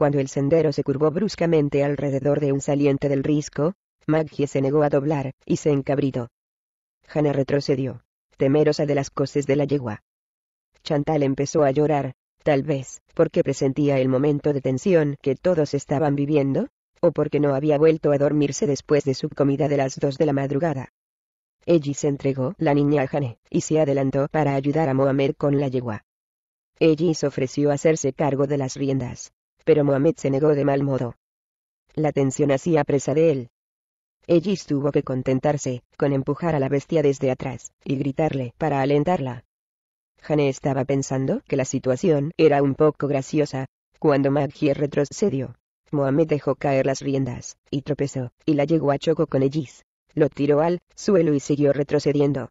Cuando el sendero se curvó bruscamente alrededor de un saliente del risco, Maggie se negó a doblar, y se encabritó. Jane retrocedió, temerosa de las cosas de la yegua. Chantal empezó a llorar, tal vez, porque presentía el momento de tensión que todos estaban viviendo, o porque no había vuelto a dormirse después de su comida de las dos de la madrugada. ellis se entregó la niña a Jane, y se adelantó para ayudar a Mohamed con la yegua. Ellis ofreció hacerse cargo de las riendas, pero Mohamed se negó de mal modo. La tensión hacía presa de él. Ellis tuvo que contentarse, con empujar a la bestia desde atrás, y gritarle para alentarla. Jane estaba pensando que la situación era un poco graciosa, cuando Maggie retrocedió. Mohamed dejó caer las riendas, y tropezó, y la llegó a choco con Ellis. Lo tiró al suelo y siguió retrocediendo.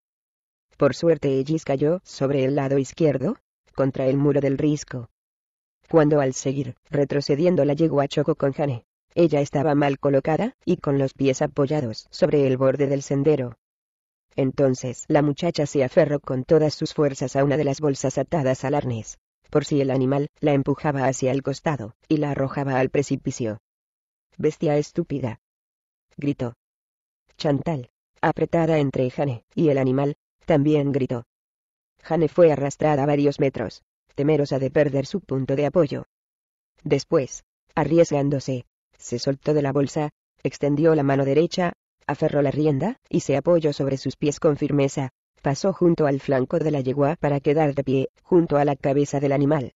Por suerte Ellis cayó sobre el lado izquierdo, contra el muro del risco, cuando al seguir, retrocediendo la llegó a choco con Jane. Ella estaba mal colocada, y con los pies apoyados sobre el borde del sendero. Entonces la muchacha se aferró con todas sus fuerzas a una de las bolsas atadas al arnés, por si el animal la empujaba hacia el costado, y la arrojaba al precipicio. Bestia estúpida. Gritó. Chantal, apretada entre Jane y el animal, también gritó. Jane fue arrastrada varios metros, temerosa de perder su punto de apoyo. Después, arriesgándose, se soltó de la bolsa, extendió la mano derecha, aferró la rienda, y se apoyó sobre sus pies con firmeza, pasó junto al flanco de la yegua para quedar de pie, junto a la cabeza del animal.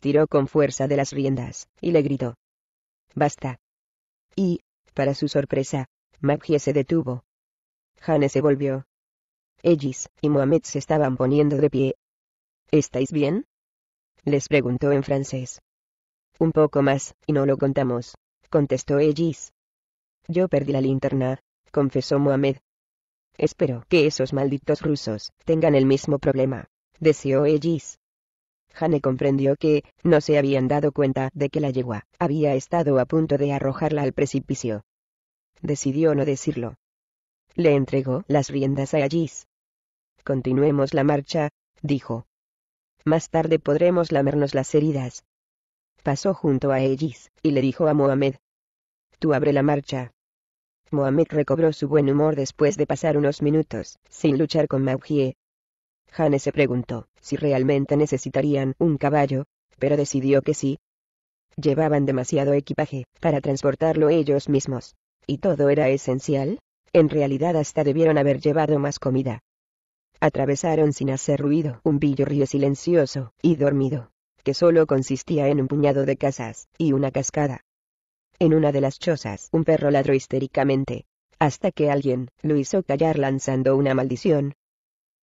Tiró con fuerza de las riendas, y le gritó. Basta. Y, para su sorpresa, Maggie se detuvo. Jane se volvió. Ellis y Mohamed se estaban poniendo de pie. ¿Estáis bien? les preguntó en francés. Un poco más, y no lo contamos, contestó Ellis. Yo perdí la linterna, confesó Mohamed. Espero que esos malditos rusos tengan el mismo problema, deseó Ellis. Jane comprendió que, no se habían dado cuenta de que la yegua había estado a punto de arrojarla al precipicio. Decidió no decirlo. Le entregó las riendas a Ellis. Continuemos la marcha, dijo más tarde podremos lamernos las heridas. Pasó junto a Ellis, y le dijo a Mohamed. Tú abre la marcha. Mohamed recobró su buen humor después de pasar unos minutos, sin luchar con Maugie. Hane se preguntó, si realmente necesitarían un caballo, pero decidió que sí. Llevaban demasiado equipaje, para transportarlo ellos mismos. ¿Y todo era esencial? En realidad hasta debieron haber llevado más comida, atravesaron sin hacer ruido un villorrio silencioso y dormido, que solo consistía en un puñado de casas y una cascada. En una de las chozas un perro ladró histéricamente, hasta que alguien lo hizo callar lanzando una maldición.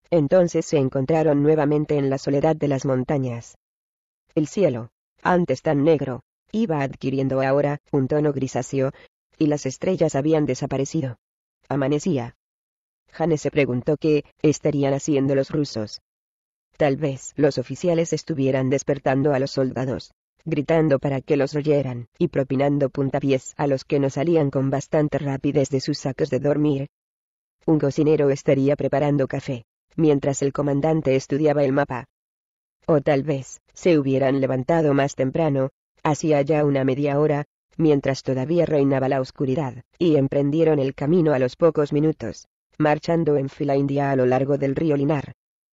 Entonces se encontraron nuevamente en la soledad de las montañas. El cielo, antes tan negro, iba adquiriendo ahora un tono grisáceo, y las estrellas habían desaparecido. Amanecía. Jane se preguntó qué estarían haciendo los rusos. Tal vez los oficiales estuvieran despertando a los soldados, gritando para que los oyeran, y propinando puntapiés a los que no salían con bastante rapidez de sus sacos de dormir. Un cocinero estaría preparando café, mientras el comandante estudiaba el mapa. O tal vez, se hubieran levantado más temprano, hacía ya una media hora, mientras todavía reinaba la oscuridad, y emprendieron el camino a los pocos minutos marchando en fila india a lo largo del río Linar.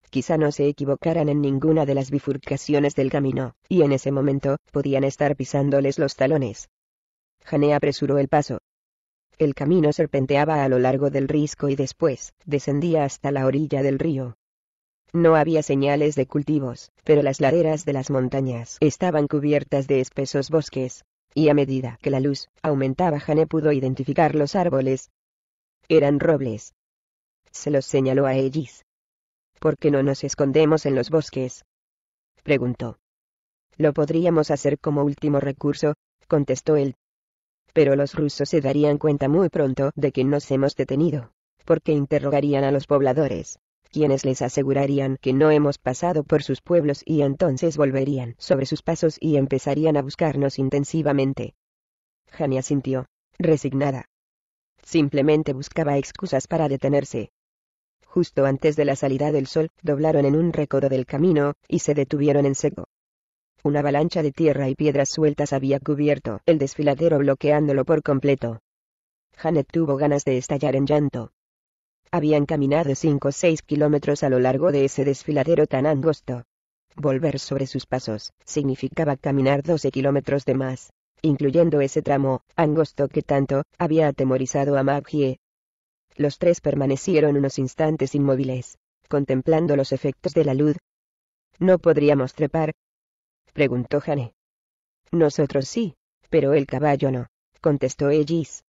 Quizá no se equivocaran en ninguna de las bifurcaciones del camino, y en ese momento, podían estar pisándoles los talones. Jane apresuró el paso. El camino serpenteaba a lo largo del risco y después, descendía hasta la orilla del río. No había señales de cultivos, pero las laderas de las montañas estaban cubiertas de espesos bosques, y a medida que la luz aumentaba Jane pudo identificar los árboles. Eran robles, se los señaló a Ellis. ¿Por qué no nos escondemos en los bosques? preguntó. Lo podríamos hacer como último recurso, contestó él. Pero los rusos se darían cuenta muy pronto de que nos hemos detenido, porque interrogarían a los pobladores, quienes les asegurarían que no hemos pasado por sus pueblos y entonces volverían sobre sus pasos y empezarían a buscarnos intensivamente. Jania sintió, resignada. Simplemente buscaba excusas para detenerse justo antes de la salida del sol, doblaron en un recodo del camino, y se detuvieron en seco. Una avalancha de tierra y piedras sueltas había cubierto el desfiladero bloqueándolo por completo. Janet tuvo ganas de estallar en llanto. Habían caminado cinco o seis kilómetros a lo largo de ese desfiladero tan angosto. Volver sobre sus pasos significaba caminar 12 kilómetros de más, incluyendo ese tramo angosto que tanto había atemorizado a Maggie, los tres permanecieron unos instantes inmóviles, contemplando los efectos de la luz. ¿No podríamos trepar? preguntó Jane. Nosotros sí, pero el caballo no, contestó Ellis.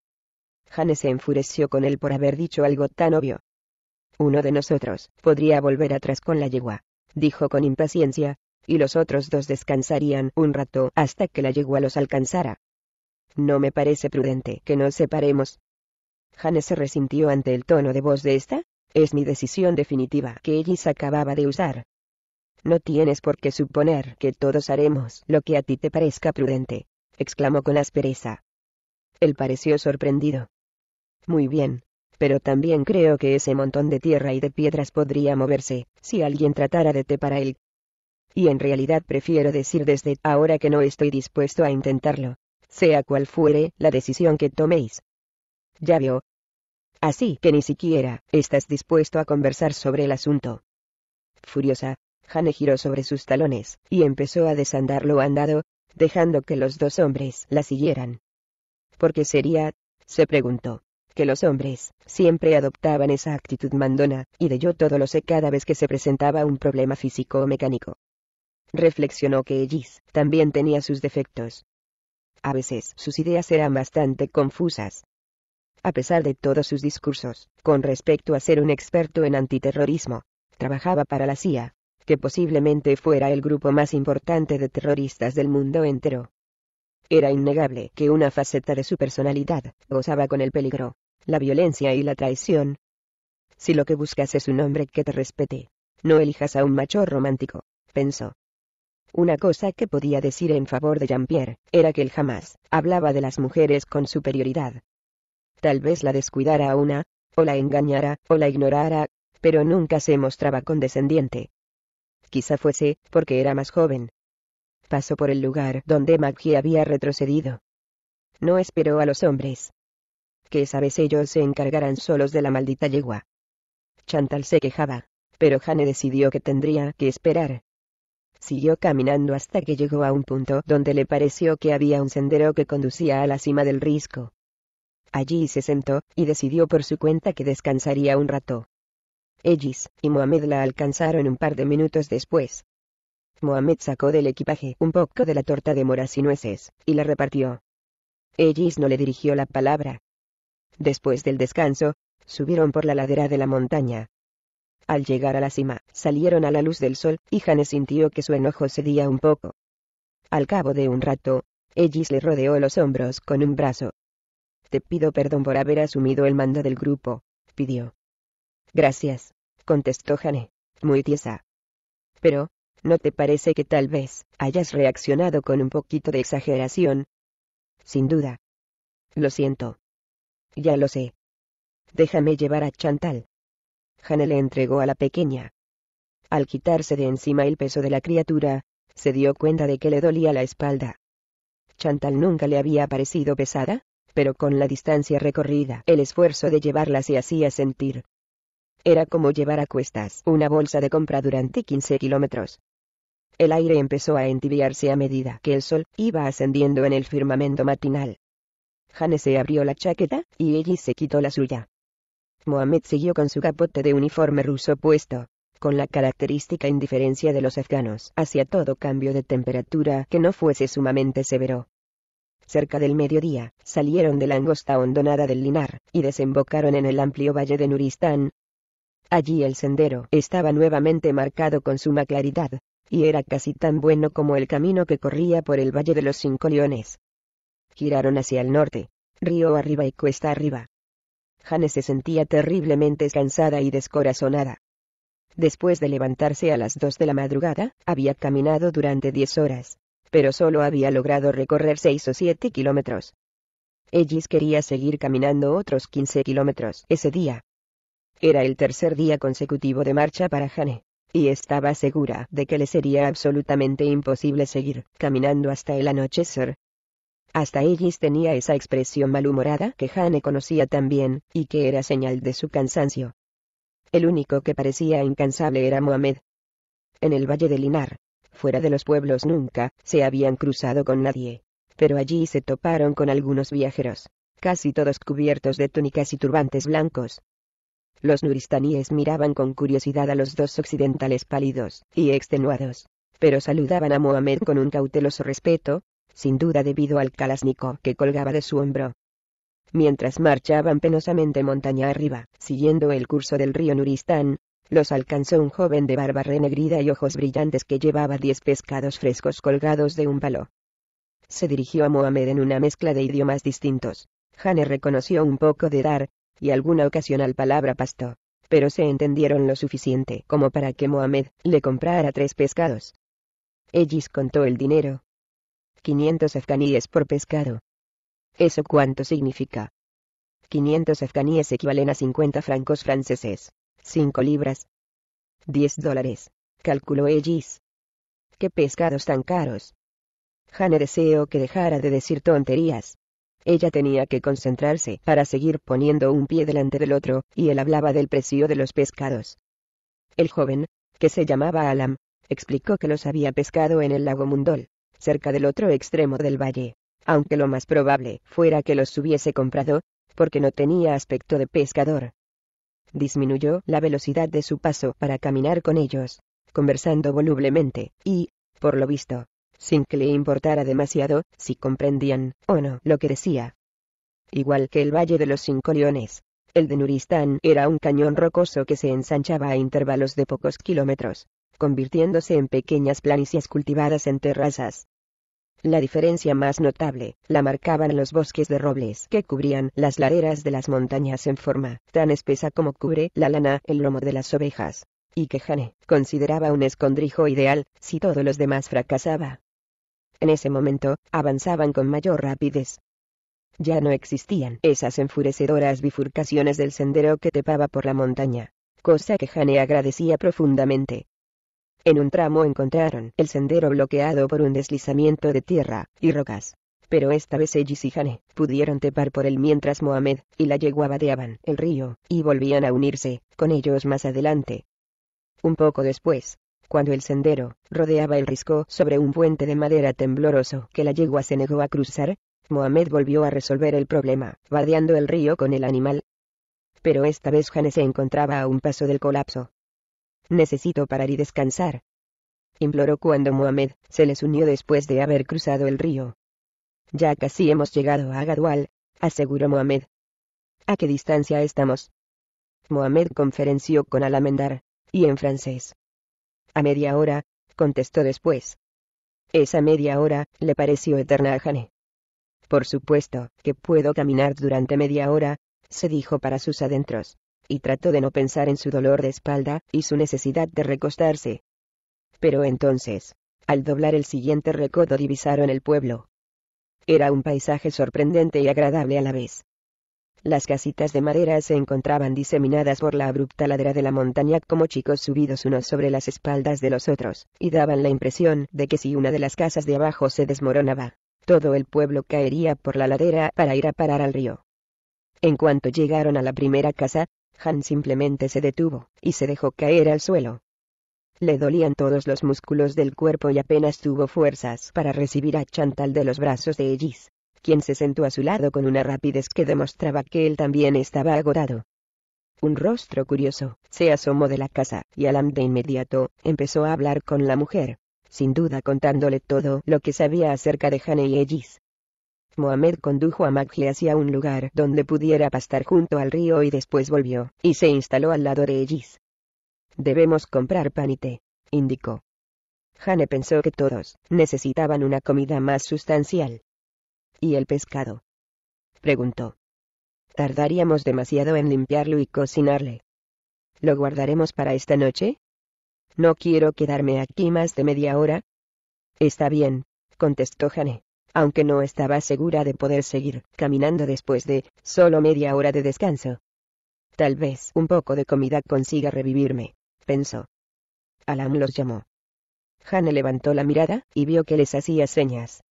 Jane se enfureció con él por haber dicho algo tan obvio. Uno de nosotros podría volver atrás con la yegua, dijo con impaciencia, y los otros dos descansarían un rato hasta que la yegua los alcanzara. No me parece prudente que nos separemos, Jane se resintió ante el tono de voz de esta, es mi decisión definitiva que Ellis acababa de usar. No tienes por qué suponer que todos haremos lo que a ti te parezca prudente, exclamó con aspereza. Él pareció sorprendido. Muy bien, pero también creo que ese montón de tierra y de piedras podría moverse, si alguien tratara de te para él. Y en realidad prefiero decir desde ahora que no estoy dispuesto a intentarlo, sea cual fuere la decisión que toméis ya vio. Así que ni siquiera estás dispuesto a conversar sobre el asunto. Furiosa, Jane giró sobre sus talones, y empezó a desandar lo andado, dejando que los dos hombres la siguieran. ¿Por qué sería? se preguntó. Que los hombres siempre adoptaban esa actitud mandona, y de yo todo lo sé cada vez que se presentaba un problema físico o mecánico. Reflexionó que Ellis también tenía sus defectos. A veces sus ideas eran bastante confusas, a pesar de todos sus discursos, con respecto a ser un experto en antiterrorismo. Trabajaba para la CIA, que posiblemente fuera el grupo más importante de terroristas del mundo entero. Era innegable que una faceta de su personalidad gozaba con el peligro, la violencia y la traición. Si lo que buscas es un hombre que te respete, no elijas a un macho romántico, pensó. Una cosa que podía decir en favor de Jean-Pierre era que él jamás hablaba de las mujeres con superioridad, tal vez la descuidara a una, o la engañara, o la ignorara, pero nunca se mostraba condescendiente. Quizá fuese, porque era más joven. Pasó por el lugar donde Maggie había retrocedido. No esperó a los hombres. Que sabes? ellos se encargaran solos de la maldita yegua. Chantal se quejaba, pero Jane decidió que tendría que esperar. Siguió caminando hasta que llegó a un punto donde le pareció que había un sendero que conducía a la cima del risco. Allí se sentó, y decidió por su cuenta que descansaría un rato. Ellis y Mohamed la alcanzaron un par de minutos después. Mohamed sacó del equipaje un poco de la torta de moras y nueces, y la repartió. Ellis no le dirigió la palabra. Después del descanso, subieron por la ladera de la montaña. Al llegar a la cima, salieron a la luz del sol, y Jane sintió que su enojo cedía un poco. Al cabo de un rato, Ellis le rodeó los hombros con un brazo, te pido perdón por haber asumido el mando del grupo, pidió. Gracias, contestó Jane, muy tiesa. Pero, ¿no te parece que tal vez hayas reaccionado con un poquito de exageración? Sin duda. Lo siento. Ya lo sé. Déjame llevar a Chantal. Jane le entregó a la pequeña. Al quitarse de encima el peso de la criatura, se dio cuenta de que le dolía la espalda. Chantal nunca le había parecido pesada, pero con la distancia recorrida el esfuerzo de llevarla se hacía sentir. Era como llevar a cuestas una bolsa de compra durante 15 kilómetros. El aire empezó a entibiarse a medida que el sol iba ascendiendo en el firmamento matinal. Jane se abrió la chaqueta, y ella se quitó la suya. Mohamed siguió con su capote de uniforme ruso puesto, con la característica indiferencia de los afganos hacia todo cambio de temperatura que no fuese sumamente severo cerca del mediodía, salieron de la angosta hondonada del Linar, y desembocaron en el amplio valle de Nuristán. Allí el sendero estaba nuevamente marcado con suma claridad, y era casi tan bueno como el camino que corría por el valle de los cinco leones. Giraron hacia el norte, río arriba y cuesta arriba. Jane se sentía terriblemente cansada y descorazonada. Después de levantarse a las dos de la madrugada, había caminado durante diez horas pero solo había logrado recorrer seis o siete kilómetros. Ellis quería seguir caminando otros 15 kilómetros ese día. Era el tercer día consecutivo de marcha para Hane, y estaba segura de que le sería absolutamente imposible seguir caminando hasta el anochecer. Hasta Ellis tenía esa expresión malhumorada que Hane conocía también, y que era señal de su cansancio. El único que parecía incansable era Mohamed. En el Valle de Linar, fuera de los pueblos nunca, se habían cruzado con nadie. Pero allí se toparon con algunos viajeros, casi todos cubiertos de túnicas y turbantes blancos. Los nuristaníes miraban con curiosidad a los dos occidentales pálidos y extenuados, pero saludaban a Mohamed con un cauteloso respeto, sin duda debido al calásnico que colgaba de su hombro. Mientras marchaban penosamente montaña arriba, siguiendo el curso del río Nuristán, los alcanzó un joven de barba renegrida y ojos brillantes que llevaba diez pescados frescos colgados de un palo. Se dirigió a Mohamed en una mezcla de idiomas distintos. Hane reconoció un poco de dar, y alguna ocasional palabra pasto, pero se entendieron lo suficiente como para que Mohamed le comprara tres pescados. Ellis contó el dinero. 500 afganíes por pescado. ¿Eso cuánto significa? 500 afganíes equivalen a 50 francos franceses. 5 libras. Diez dólares, calculó Ellis. ¡Qué pescados tan caros! Jane deseó que dejara de decir tonterías. Ella tenía que concentrarse para seguir poniendo un pie delante del otro, y él hablaba del precio de los pescados. El joven, que se llamaba Alam, explicó que los había pescado en el lago Mundol, cerca del otro extremo del valle, aunque lo más probable fuera que los hubiese comprado, porque no tenía aspecto de pescador disminuyó la velocidad de su paso para caminar con ellos, conversando volublemente, y, por lo visto, sin que le importara demasiado si comprendían o no lo que decía. Igual que el Valle de los Cinco Leones, el de Nuristán era un cañón rocoso que se ensanchaba a intervalos de pocos kilómetros, convirtiéndose en pequeñas planicies cultivadas en terrazas, la diferencia más notable, la marcaban los bosques de robles que cubrían las laderas de las montañas en forma tan espesa como cubre la lana el lomo de las ovejas. Y que Jane consideraba un escondrijo ideal, si todos los demás fracasaba. En ese momento, avanzaban con mayor rapidez. Ya no existían esas enfurecedoras bifurcaciones del sendero que tepaba por la montaña, cosa que Jane agradecía profundamente. En un tramo encontraron el sendero bloqueado por un deslizamiento de tierra y rocas. Pero esta vez ellos y Jane pudieron tepar por él mientras Mohamed y la yegua vadeaban el río, y volvían a unirse con ellos más adelante. Un poco después, cuando el sendero rodeaba el risco sobre un puente de madera tembloroso que la yegua se negó a cruzar, Mohamed volvió a resolver el problema, vadeando el río con el animal. Pero esta vez Jane se encontraba a un paso del colapso, necesito parar y descansar. Imploró cuando Mohamed se les unió después de haber cruzado el río. Ya casi hemos llegado a Gadwal, aseguró Mohamed. ¿A qué distancia estamos? Mohamed conferenció con Alamendar, y en francés. A media hora, contestó después. Esa media hora le pareció eterna a Jane. Por supuesto que puedo caminar durante media hora, se dijo para sus adentros y trató de no pensar en su dolor de espalda, y su necesidad de recostarse. Pero entonces, al doblar el siguiente recodo divisaron el pueblo. Era un paisaje sorprendente y agradable a la vez. Las casitas de madera se encontraban diseminadas por la abrupta ladera de la montaña como chicos subidos unos sobre las espaldas de los otros, y daban la impresión de que si una de las casas de abajo se desmoronaba, todo el pueblo caería por la ladera para ir a parar al río. En cuanto llegaron a la primera casa, han simplemente se detuvo, y se dejó caer al suelo. Le dolían todos los músculos del cuerpo y apenas tuvo fuerzas para recibir a Chantal de los brazos de Ellis, quien se sentó a su lado con una rapidez que demostraba que él también estaba agotado. Un rostro curioso, se asomó de la casa, y Alam de inmediato, empezó a hablar con la mujer, sin duda contándole todo lo que sabía acerca de Han y Ellis. Mohamed condujo a Maghi hacia un lugar donde pudiera pastar junto al río y después volvió, y se instaló al lado de Ellis. Debemos comprar pan y té, indicó. Hane pensó que todos necesitaban una comida más sustancial. ¿Y el pescado? preguntó. Tardaríamos demasiado en limpiarlo y cocinarle. ¿Lo guardaremos para esta noche? No quiero quedarme aquí más de media hora. Está bien, contestó Hane aunque no estaba segura de poder seguir caminando después de solo media hora de descanso. Tal vez un poco de comida consiga revivirme, pensó. Alam los llamó. Jane levantó la mirada y vio que les hacía señas.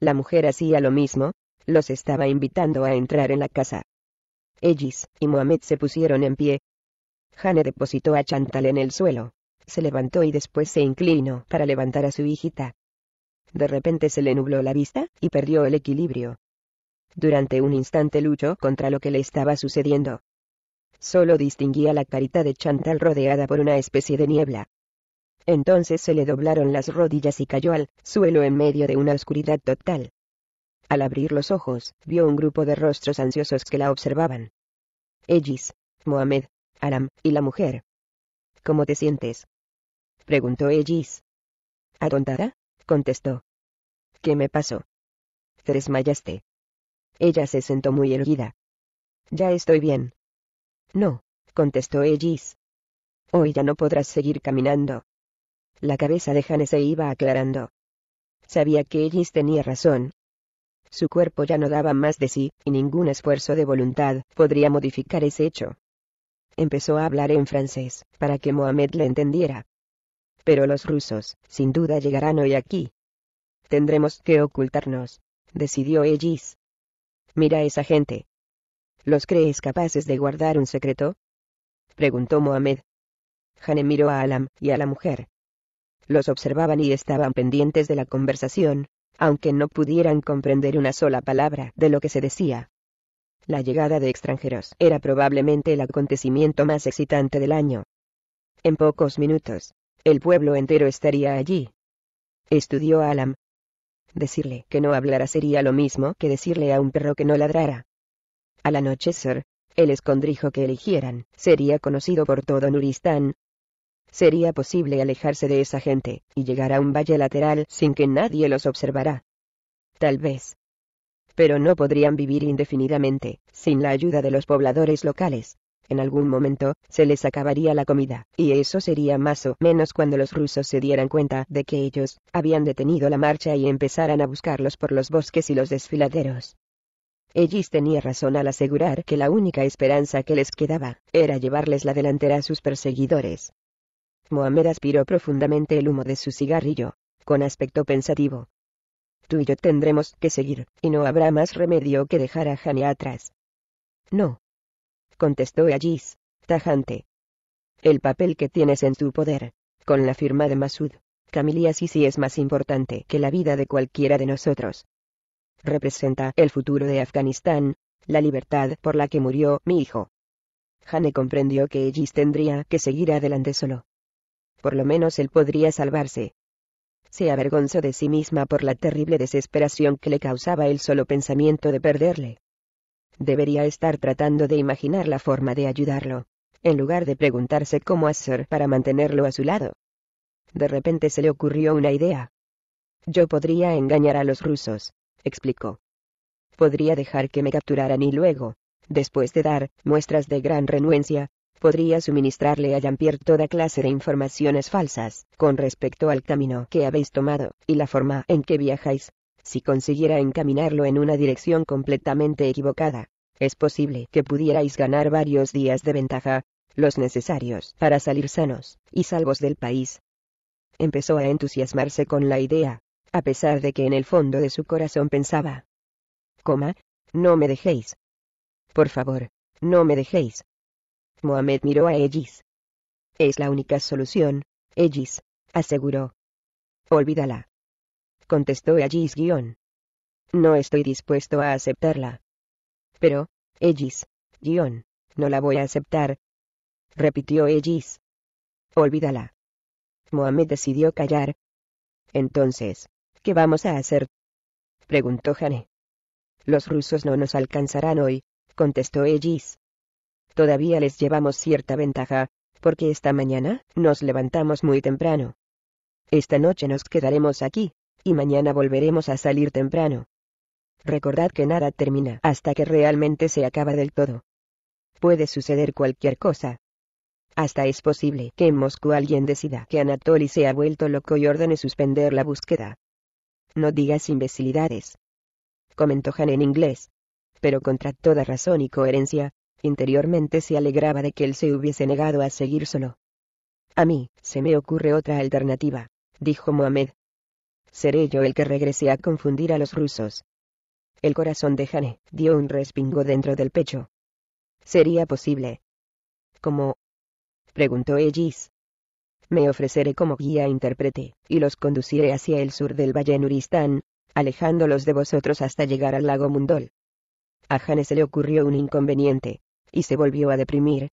La mujer hacía lo mismo, los estaba invitando a entrar en la casa. Ellis y Mohamed se pusieron en pie. Jane depositó a Chantal en el suelo, se levantó y después se inclinó para levantar a su hijita. De repente se le nubló la vista, y perdió el equilibrio. Durante un instante luchó contra lo que le estaba sucediendo. Solo distinguía la carita de Chantal rodeada por una especie de niebla. Entonces se le doblaron las rodillas y cayó al suelo en medio de una oscuridad total. Al abrir los ojos, vio un grupo de rostros ansiosos que la observaban. Ellis, Mohamed, Aram, y la mujer. ¿Cómo te sientes? preguntó Ellis. ¿Atontada? contestó. ¿Qué me pasó? Te desmayaste. Ella se sentó muy erguida. Ya estoy bien. No, contestó Ellis. Hoy ya no podrás seguir caminando. La cabeza de Jane se iba aclarando. Sabía que Ellis tenía razón. Su cuerpo ya no daba más de sí, y ningún esfuerzo de voluntad podría modificar ese hecho. Empezó a hablar en francés, para que Mohamed le entendiera pero los rusos, sin duda llegarán hoy aquí. Tendremos que ocultarnos, decidió Ellis. Mira esa gente. ¿Los crees capaces de guardar un secreto? preguntó Mohamed. Jane miró a Alam y a la mujer. Los observaban y estaban pendientes de la conversación, aunque no pudieran comprender una sola palabra de lo que se decía. La llegada de extranjeros era probablemente el acontecimiento más excitante del año. En pocos minutos, el pueblo entero estaría allí. Estudió Alam. Decirle que no hablara sería lo mismo que decirle a un perro que no ladrara. Al anochecer, el escondrijo que eligieran sería conocido por todo Nuristán. Sería posible alejarse de esa gente, y llegar a un valle lateral sin que nadie los observara. Tal vez. Pero no podrían vivir indefinidamente, sin la ayuda de los pobladores locales en algún momento, se les acabaría la comida, y eso sería más o menos cuando los rusos se dieran cuenta de que ellos, habían detenido la marcha y empezaran a buscarlos por los bosques y los desfiladeros. Ellis tenía razón al asegurar que la única esperanza que les quedaba, era llevarles la delantera a sus perseguidores. Mohamed aspiró profundamente el humo de su cigarrillo, con aspecto pensativo. Tú y yo tendremos que seguir, y no habrá más remedio que dejar a Jania atrás. No, contestó Allis, tajante. El papel que tienes en tu poder, con la firma de Masud, sí Sisi es más importante que la vida de cualquiera de nosotros. Representa el futuro de Afganistán, la libertad por la que murió mi hijo. Hane comprendió que Ellis tendría que seguir adelante solo. Por lo menos él podría salvarse. Se avergonzó de sí misma por la terrible desesperación que le causaba el solo pensamiento de perderle. Debería estar tratando de imaginar la forma de ayudarlo, en lugar de preguntarse cómo hacer para mantenerlo a su lado. De repente se le ocurrió una idea. Yo podría engañar a los rusos, explicó. Podría dejar que me capturaran y luego, después de dar muestras de gran renuencia, podría suministrarle a Jean-Pierre toda clase de informaciones falsas con respecto al camino que habéis tomado y la forma en que viajáis, si consiguiera encaminarlo en una dirección completamente equivocada. Es posible que pudierais ganar varios días de ventaja, los necesarios para salir sanos y salvos del país. Empezó a entusiasmarse con la idea, a pesar de que en el fondo de su corazón pensaba. Coma, no me dejéis. Por favor, no me dejéis. Mohamed miró a Ellis. Es la única solución, Ellis, aseguró. Olvídala contestó Ellis guión. No estoy dispuesto a aceptarla. Pero, Ellis, guión, no la voy a aceptar. Repitió Ellis. Olvídala. Mohamed decidió callar. Entonces, ¿qué vamos a hacer? Preguntó Jane. Los rusos no nos alcanzarán hoy, contestó Ellis. Todavía les llevamos cierta ventaja, porque esta mañana nos levantamos muy temprano. Esta noche nos quedaremos aquí, y mañana volveremos a salir temprano. Recordad que nada termina hasta que realmente se acaba del todo. Puede suceder cualquier cosa. Hasta es posible que en Moscú alguien decida que Anatoly se ha vuelto loco y ordene suspender la búsqueda. No digas imbecilidades. Comentó Han en inglés. Pero contra toda razón y coherencia, interiormente se alegraba de que él se hubiese negado a seguir solo. A mí, se me ocurre otra alternativa, dijo Mohamed, seré yo el que regrese a confundir a los rusos. El corazón de Jane dio un respingo dentro del pecho. ¿Sería posible? ¿Cómo? preguntó Ellis. Me ofreceré como guía intérprete, y los conduciré hacia el sur del Valle Nuristán, alejándolos de vosotros hasta llegar al lago Mundol. A Jane se le ocurrió un inconveniente, y se volvió a deprimir.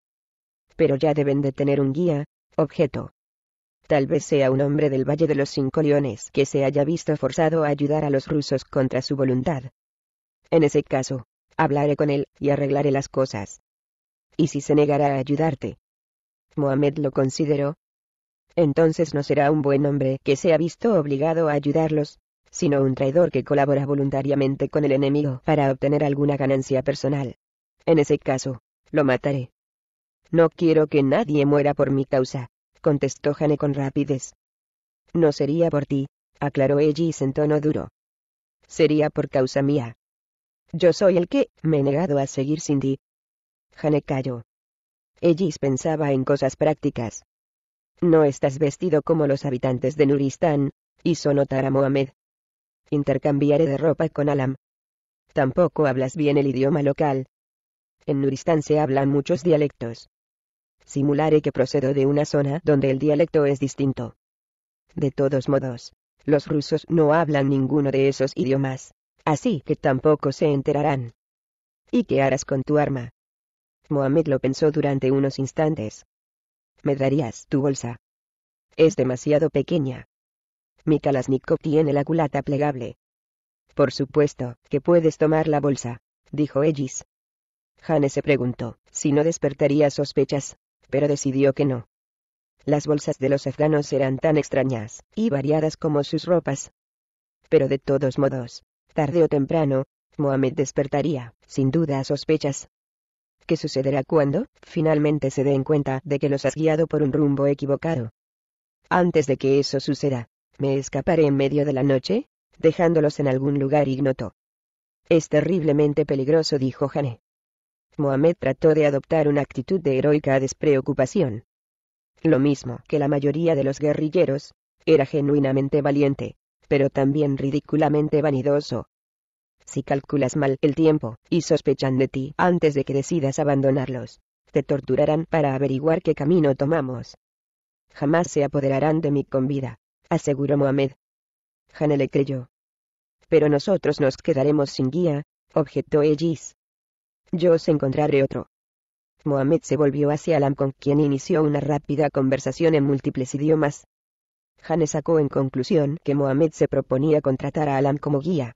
Pero ya deben de tener un guía, objeto. Tal vez sea un hombre del Valle de los Cinco Leones que se haya visto forzado a ayudar a los rusos contra su voluntad. En ese caso, hablaré con él y arreglaré las cosas. ¿Y si se negará a ayudarte? Mohamed lo consideró. Entonces no será un buen hombre que se ha visto obligado a ayudarlos, sino un traidor que colabora voluntariamente con el enemigo para obtener alguna ganancia personal. En ese caso, lo mataré. No quiero que nadie muera por mi causa contestó Jane con rapidez. No sería por ti, aclaró Ellis en tono duro. Sería por causa mía. Yo soy el que me he negado a seguir sin ti. Jane calló. Ellis pensaba en cosas prácticas. No estás vestido como los habitantes de Nuristán, hizo notar a Mohamed. Intercambiaré de ropa con Alam. Tampoco hablas bien el idioma local. En Nuristán se hablan muchos dialectos simularé que procedo de una zona donde el dialecto es distinto. De todos modos, los rusos no hablan ninguno de esos idiomas, así que tampoco se enterarán. ¿Y qué harás con tu arma? Mohamed lo pensó durante unos instantes. Me darías tu bolsa. Es demasiado pequeña. Mi Kalashnikov tiene la culata plegable. Por supuesto, que puedes tomar la bolsa, dijo Ellis. Hane se preguntó, si no despertaría sospechas, pero decidió que no. Las bolsas de los afganos eran tan extrañas, y variadas como sus ropas. Pero de todos modos, tarde o temprano, Mohamed despertaría, sin duda, a sospechas. ¿Qué sucederá cuando, finalmente, se den cuenta de que los has guiado por un rumbo equivocado? Antes de que eso suceda, me escaparé en medio de la noche, dejándolos en algún lugar ignoto. Es terriblemente peligroso, dijo Jane. Mohamed trató de adoptar una actitud de heroica despreocupación. Lo mismo que la mayoría de los guerrilleros, era genuinamente valiente, pero también ridículamente vanidoso. Si calculas mal el tiempo, y sospechan de ti antes de que decidas abandonarlos, te torturarán para averiguar qué camino tomamos. Jamás se apoderarán de mí con vida, aseguró Mohamed. «Jane le creyó. Pero nosotros nos quedaremos sin guía, objetó Ellis. Yo os encontraré otro. Mohamed se volvió hacia Alam con quien inició una rápida conversación en múltiples idiomas. Jane sacó en conclusión que Mohamed se proponía contratar a Alam como guía.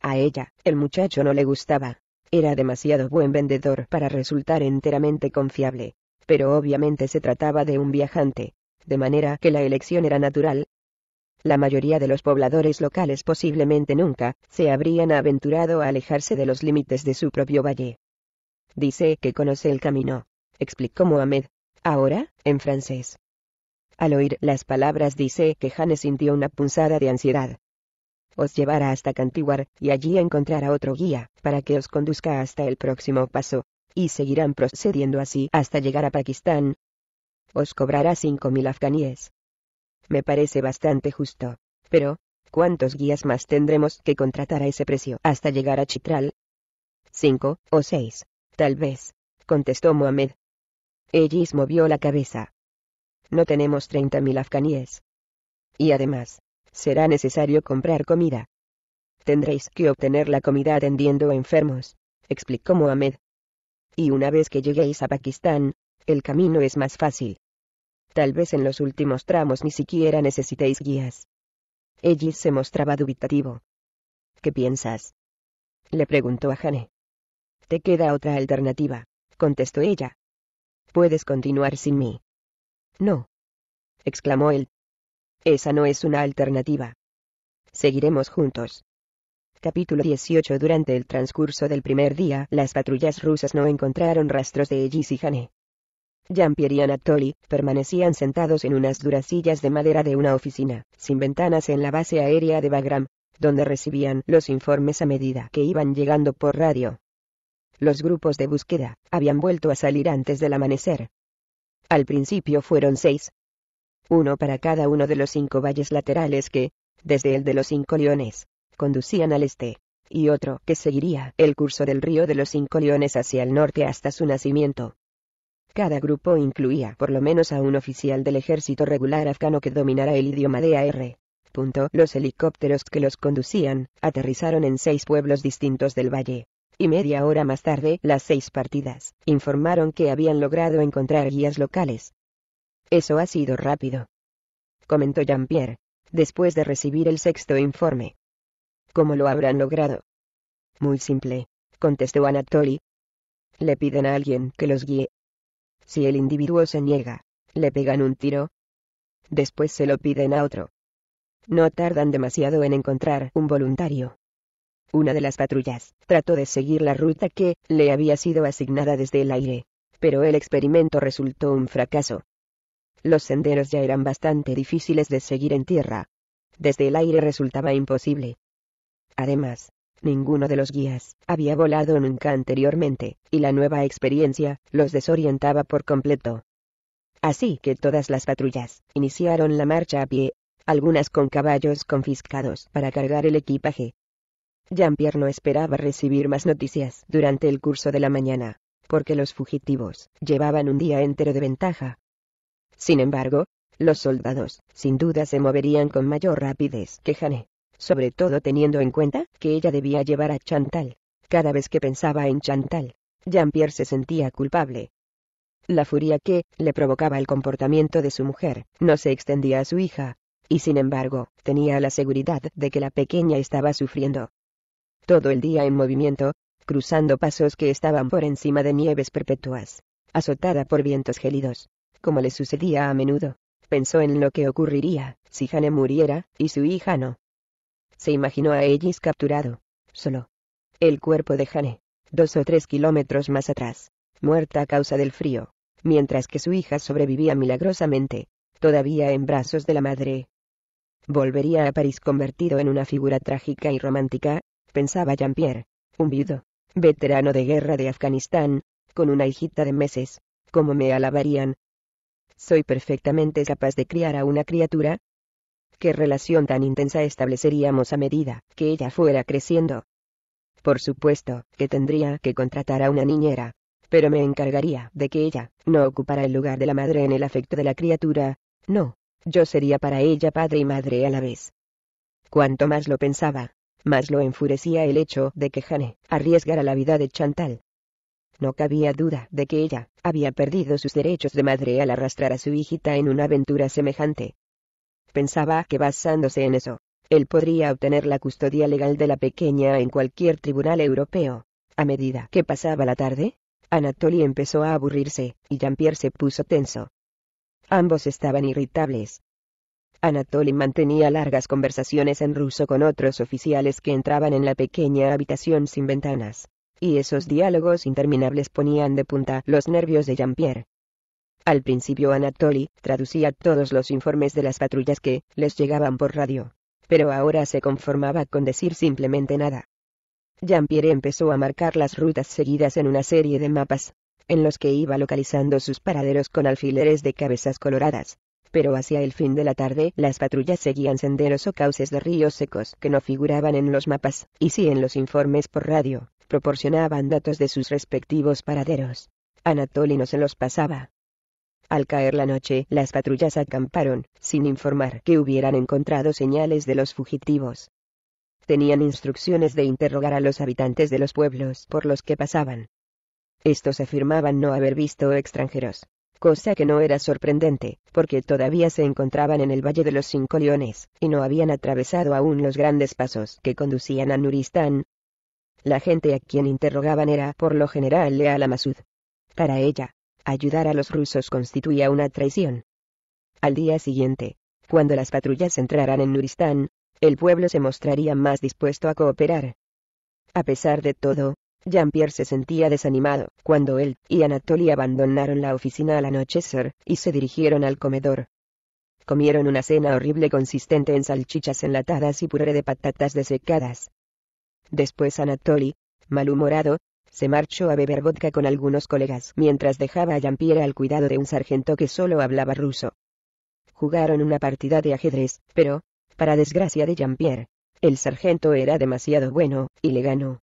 A ella, el muchacho no le gustaba. Era demasiado buen vendedor para resultar enteramente confiable. Pero obviamente se trataba de un viajante. De manera que la elección era natural, la mayoría de los pobladores locales posiblemente nunca se habrían aventurado a alejarse de los límites de su propio valle. Dice que conoce el camino, explicó Mohamed, ahora, en francés. Al oír las palabras dice que Jane sintió una punzada de ansiedad. Os llevará hasta Cantiguar, y allí encontrará otro guía, para que os conduzca hasta el próximo paso, y seguirán procediendo así hasta llegar a Pakistán. Os cobrará cinco mil afganíes, me parece bastante justo. Pero, ¿cuántos guías más tendremos que contratar a ese precio hasta llegar a Chitral? Cinco, o seis, tal vez, contestó Mohamed. Ellis movió la cabeza. No tenemos treinta mil afganíes. Y además, será necesario comprar comida. Tendréis que obtener la comida atendiendo a enfermos, explicó Mohamed. Y una vez que lleguéis a Pakistán, el camino es más fácil. Tal vez en los últimos tramos ni siquiera necesitéis guías. Ellis se mostraba dubitativo. ¿Qué piensas? Le preguntó a Jane. Te queda otra alternativa, contestó ella. Puedes continuar sin mí. No. exclamó él. Esa no es una alternativa. Seguiremos juntos. Capítulo 18 Durante el transcurso del primer día, las patrullas rusas no encontraron rastros de Ellis y Jane. Jean-Pierre y Anatoly, permanecían sentados en unas duras sillas de madera de una oficina, sin ventanas en la base aérea de Bagram, donde recibían los informes a medida que iban llegando por radio. Los grupos de búsqueda habían vuelto a salir antes del amanecer. Al principio fueron seis. Uno para cada uno de los cinco valles laterales que, desde el de los cinco leones, conducían al este, y otro que seguiría el curso del río de los cinco leones hacia el norte hasta su nacimiento. Cada grupo incluía por lo menos a un oficial del ejército regular afgano que dominara el idioma de AR. Los helicópteros que los conducían, aterrizaron en seis pueblos distintos del valle. Y media hora más tarde, las seis partidas, informaron que habían logrado encontrar guías locales. Eso ha sido rápido. Comentó Jean-Pierre, después de recibir el sexto informe. ¿Cómo lo habrán logrado? Muy simple, contestó Anatoly. Le piden a alguien que los guíe. Si el individuo se niega, le pegan un tiro. Después se lo piden a otro. No tardan demasiado en encontrar un voluntario. Una de las patrullas trató de seguir la ruta que le había sido asignada desde el aire, pero el experimento resultó un fracaso. Los senderos ya eran bastante difíciles de seguir en tierra. Desde el aire resultaba imposible. Además, Ninguno de los guías había volado nunca anteriormente, y la nueva experiencia los desorientaba por completo. Así que todas las patrullas iniciaron la marcha a pie, algunas con caballos confiscados para cargar el equipaje. Jean-Pierre no esperaba recibir más noticias durante el curso de la mañana, porque los fugitivos llevaban un día entero de ventaja. Sin embargo, los soldados sin duda se moverían con mayor rapidez que Jane, sobre todo teniendo en cuenta que ella debía llevar a Chantal. Cada vez que pensaba en Chantal, Jean-Pierre se sentía culpable. La furia que le provocaba el comportamiento de su mujer no se extendía a su hija, y sin embargo, tenía la seguridad de que la pequeña estaba sufriendo. Todo el día en movimiento, cruzando pasos que estaban por encima de nieves perpetuas, azotada por vientos gélidos, como le sucedía a menudo, pensó en lo que ocurriría si Jane muriera y su hija no. Se imaginó a Ellis capturado, solo. El cuerpo de Jane, dos o tres kilómetros más atrás, muerta a causa del frío, mientras que su hija sobrevivía milagrosamente, todavía en brazos de la madre. Volvería a París convertido en una figura trágica y romántica, pensaba Jean-Pierre, un viudo, veterano de guerra de Afganistán, con una hijita de meses, como me alabarían. Soy perfectamente capaz de criar a una criatura, qué relación tan intensa estableceríamos a medida que ella fuera creciendo. Por supuesto, que tendría que contratar a una niñera, pero me encargaría de que ella no ocupara el lugar de la madre en el afecto de la criatura, no, yo sería para ella padre y madre a la vez. Cuanto más lo pensaba, más lo enfurecía el hecho de que Jane arriesgara la vida de Chantal. No cabía duda de que ella había perdido sus derechos de madre al arrastrar a su hijita en una aventura semejante, pensaba que basándose en eso, él podría obtener la custodia legal de la pequeña en cualquier tribunal europeo. A medida que pasaba la tarde, Anatoly empezó a aburrirse, y Jean-Pierre se puso tenso. Ambos estaban irritables. Anatoly mantenía largas conversaciones en ruso con otros oficiales que entraban en la pequeña habitación sin ventanas, y esos diálogos interminables ponían de punta los nervios de Jean-Pierre. Al principio Anatoly traducía todos los informes de las patrullas que les llegaban por radio, pero ahora se conformaba con decir simplemente nada. Jean-Pierre empezó a marcar las rutas seguidas en una serie de mapas, en los que iba localizando sus paraderos con alfileres de cabezas coloradas. Pero hacia el fin de la tarde las patrullas seguían senderos o cauces de ríos secos que no figuraban en los mapas, y si en los informes por radio, proporcionaban datos de sus respectivos paraderos. Anatoly no se los pasaba, al caer la noche, las patrullas acamparon, sin informar que hubieran encontrado señales de los fugitivos. Tenían instrucciones de interrogar a los habitantes de los pueblos por los que pasaban. Estos afirmaban no haber visto extranjeros, cosa que no era sorprendente, porque todavía se encontraban en el Valle de los Cinco Leones, y no habían atravesado aún los grandes pasos que conducían a Nuristán. La gente a quien interrogaban era, por lo general, leal a Para ella, ayudar a los rusos constituía una traición. Al día siguiente, cuando las patrullas entraran en Nuristán, el pueblo se mostraría más dispuesto a cooperar. A pesar de todo, Jean-Pierre se sentía desanimado cuando él y Anatoly abandonaron la oficina al anochecer y se dirigieron al comedor. Comieron una cena horrible consistente en salchichas enlatadas y puré de patatas desecadas. Después Anatoly, malhumorado, se marchó a beber vodka con algunos colegas mientras dejaba a Jean-Pierre al cuidado de un sargento que solo hablaba ruso. Jugaron una partida de ajedrez, pero, para desgracia de Jean-Pierre, el sargento era demasiado bueno, y le ganó.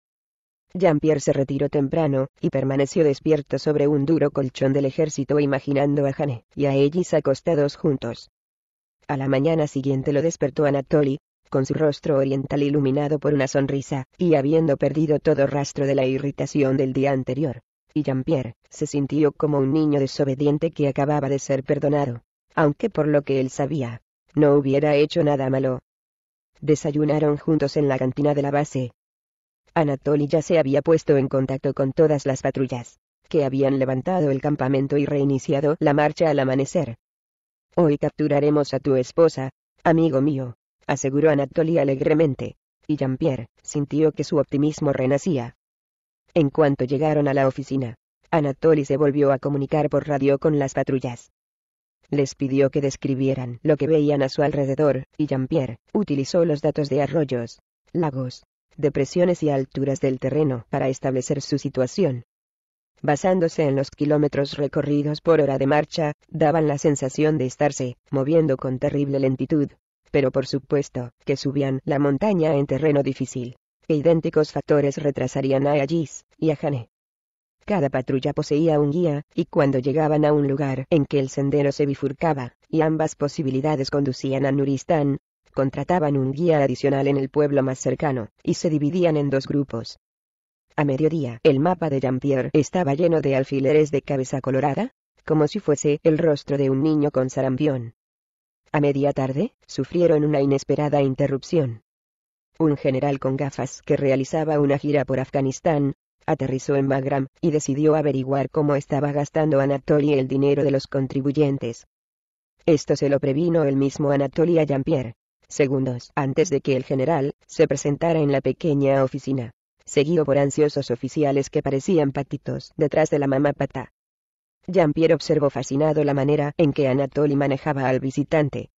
Jean-Pierre se retiró temprano, y permaneció despierto sobre un duro colchón del ejército imaginando a Jane y a Ellis acostados juntos. A la mañana siguiente lo despertó Anatoly, con su rostro oriental iluminado por una sonrisa, y habiendo perdido todo rastro de la irritación del día anterior. Y Jean-Pierre, se sintió como un niño desobediente que acababa de ser perdonado. Aunque por lo que él sabía, no hubiera hecho nada malo. Desayunaron juntos en la cantina de la base. Anatoly ya se había puesto en contacto con todas las patrullas, que habían levantado el campamento y reiniciado la marcha al amanecer. Hoy capturaremos a tu esposa, amigo mío, aseguró Anatoly alegremente, y Jean-Pierre sintió que su optimismo renacía. En cuanto llegaron a la oficina, Anatoly se volvió a comunicar por radio con las patrullas. Les pidió que describieran lo que veían a su alrededor, y Jean-Pierre utilizó los datos de arroyos, lagos, depresiones y alturas del terreno para establecer su situación. Basándose en los kilómetros recorridos por hora de marcha, daban la sensación de estarse moviendo con terrible lentitud, pero por supuesto, que subían la montaña en terreno difícil. e idénticos factores retrasarían a Allis y a Jane. Cada patrulla poseía un guía, y cuando llegaban a un lugar en que el sendero se bifurcaba, y ambas posibilidades conducían a Nuristán, contrataban un guía adicional en el pueblo más cercano, y se dividían en dos grupos. A mediodía, el mapa de Jampier estaba lleno de alfileres de cabeza colorada, como si fuese el rostro de un niño con sarampión. A media tarde, sufrieron una inesperada interrupción. Un general con gafas que realizaba una gira por Afganistán, aterrizó en Bagram, y decidió averiguar cómo estaba gastando Anatoly el dinero de los contribuyentes. Esto se lo previno el mismo Anatoly a Jean-Pierre, segundos antes de que el general se presentara en la pequeña oficina, seguido por ansiosos oficiales que parecían patitos detrás de la mamá pata. Jean-Pierre observó fascinado la manera en que Anatoly manejaba al visitante.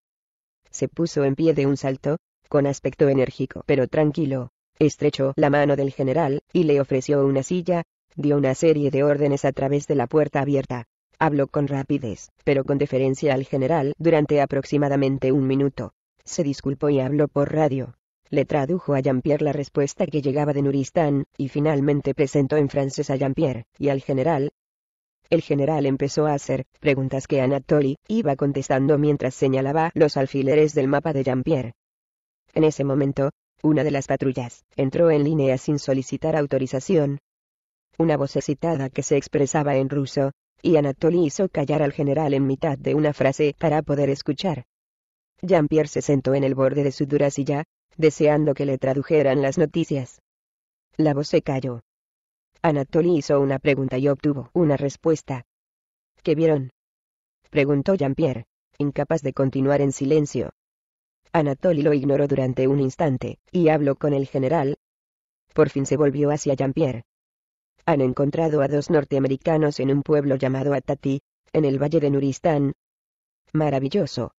Se puso en pie de un salto, con aspecto enérgico pero tranquilo, estrechó la mano del general, y le ofreció una silla, dio una serie de órdenes a través de la puerta abierta. Habló con rapidez, pero con deferencia al general durante aproximadamente un minuto. Se disculpó y habló por radio. Le tradujo a Jean-Pierre la respuesta que llegaba de Nuristán, y finalmente presentó en francés a Jean-Pierre, y al general, el general empezó a hacer preguntas que Anatoly iba contestando mientras señalaba los alfileres del mapa de Jean-Pierre. En ese momento, una de las patrullas entró en línea sin solicitar autorización. Una voz excitada que se expresaba en ruso, y Anatoly hizo callar al general en mitad de una frase para poder escuchar. Jean-Pierre se sentó en el borde de su silla, deseando que le tradujeran las noticias. La voz se calló, Anatoly hizo una pregunta y obtuvo una respuesta. ¿Qué vieron? Preguntó Jean-Pierre, incapaz de continuar en silencio. Anatoly lo ignoró durante un instante, y habló con el general. Por fin se volvió hacia Jean-Pierre. Han encontrado a dos norteamericanos en un pueblo llamado Atati, en el valle de Nuristán. Maravilloso.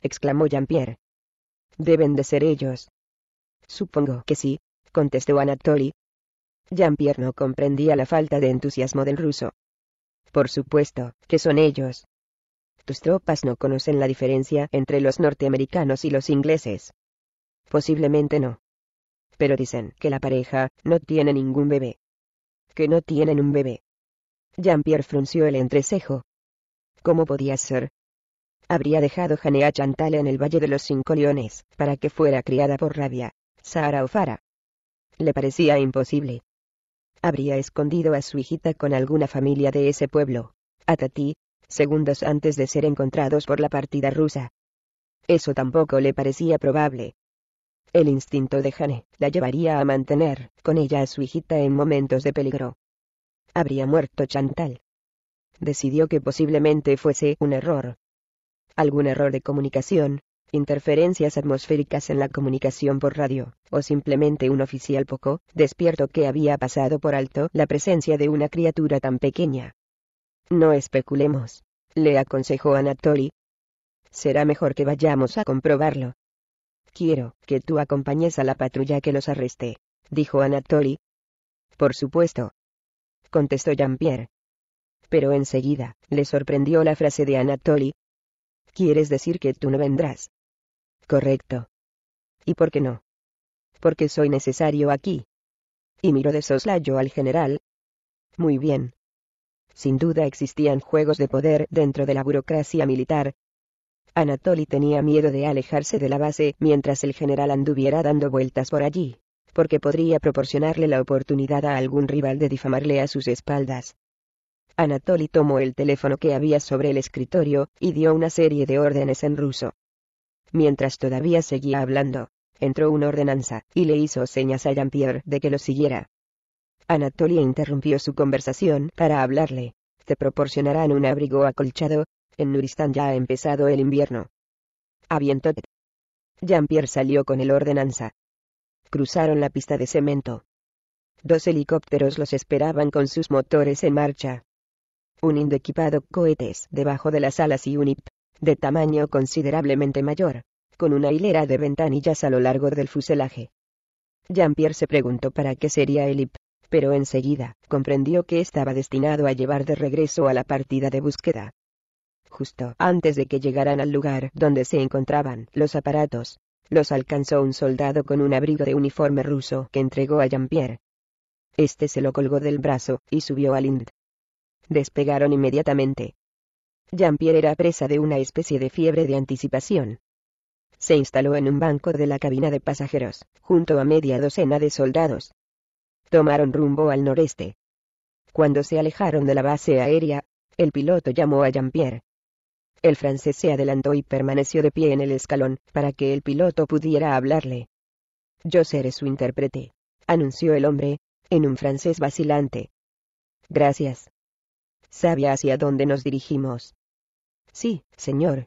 exclamó Jean-Pierre. Deben de ser ellos. Supongo que sí, contestó Anatoly, Jean-Pierre no comprendía la falta de entusiasmo del ruso. Por supuesto, que son ellos. Tus tropas no conocen la diferencia entre los norteamericanos y los ingleses. Posiblemente no. Pero dicen que la pareja no tiene ningún bebé. Que no tienen un bebé. Jean-Pierre frunció el entrecejo. ¿Cómo podía ser? Habría dejado Jane Chantal en el Valle de los Cinco Leones, para que fuera criada por Rabia, Sahara o Fara. Le parecía imposible habría escondido a su hijita con alguna familia de ese pueblo, a Tati, segundos antes de ser encontrados por la partida rusa. Eso tampoco le parecía probable. El instinto de Jane la llevaría a mantener con ella a su hijita en momentos de peligro. Habría muerto Chantal. Decidió que posiblemente fuese un error. Algún error de comunicación, interferencias atmosféricas en la comunicación por radio, o simplemente un oficial poco despierto que había pasado por alto la presencia de una criatura tan pequeña. No especulemos, le aconsejó Anatoly. Será mejor que vayamos a comprobarlo. Quiero que tú acompañes a la patrulla que los arreste, dijo Anatoly. Por supuesto, contestó Jean-Pierre. Pero enseguida, le sorprendió la frase de Anatoly. ¿Quieres decir que tú no vendrás? Correcto. ¿Y por qué no? Porque soy necesario aquí. Y miró de soslayo al general. Muy bien. Sin duda existían juegos de poder dentro de la burocracia militar. Anatoly tenía miedo de alejarse de la base mientras el general anduviera dando vueltas por allí, porque podría proporcionarle la oportunidad a algún rival de difamarle a sus espaldas. Anatoly tomó el teléfono que había sobre el escritorio y dio una serie de órdenes en ruso. Mientras todavía seguía hablando, entró una ordenanza, y le hizo señas a Jean-Pierre de que lo siguiera. Anatolia interrumpió su conversación para hablarle. Te proporcionarán un abrigo acolchado, en Nuristán ya ha empezado el invierno. Avientot. Jean-Pierre salió con el ordenanza. Cruzaron la pista de cemento. Dos helicópteros los esperaban con sus motores en marcha. Un equipado cohetes debajo de las alas y un IP de tamaño considerablemente mayor, con una hilera de ventanillas a lo largo del fuselaje. Jean-Pierre se preguntó para qué sería el IP, pero enseguida comprendió que estaba destinado a llevar de regreso a la partida de búsqueda. Justo antes de que llegaran al lugar donde se encontraban los aparatos, los alcanzó un soldado con un abrigo de uniforme ruso que entregó a Jean-Pierre. Este se lo colgó del brazo y subió al IND. Despegaron inmediatamente, Jean-Pierre era presa de una especie de fiebre de anticipación. Se instaló en un banco de la cabina de pasajeros, junto a media docena de soldados. Tomaron rumbo al noreste. Cuando se alejaron de la base aérea, el piloto llamó a Jean-Pierre. El francés se adelantó y permaneció de pie en el escalón, para que el piloto pudiera hablarle. Yo seré su intérprete, anunció el hombre, en un francés vacilante. Gracias. Sabía hacia dónde nos dirigimos? Sí, señor.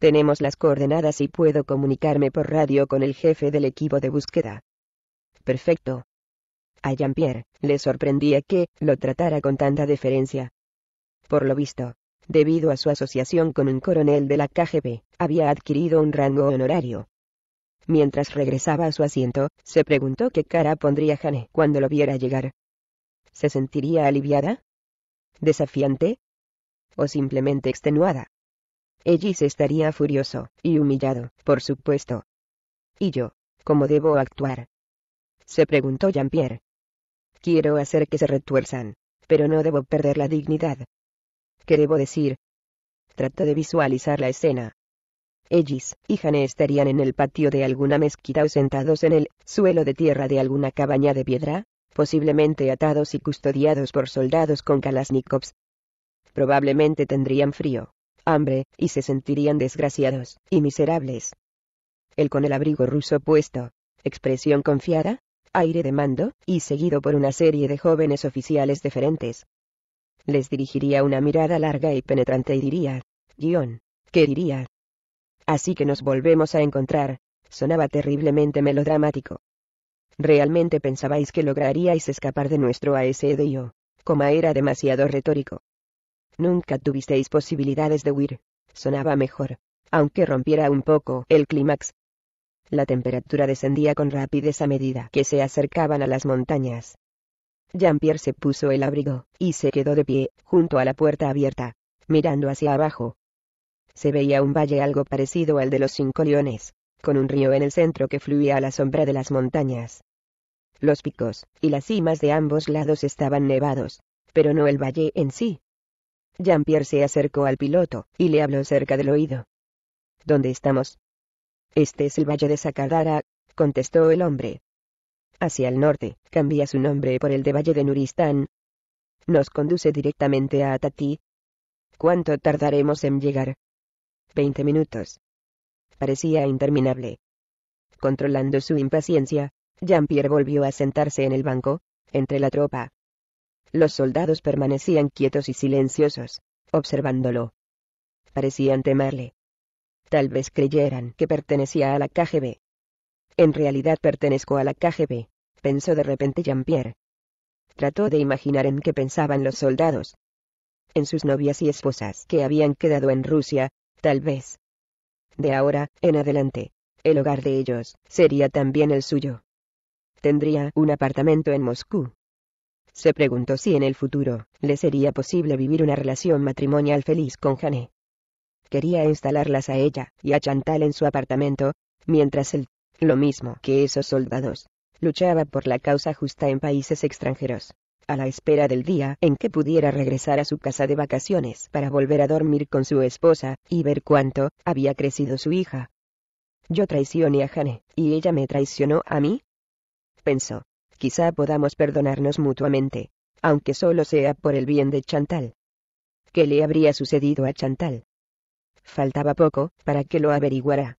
Tenemos las coordenadas y puedo comunicarme por radio con el jefe del equipo de búsqueda. Perfecto. A Jean-Pierre, le sorprendía que lo tratara con tanta deferencia. Por lo visto, debido a su asociación con un coronel de la KGB, había adquirido un rango honorario. Mientras regresaba a su asiento, se preguntó qué cara pondría Jane cuando lo viera llegar. ¿Se sentiría aliviada? ¿Desafiante? ¿O simplemente extenuada? Ellis estaría furioso, y humillado, por supuesto. ¿Y yo? ¿Cómo debo actuar? Se preguntó Jean-Pierre. Quiero hacer que se retuerzan, pero no debo perder la dignidad. ¿Qué debo decir? Trato de visualizar la escena. Ellis y Jane estarían en el patio de alguna mezquita o sentados en el suelo de tierra de alguna cabaña de piedra, posiblemente atados y custodiados por soldados con kalashnikovs. Probablemente tendrían frío hambre, y se sentirían desgraciados, y miserables. Él con el abrigo ruso puesto, expresión confiada, aire de mando, y seguido por una serie de jóvenes oficiales diferentes. Les dirigiría una mirada larga y penetrante y diría, guión, ¿qué diría? Así que nos volvemos a encontrar, sonaba terriblemente melodramático. ¿Realmente pensabais que lograríais escapar de nuestro yo, Coma era demasiado retórico. Nunca tuvisteis posibilidades de huir. Sonaba mejor, aunque rompiera un poco el clímax. La temperatura descendía con rapidez a medida que se acercaban a las montañas. Jean-Pierre se puso el abrigo, y se quedó de pie, junto a la puerta abierta, mirando hacia abajo. Se veía un valle algo parecido al de los cinco leones, con un río en el centro que fluía a la sombra de las montañas. Los picos y las cimas de ambos lados estaban nevados, pero no el valle en sí. Jean-Pierre se acercó al piloto, y le habló cerca del oído. ¿Dónde estamos? Este es el valle de Sakadara, contestó el hombre. Hacia el norte, cambia su nombre por el de Valle de Nuristán. Nos conduce directamente a Atatí. ¿Cuánto tardaremos en llegar? Veinte minutos. Parecía interminable. Controlando su impaciencia, Jean-Pierre volvió a sentarse en el banco, entre la tropa. Los soldados permanecían quietos y silenciosos, observándolo. Parecían temerle. Tal vez creyeran que pertenecía a la KGB. En realidad pertenezco a la KGB, pensó de repente Jean-Pierre. Trató de imaginar en qué pensaban los soldados. En sus novias y esposas que habían quedado en Rusia, tal vez. De ahora, en adelante, el hogar de ellos sería también el suyo. Tendría un apartamento en Moscú, se preguntó si en el futuro, le sería posible vivir una relación matrimonial feliz con Jane. Quería instalarlas a ella y a Chantal en su apartamento, mientras él, lo mismo que esos soldados, luchaba por la causa justa en países extranjeros, a la espera del día en que pudiera regresar a su casa de vacaciones para volver a dormir con su esposa, y ver cuánto había crecido su hija. Yo traicioné a Jane, y ella me traicionó a mí. Pensó, quizá podamos perdonarnos mutuamente, aunque solo sea por el bien de Chantal. ¿Qué le habría sucedido a Chantal? Faltaba poco para que lo averiguara.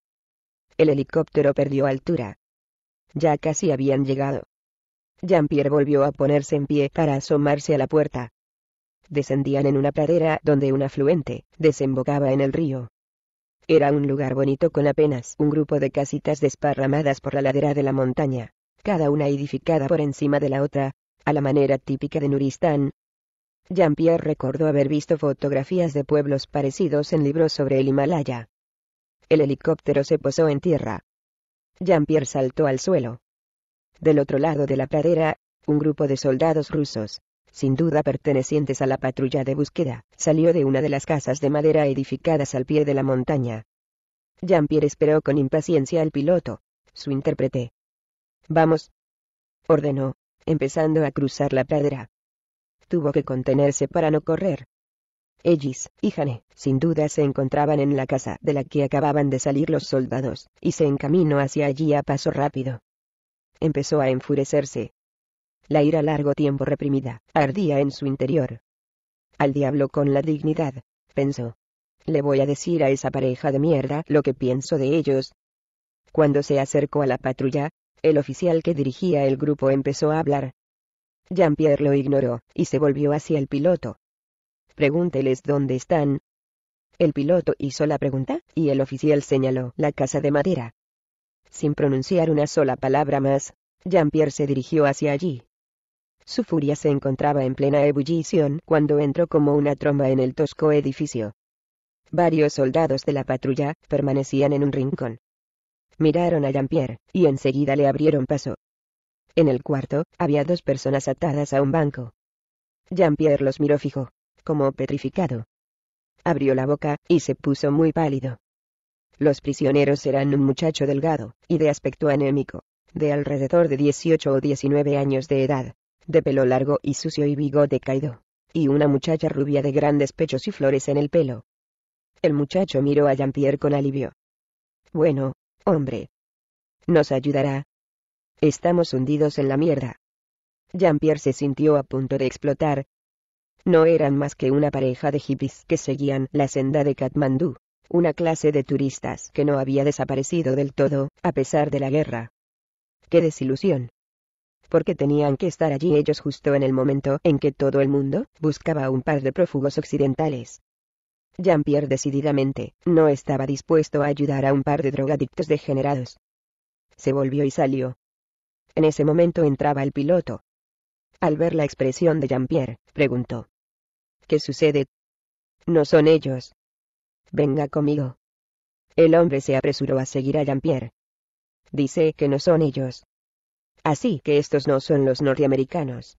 El helicóptero perdió altura. Ya casi habían llegado. Jean-Pierre volvió a ponerse en pie para asomarse a la puerta. Descendían en una pradera donde un afluente desembocaba en el río. Era un lugar bonito con apenas un grupo de casitas desparramadas por la ladera de la montaña cada una edificada por encima de la otra, a la manera típica de Nuristán. Jean-Pierre recordó haber visto fotografías de pueblos parecidos en libros sobre el Himalaya. El helicóptero se posó en tierra. Jean-Pierre saltó al suelo. Del otro lado de la pradera, un grupo de soldados rusos, sin duda pertenecientes a la patrulla de búsqueda, salió de una de las casas de madera edificadas al pie de la montaña. Jean-Pierre esperó con impaciencia al piloto, su intérprete, Vamos. ordenó, empezando a cruzar la pradera. Tuvo que contenerse para no correr. Ellis y Jane, sin duda, se encontraban en la casa de la que acababan de salir los soldados, y se encaminó hacia allí a paso rápido. Empezó a enfurecerse. La ira largo tiempo reprimida, ardía en su interior. Al diablo con la dignidad, pensó. Le voy a decir a esa pareja de mierda lo que pienso de ellos. Cuando se acercó a la patrulla, el oficial que dirigía el grupo empezó a hablar. Jean-Pierre lo ignoró, y se volvió hacia el piloto. Pregúnteles dónde están. El piloto hizo la pregunta, y el oficial señaló la casa de madera. Sin pronunciar una sola palabra más, Jean-Pierre se dirigió hacia allí. Su furia se encontraba en plena ebullición cuando entró como una tromba en el tosco edificio. Varios soldados de la patrulla permanecían en un rincón miraron a Jean-Pierre, y enseguida le abrieron paso. En el cuarto, había dos personas atadas a un banco. Jean-Pierre los miró fijo, como petrificado. Abrió la boca, y se puso muy pálido. Los prisioneros eran un muchacho delgado, y de aspecto anémico, de alrededor de 18 o 19 años de edad, de pelo largo y sucio y bigote caído, y una muchacha rubia de grandes pechos y flores en el pelo. El muchacho miró a Jean-Pierre con alivio. Bueno, hombre. Nos ayudará. Estamos hundidos en la mierda. Jean-Pierre se sintió a punto de explotar. No eran más que una pareja de hippies que seguían la senda de Katmandú, una clase de turistas que no había desaparecido del todo, a pesar de la guerra. ¡Qué desilusión! porque tenían que estar allí ellos justo en el momento en que todo el mundo buscaba un par de prófugos occidentales. Jean-Pierre decididamente, no estaba dispuesto a ayudar a un par de drogadictos degenerados. Se volvió y salió. En ese momento entraba el piloto. Al ver la expresión de Jean-Pierre, preguntó. ¿Qué sucede? No son ellos. Venga conmigo. El hombre se apresuró a seguir a Jean-Pierre. Dice que no son ellos. Así que estos no son los norteamericanos.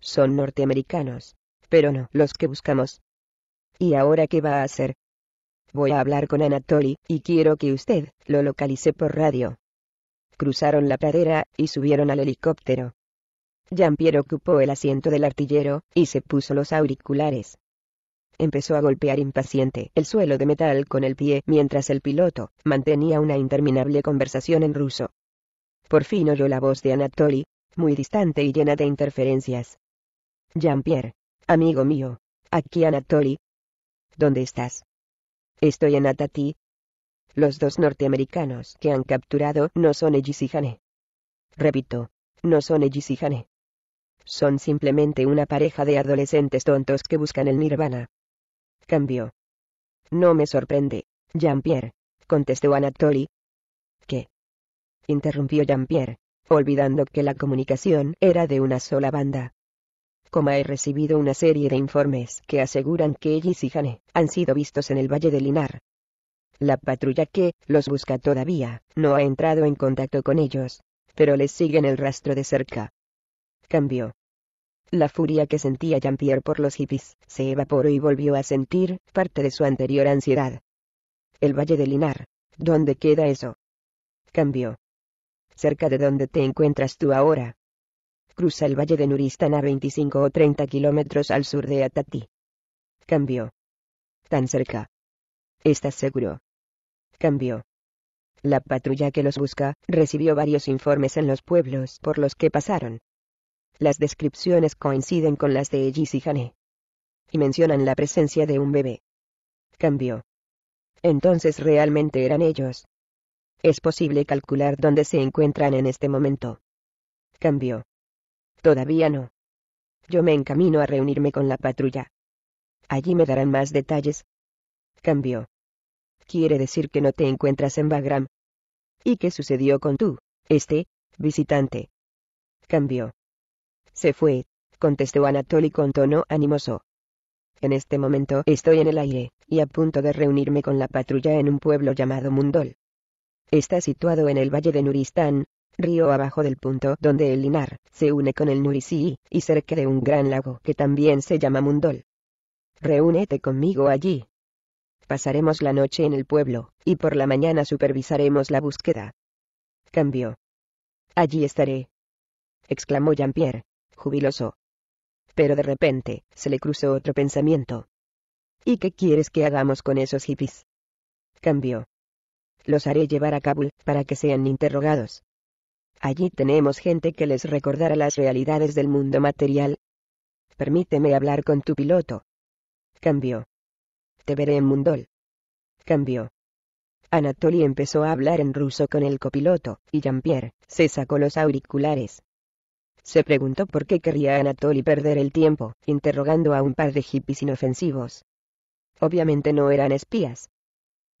Son norteamericanos, pero no los que buscamos. ¿Y ahora qué va a hacer? Voy a hablar con Anatoly, y quiero que usted, lo localice por radio. Cruzaron la pradera, y subieron al helicóptero. Jean-Pierre ocupó el asiento del artillero, y se puso los auriculares. Empezó a golpear impaciente el suelo de metal con el pie mientras el piloto mantenía una interminable conversación en ruso. Por fin oyó la voz de Anatoly, muy distante y llena de interferencias. Jean-Pierre, amigo mío, aquí Anatoly, ¿Dónde estás? Estoy en Atati. Los dos norteamericanos que han capturado no son Ejisihane. Repito, no son Ejisihane. Son simplemente una pareja de adolescentes tontos que buscan el nirvana. Cambio. No me sorprende, Jean-Pierre, contestó Anatoly. ¿Qué? interrumpió Jean-Pierre, olvidando que la comunicación era de una sola banda he recibido una serie de informes que aseguran que ellis y Jane han sido vistos en el Valle de Linar. La patrulla que los busca todavía no ha entrado en contacto con ellos, pero les siguen el rastro de cerca. Cambio. La furia que sentía Jean-Pierre por los hippies se evaporó y volvió a sentir parte de su anterior ansiedad. El Valle de Linar. ¿Dónde queda eso? Cambio. Cerca de donde te encuentras tú ahora, Cruza el valle de Nuristan a 25 o 30 kilómetros al sur de Atati. Cambio. Tan cerca. Estás seguro. Cambio. La patrulla que los busca recibió varios informes en los pueblos por los que pasaron. Las descripciones coinciden con las de Elis y Jane. Y mencionan la presencia de un bebé. Cambio. Entonces realmente eran ellos. Es posible calcular dónde se encuentran en este momento. Cambio. Todavía no. Yo me encamino a reunirme con la patrulla. Allí me darán más detalles. Cambio. Quiere decir que no te encuentras en Bagram. ¿Y qué sucedió con tú, este, visitante? Cambio. Se fue, contestó Anatoly con tono animoso. En este momento estoy en el aire, y a punto de reunirme con la patrulla en un pueblo llamado Mundol. Está situado en el valle de Nuristán, río abajo del punto donde el Linar se une con el Nurisí, y cerca de un gran lago que también se llama Mundol. Reúnete conmigo allí. Pasaremos la noche en el pueblo, y por la mañana supervisaremos la búsqueda. Cambio. Allí estaré. exclamó Jean-Pierre, jubiloso. Pero de repente, se le cruzó otro pensamiento. ¿Y qué quieres que hagamos con esos hippies? Cambio. Los haré llevar a Kabul, para que sean interrogados. Allí tenemos gente que les recordará las realidades del mundo material. Permíteme hablar con tu piloto. Cambio. Te veré en Mundol. Cambio. Anatoly empezó a hablar en ruso con el copiloto, y Jean-Pierre, se sacó los auriculares. Se preguntó por qué querría Anatoly perder el tiempo, interrogando a un par de hippies inofensivos. Obviamente no eran espías.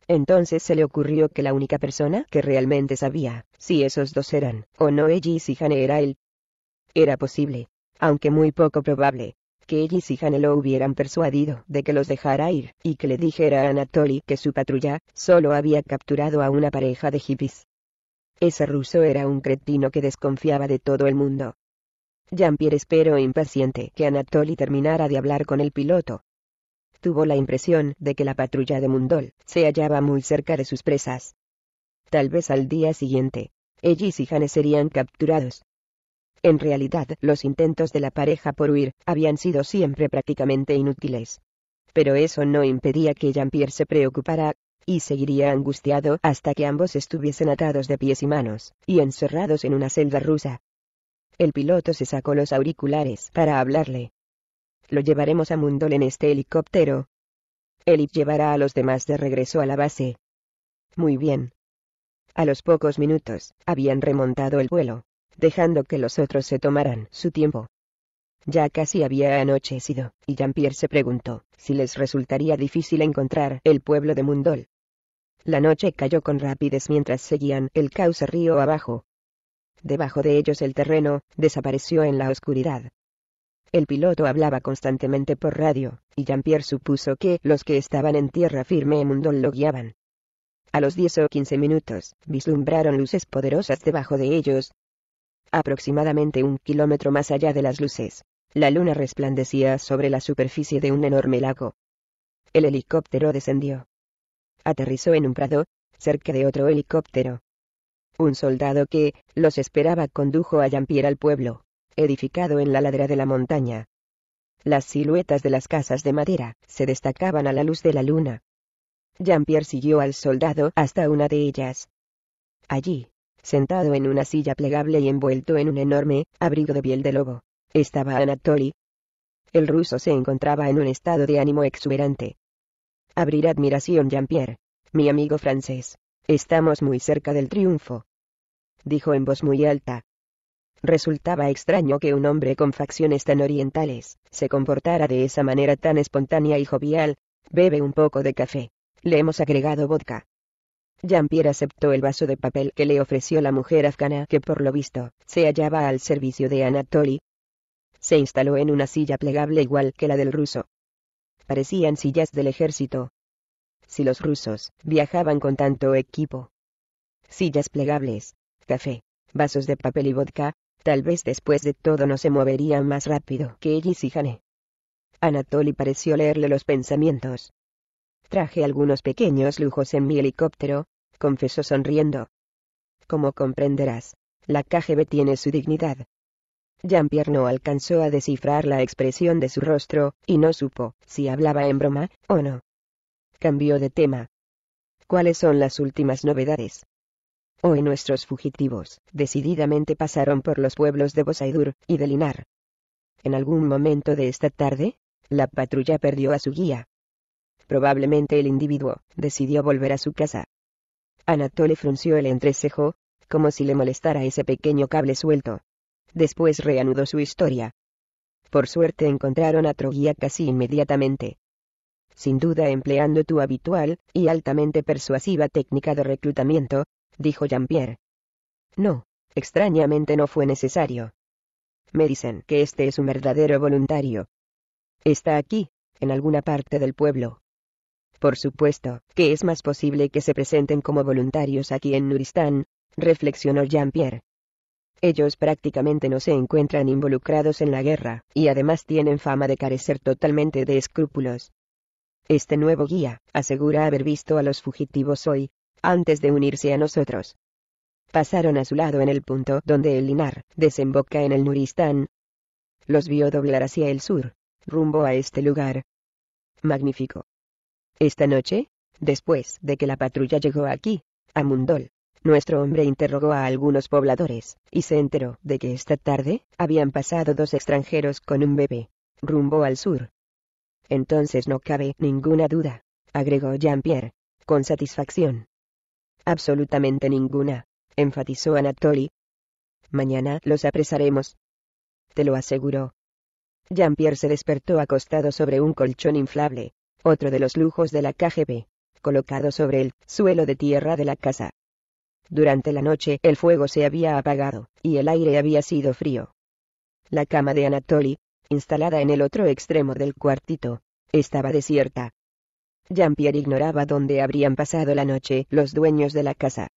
Entonces se le ocurrió que la única persona que realmente sabía si esos dos eran o no Ellis y Hane era él. Era posible, aunque muy poco probable, que Ellis y Hane lo hubieran persuadido de que los dejara ir y que le dijera a Anatoly que su patrulla solo había capturado a una pareja de hippies. Ese ruso era un cretino que desconfiaba de todo el mundo. Jean-Pierre esperó impaciente que Anatoly terminara de hablar con el piloto, tuvo la impresión de que la patrulla de Mundol se hallaba muy cerca de sus presas. Tal vez al día siguiente, ellos y Jane serían capturados. En realidad, los intentos de la pareja por huir habían sido siempre prácticamente inútiles. Pero eso no impedía que Jean-Pierre se preocupara, y seguiría angustiado hasta que ambos estuviesen atados de pies y manos, y encerrados en una celda rusa. El piloto se sacó los auriculares para hablarle, lo llevaremos a Mundol en este helicóptero. Elip llevará a los demás de regreso a la base. Muy bien. A los pocos minutos, habían remontado el vuelo, dejando que los otros se tomaran su tiempo. Ya casi había anochecido, y Jean-Pierre se preguntó si les resultaría difícil encontrar el pueblo de Mundol. La noche cayó con rapidez mientras seguían el cauce río abajo. Debajo de ellos el terreno desapareció en la oscuridad, el piloto hablaba constantemente por radio, y Jean-Pierre supuso que los que estaban en tierra firme en Mundón lo guiaban. A los 10 o 15 minutos, vislumbraron luces poderosas debajo de ellos. Aproximadamente un kilómetro más allá de las luces, la luna resplandecía sobre la superficie de un enorme lago. El helicóptero descendió. Aterrizó en un prado, cerca de otro helicóptero. Un soldado que los esperaba condujo a Jean-Pierre al pueblo edificado en la ladera de la montaña. Las siluetas de las casas de madera se destacaban a la luz de la luna. Jean-Pierre siguió al soldado hasta una de ellas. Allí, sentado en una silla plegable y envuelto en un enorme abrigo de piel de lobo, estaba Anatoly. El ruso se encontraba en un estado de ánimo exuberante. Abrir admiración, Jean-Pierre, mi amigo francés. Estamos muy cerca del triunfo. Dijo en voz muy alta. Resultaba extraño que un hombre con facciones tan orientales, se comportara de esa manera tan espontánea y jovial, bebe un poco de café. Le hemos agregado vodka. Jean-Pierre aceptó el vaso de papel que le ofreció la mujer afgana que por lo visto, se hallaba al servicio de Anatoly. Se instaló en una silla plegable igual que la del ruso. Parecían sillas del ejército. Si los rusos viajaban con tanto equipo. Sillas plegables, café, vasos de papel y vodka, Tal vez después de todo no se movería más rápido que ella y Jane. Anatoly pareció leerle los pensamientos. Traje algunos pequeños lujos en mi helicóptero, confesó sonriendo. Como comprenderás, la KGB tiene su dignidad. Jean-Pierre no alcanzó a descifrar la expresión de su rostro, y no supo si hablaba en broma o no. Cambió de tema. ¿Cuáles son las últimas novedades? en nuestros fugitivos, decididamente pasaron por los pueblos de Bosaidur, y de Linar. En algún momento de esta tarde, la patrulla perdió a su guía. Probablemente el individuo, decidió volver a su casa. Anatole frunció el entrecejo, como si le molestara ese pequeño cable suelto. Después reanudó su historia. Por suerte encontraron a Troguía casi inmediatamente. Sin duda empleando tu habitual y altamente persuasiva técnica de reclutamiento, dijo Jean-Pierre. No, extrañamente no fue necesario. Me dicen que este es un verdadero voluntario. Está aquí, en alguna parte del pueblo. Por supuesto, que es más posible que se presenten como voluntarios aquí en Nuristán, reflexionó Jean-Pierre. Ellos prácticamente no se encuentran involucrados en la guerra, y además tienen fama de carecer totalmente de escrúpulos. Este nuevo guía asegura haber visto a los fugitivos hoy, antes de unirse a nosotros. Pasaron a su lado en el punto donde el Linar desemboca en el Nuristán. Los vio doblar hacia el sur, rumbo a este lugar. Magnífico. Esta noche, después de que la patrulla llegó aquí, a Mundol, nuestro hombre interrogó a algunos pobladores, y se enteró de que esta tarde habían pasado dos extranjeros con un bebé, rumbo al sur. Entonces no cabe ninguna duda, agregó Jean-Pierre, con satisfacción, absolutamente ninguna, enfatizó Anatoly. Mañana los apresaremos. Te lo aseguro Jean-Pierre se despertó acostado sobre un colchón inflable, otro de los lujos de la KGB, colocado sobre el suelo de tierra de la casa. Durante la noche el fuego se había apagado, y el aire había sido frío. La cama de Anatoly, instalada en el otro extremo del cuartito, estaba desierta. Jean-Pierre ignoraba dónde habrían pasado la noche los dueños de la casa.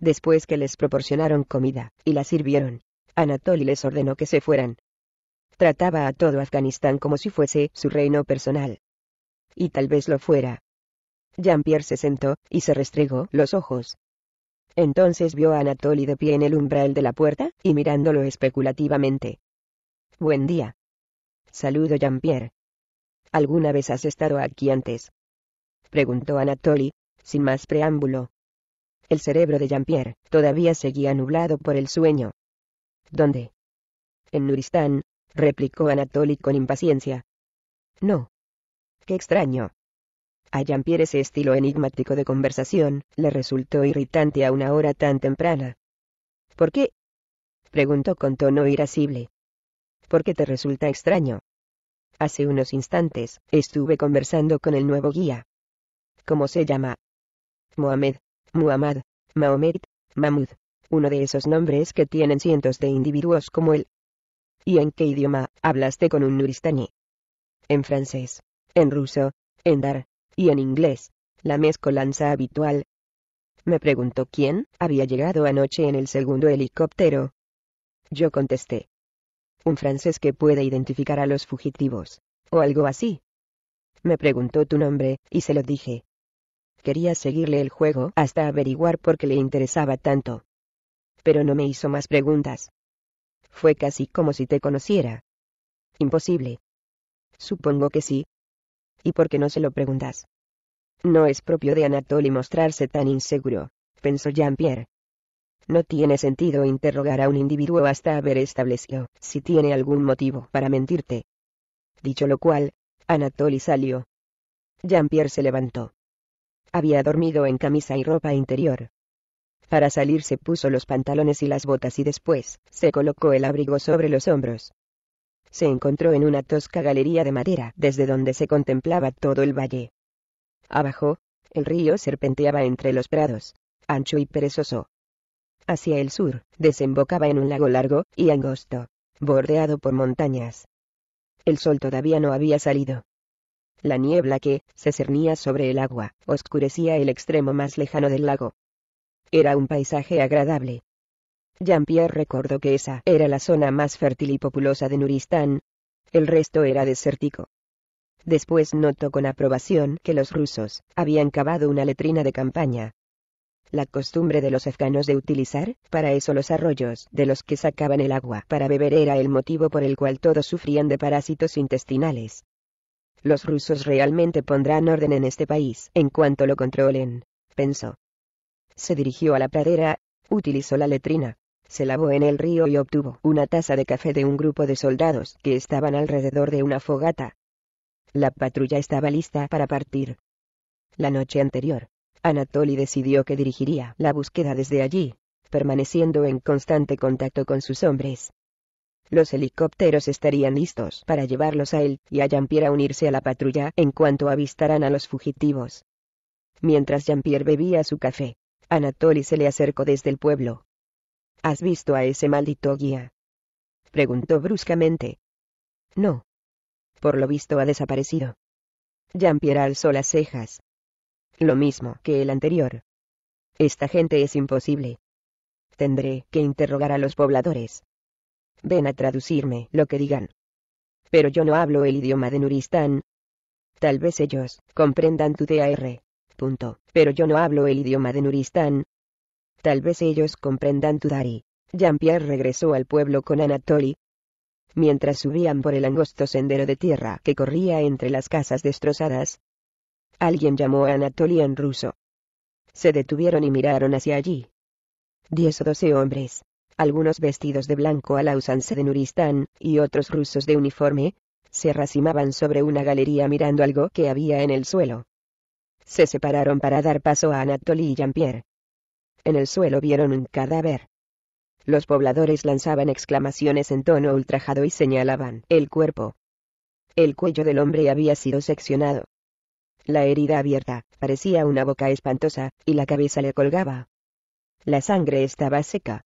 Después que les proporcionaron comida, y la sirvieron, Anatoly les ordenó que se fueran. Trataba a todo Afganistán como si fuese su reino personal. Y tal vez lo fuera. Jean-Pierre se sentó, y se restregó los ojos. Entonces vio a Anatoly de pie en el umbral de la puerta, y mirándolo especulativamente. Buen día. Saludo Jean-Pierre. ¿Alguna vez has estado aquí antes? preguntó Anatoly, sin más preámbulo. El cerebro de Jean-Pierre todavía seguía nublado por el sueño. ¿Dónde? En Nuristán, replicó Anatoly con impaciencia. No. Qué extraño. A Jean-Pierre ese estilo enigmático de conversación le resultó irritante a una hora tan temprana. ¿Por qué? preguntó con tono irascible. ¿Por qué te resulta extraño? Hace unos instantes, estuve conversando con el nuevo guía. «¿Cómo se llama. Mohamed, Muhammad, Mahomet, Mahmud, uno de esos nombres que tienen cientos de individuos como él. ¿Y en qué idioma hablaste con un nuristani? En francés, en ruso, en dar, y en inglés, la mezcolanza habitual. Me preguntó quién había llegado anoche en el segundo helicóptero. Yo contesté. Un francés que puede identificar a los fugitivos, o algo así. Me preguntó tu nombre, y se lo dije. Quería seguirle el juego hasta averiguar por qué le interesaba tanto. Pero no me hizo más preguntas. Fue casi como si te conociera. Imposible. Supongo que sí. ¿Y por qué no se lo preguntas? No es propio de Anatoly mostrarse tan inseguro, pensó Jean-Pierre. No tiene sentido interrogar a un individuo hasta haber establecido si tiene algún motivo para mentirte. Dicho lo cual, Anatoly salió. Jean-Pierre se levantó. Había dormido en camisa y ropa interior. Para salir se puso los pantalones y las botas y después, se colocó el abrigo sobre los hombros. Se encontró en una tosca galería de madera, desde donde se contemplaba todo el valle. Abajo, el río serpenteaba entre los prados, ancho y perezoso. Hacia el sur, desembocaba en un lago largo y angosto, bordeado por montañas. El sol todavía no había salido, la niebla que se cernía sobre el agua oscurecía el extremo más lejano del lago. Era un paisaje agradable. Jean-Pierre recordó que esa era la zona más fértil y populosa de Nuristán. El resto era desértico. Después notó con aprobación que los rusos habían cavado una letrina de campaña. La costumbre de los afganos de utilizar para eso los arroyos de los que sacaban el agua para beber era el motivo por el cual todos sufrían de parásitos intestinales. Los rusos realmente pondrán orden en este país en cuanto lo controlen, pensó. Se dirigió a la pradera, utilizó la letrina, se lavó en el río y obtuvo una taza de café de un grupo de soldados que estaban alrededor de una fogata. La patrulla estaba lista para partir. La noche anterior, Anatoly decidió que dirigiría la búsqueda desde allí, permaneciendo en constante contacto con sus hombres. Los helicópteros estarían listos para llevarlos a él y a Jean-Pierre a unirse a la patrulla en cuanto avistaran a los fugitivos. Mientras Jean-Pierre bebía su café, Anatoly se le acercó desde el pueblo. ¿Has visto a ese maldito guía? preguntó bruscamente. No. Por lo visto ha desaparecido. Jean-Pierre alzó las cejas. Lo mismo que el anterior. Esta gente es imposible. Tendré que interrogar a los pobladores ven a traducirme lo que digan. Pero yo no hablo el idioma de Nuristán. Tal vez ellos comprendan tu DAR. Punto. Pero yo no hablo el idioma de Nuristán. Tal vez ellos comprendan tu Dari. Jean-Pierre regresó al pueblo con Anatoly. Mientras subían por el angosto sendero de tierra que corría entre las casas destrozadas, alguien llamó a Anatoly en ruso. Se detuvieron y miraron hacia allí. Diez o doce hombres, algunos vestidos de blanco a la usanza de Nuristán, y otros rusos de uniforme, se racimaban sobre una galería mirando algo que había en el suelo. Se separaron para dar paso a Anatoly y Jean-Pierre. En el suelo vieron un cadáver. Los pobladores lanzaban exclamaciones en tono ultrajado y señalaban el cuerpo. El cuello del hombre había sido seccionado. La herida abierta, parecía una boca espantosa, y la cabeza le colgaba. La sangre estaba seca.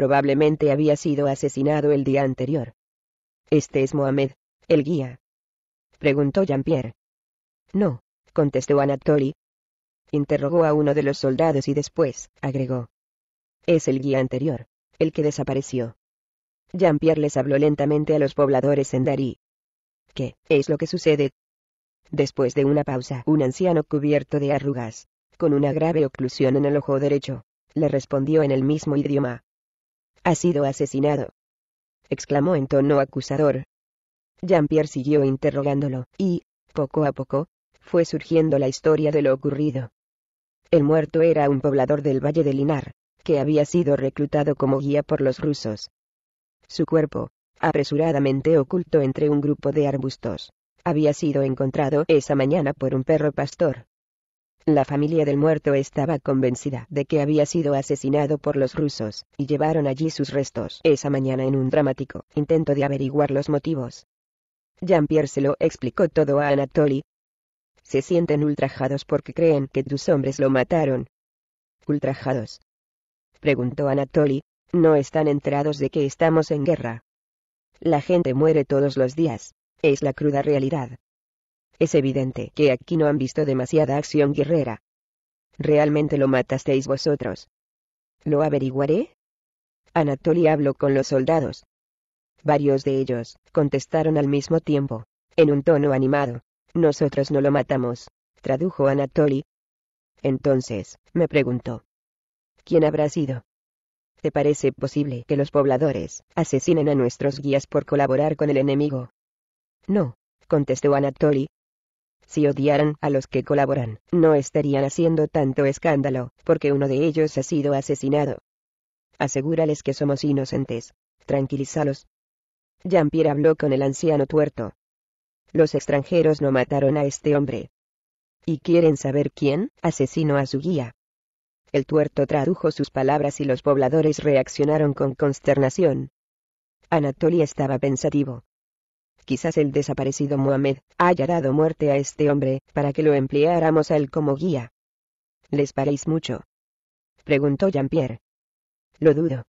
Probablemente había sido asesinado el día anterior. Este es Mohamed, el guía. Preguntó Jean-Pierre. No, contestó Anatoli. Interrogó a uno de los soldados y después, agregó. Es el guía anterior, el que desapareció. Jean-Pierre les habló lentamente a los pobladores en Darí. ¿Qué es lo que sucede? Después de una pausa, un anciano cubierto de arrugas, con una grave oclusión en el ojo derecho, le respondió en el mismo idioma. Ha sido asesinado. exclamó en tono acusador. Jean-Pierre siguió interrogándolo, y, poco a poco, fue surgiendo la historia de lo ocurrido. El muerto era un poblador del Valle de Linar, que había sido reclutado como guía por los rusos. Su cuerpo, apresuradamente oculto entre un grupo de arbustos, había sido encontrado esa mañana por un perro pastor. La familia del muerto estaba convencida de que había sido asesinado por los rusos, y llevaron allí sus restos. Esa mañana en un dramático intento de averiguar los motivos. Jean-Pierre se lo explicó todo a Anatoly. Se sienten ultrajados porque creen que tus hombres lo mataron. ¿Ultrajados? Preguntó Anatoly. No están enterados de que estamos en guerra. La gente muere todos los días. Es la cruda realidad. Es evidente que aquí no han visto demasiada acción guerrera. ¿Realmente lo matasteis vosotros? ¿Lo averiguaré? Anatoly habló con los soldados. Varios de ellos contestaron al mismo tiempo, en un tono animado. Nosotros no lo matamos, tradujo Anatoly. Entonces, me preguntó. ¿Quién habrá sido? ¿Te parece posible que los pobladores asesinen a nuestros guías por colaborar con el enemigo? No, contestó Anatoly, si odiaran a los que colaboran, no estarían haciendo tanto escándalo, porque uno de ellos ha sido asesinado. Asegúrales que somos inocentes. Tranquilízalos. Jean-Pierre habló con el anciano tuerto. Los extranjeros no mataron a este hombre. ¿Y quieren saber quién asesinó a su guía? El tuerto tradujo sus palabras y los pobladores reaccionaron con consternación. Anatoly estaba pensativo. Quizás el desaparecido Mohamed haya dado muerte a este hombre, para que lo empleáramos a él como guía. ¿Les paréis mucho? Preguntó Jean-Pierre. Lo dudo.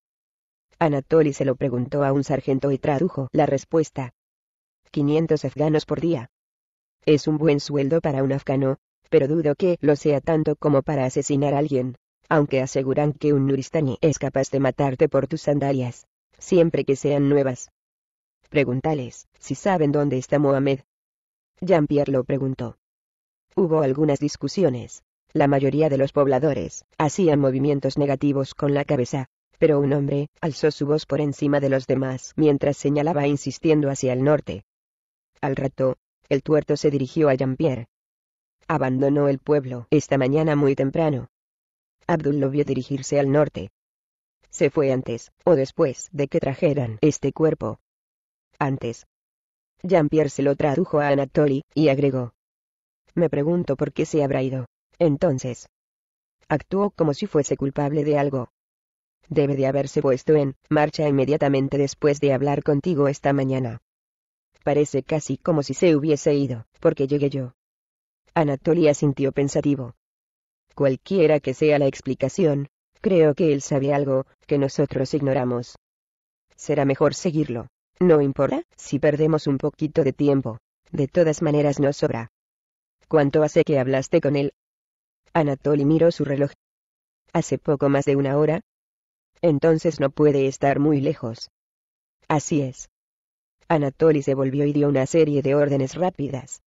Anatoli se lo preguntó a un sargento y tradujo la respuesta. 500 afganos por día. Es un buen sueldo para un afgano, pero dudo que lo sea tanto como para asesinar a alguien, aunque aseguran que un nuristani es capaz de matarte por tus sandalias, siempre que sean nuevas. Pregúntales si saben dónde está Mohamed. Jean-Pierre lo preguntó. Hubo algunas discusiones. La mayoría de los pobladores hacían movimientos negativos con la cabeza, pero un hombre alzó su voz por encima de los demás mientras señalaba insistiendo hacia el norte. Al rato, el tuerto se dirigió a Jean-Pierre. Abandonó el pueblo esta mañana muy temprano. Abdul lo vio dirigirse al norte. Se fue antes o después de que trajeran este cuerpo antes. Jean-Pierre se lo tradujo a Anatoly, y agregó. Me pregunto por qué se habrá ido. Entonces. Actuó como si fuese culpable de algo. Debe de haberse puesto en marcha inmediatamente después de hablar contigo esta mañana. Parece casi como si se hubiese ido, porque llegué yo. Anatoly asintió pensativo. Cualquiera que sea la explicación, creo que él sabe algo, que nosotros ignoramos. Será mejor seguirlo. No importa si perdemos un poquito de tiempo. De todas maneras nos sobra. ¿Cuánto hace que hablaste con él? Anatoly miró su reloj. Hace poco más de una hora. Entonces no puede estar muy lejos. Así es. Anatoly se volvió y dio una serie de órdenes rápidas.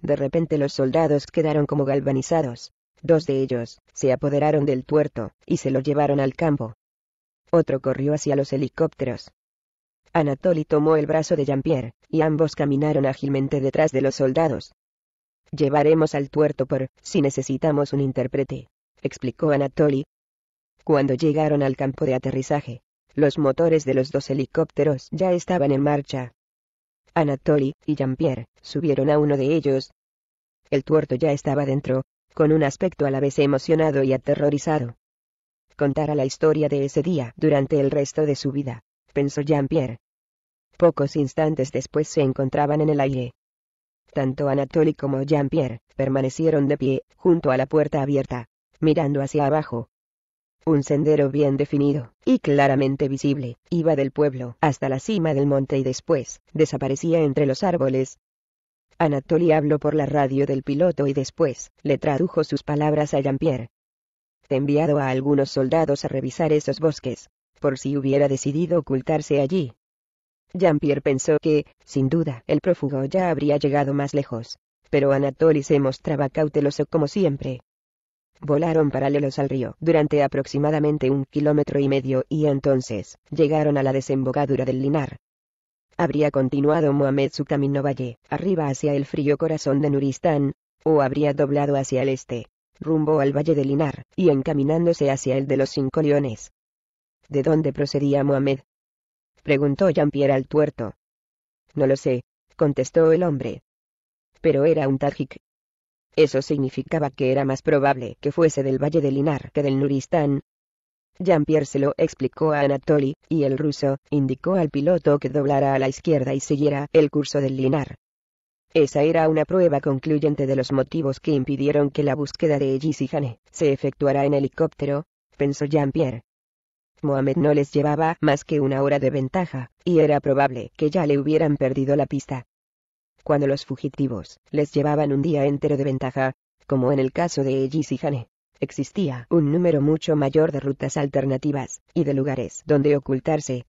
De repente los soldados quedaron como galvanizados. Dos de ellos se apoderaron del tuerto y se lo llevaron al campo. Otro corrió hacia los helicópteros, Anatoly tomó el brazo de Jean-Pierre, y ambos caminaron ágilmente detrás de los soldados. Llevaremos al tuerto por, si necesitamos un intérprete, explicó Anatoly. Cuando llegaron al campo de aterrizaje, los motores de los dos helicópteros ya estaban en marcha. Anatoly y Jean-Pierre subieron a uno de ellos. El tuerto ya estaba dentro, con un aspecto a la vez emocionado y aterrorizado. Contará la historia de ese día durante el resto de su vida, pensó Jean-Pierre, Pocos instantes después se encontraban en el aire. Tanto Anatoly como Jean-Pierre permanecieron de pie, junto a la puerta abierta, mirando hacia abajo. Un sendero bien definido, y claramente visible, iba del pueblo hasta la cima del monte y después, desaparecía entre los árboles. Anatoly habló por la radio del piloto y después, le tradujo sus palabras a Jean-Pierre. He enviado a algunos soldados a revisar esos bosques, por si hubiera decidido ocultarse allí, Jean-Pierre pensó que, sin duda, el prófugo ya habría llegado más lejos. Pero Anatoly se mostraba cauteloso como siempre. Volaron paralelos al río durante aproximadamente un kilómetro y medio y entonces llegaron a la desembocadura del Linar. Habría continuado Mohamed su camino valle, arriba hacia el frío corazón de Nuristán, o habría doblado hacia el este, rumbo al valle del Linar, y encaminándose hacia el de los cinco leones. ¿De dónde procedía Mohamed? preguntó Jean-Pierre al tuerto. No lo sé, contestó el hombre. Pero era un tajik. Eso significaba que era más probable que fuese del valle del Linar que del Nuristán. Jean-Pierre se lo explicó a Anatoly, y el ruso indicó al piloto que doblara a la izquierda y siguiera el curso del Linar. Esa era una prueba concluyente de los motivos que impidieron que la búsqueda de Hane se efectuara en helicóptero, pensó Jean-Pierre. Mohamed no les llevaba más que una hora de ventaja, y era probable que ya le hubieran perdido la pista. Cuando los fugitivos les llevaban un día entero de ventaja, como en el caso de Egis y existía un número mucho mayor de rutas alternativas, y de lugares donde ocultarse.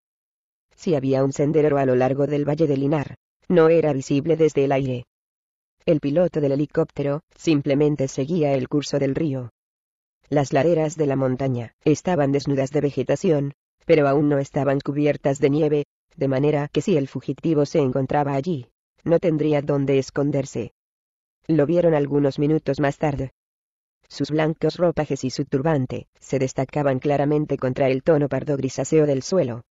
Si había un sendero a lo largo del valle de Linar, no era visible desde el aire. El piloto del helicóptero simplemente seguía el curso del río, las laderas de la montaña estaban desnudas de vegetación, pero aún no estaban cubiertas de nieve, de manera que si el fugitivo se encontraba allí, no tendría dónde esconderse. Lo vieron algunos minutos más tarde. Sus blancos ropajes y su turbante se destacaban claramente contra el tono pardo grisáceo del suelo.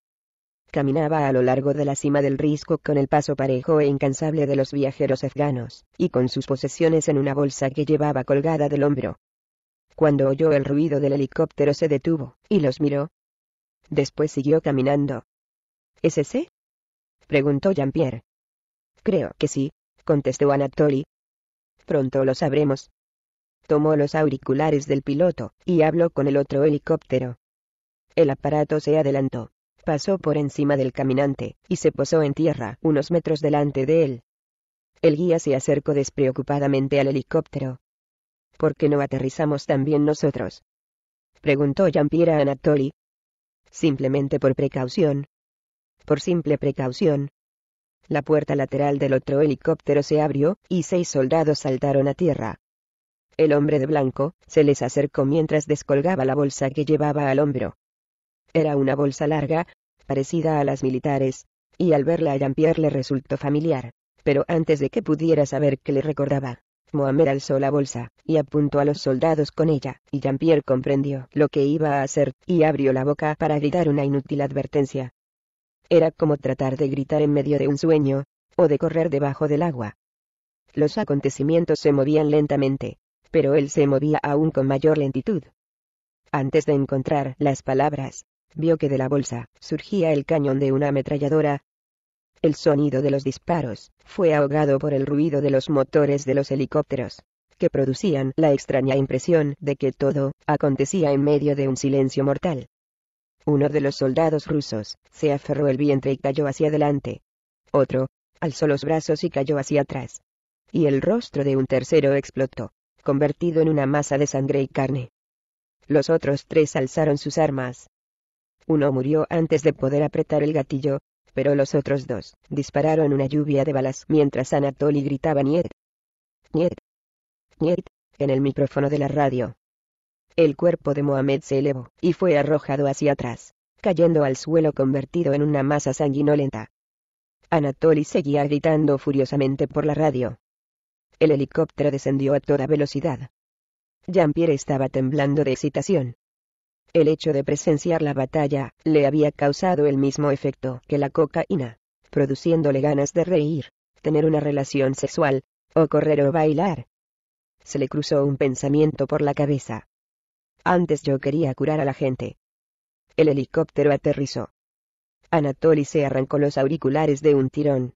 Caminaba a lo largo de la cima del risco con el paso parejo e incansable de los viajeros afganos, y con sus posesiones en una bolsa que llevaba colgada del hombro, cuando oyó el ruido del helicóptero se detuvo, y los miró. Después siguió caminando. ¿Es ese? preguntó Jean-Pierre. Creo que sí, contestó Anatoli. Pronto lo sabremos. Tomó los auriculares del piloto, y habló con el otro helicóptero. El aparato se adelantó, pasó por encima del caminante, y se posó en tierra unos metros delante de él. El guía se acercó despreocupadamente al helicóptero, ¿por qué no aterrizamos también nosotros? Preguntó Jean-Pierre a Anatoly. Simplemente por precaución. Por simple precaución. La puerta lateral del otro helicóptero se abrió, y seis soldados saltaron a tierra. El hombre de blanco, se les acercó mientras descolgaba la bolsa que llevaba al hombro. Era una bolsa larga, parecida a las militares, y al verla a Jean-Pierre le resultó familiar, pero antes de que pudiera saber qué le recordaba, Mohamed alzó la bolsa, y apuntó a los soldados con ella, y Jean-Pierre comprendió lo que iba a hacer, y abrió la boca para gritar una inútil advertencia. Era como tratar de gritar en medio de un sueño, o de correr debajo del agua. Los acontecimientos se movían lentamente, pero él se movía aún con mayor lentitud. Antes de encontrar las palabras, vio que de la bolsa surgía el cañón de una ametralladora, el sonido de los disparos fue ahogado por el ruido de los motores de los helicópteros, que producían la extraña impresión de que todo acontecía en medio de un silencio mortal. Uno de los soldados rusos se aferró el vientre y cayó hacia adelante. Otro, alzó los brazos y cayó hacia atrás. Y el rostro de un tercero explotó, convertido en una masa de sangre y carne. Los otros tres alzaron sus armas. Uno murió antes de poder apretar el gatillo, pero los otros dos dispararon una lluvia de balas mientras Anatoly gritaba Niet. Niet. Niet, en el micrófono de la radio. El cuerpo de Mohamed se elevó y fue arrojado hacia atrás, cayendo al suelo convertido en una masa sanguinolenta. Anatoly seguía gritando furiosamente por la radio. El helicóptero descendió a toda velocidad. Jean-Pierre estaba temblando de excitación. El hecho de presenciar la batalla, le había causado el mismo efecto que la cocaína, produciéndole ganas de reír, tener una relación sexual, o correr o bailar. Se le cruzó un pensamiento por la cabeza. Antes yo quería curar a la gente. El helicóptero aterrizó. Anatoly se arrancó los auriculares de un tirón.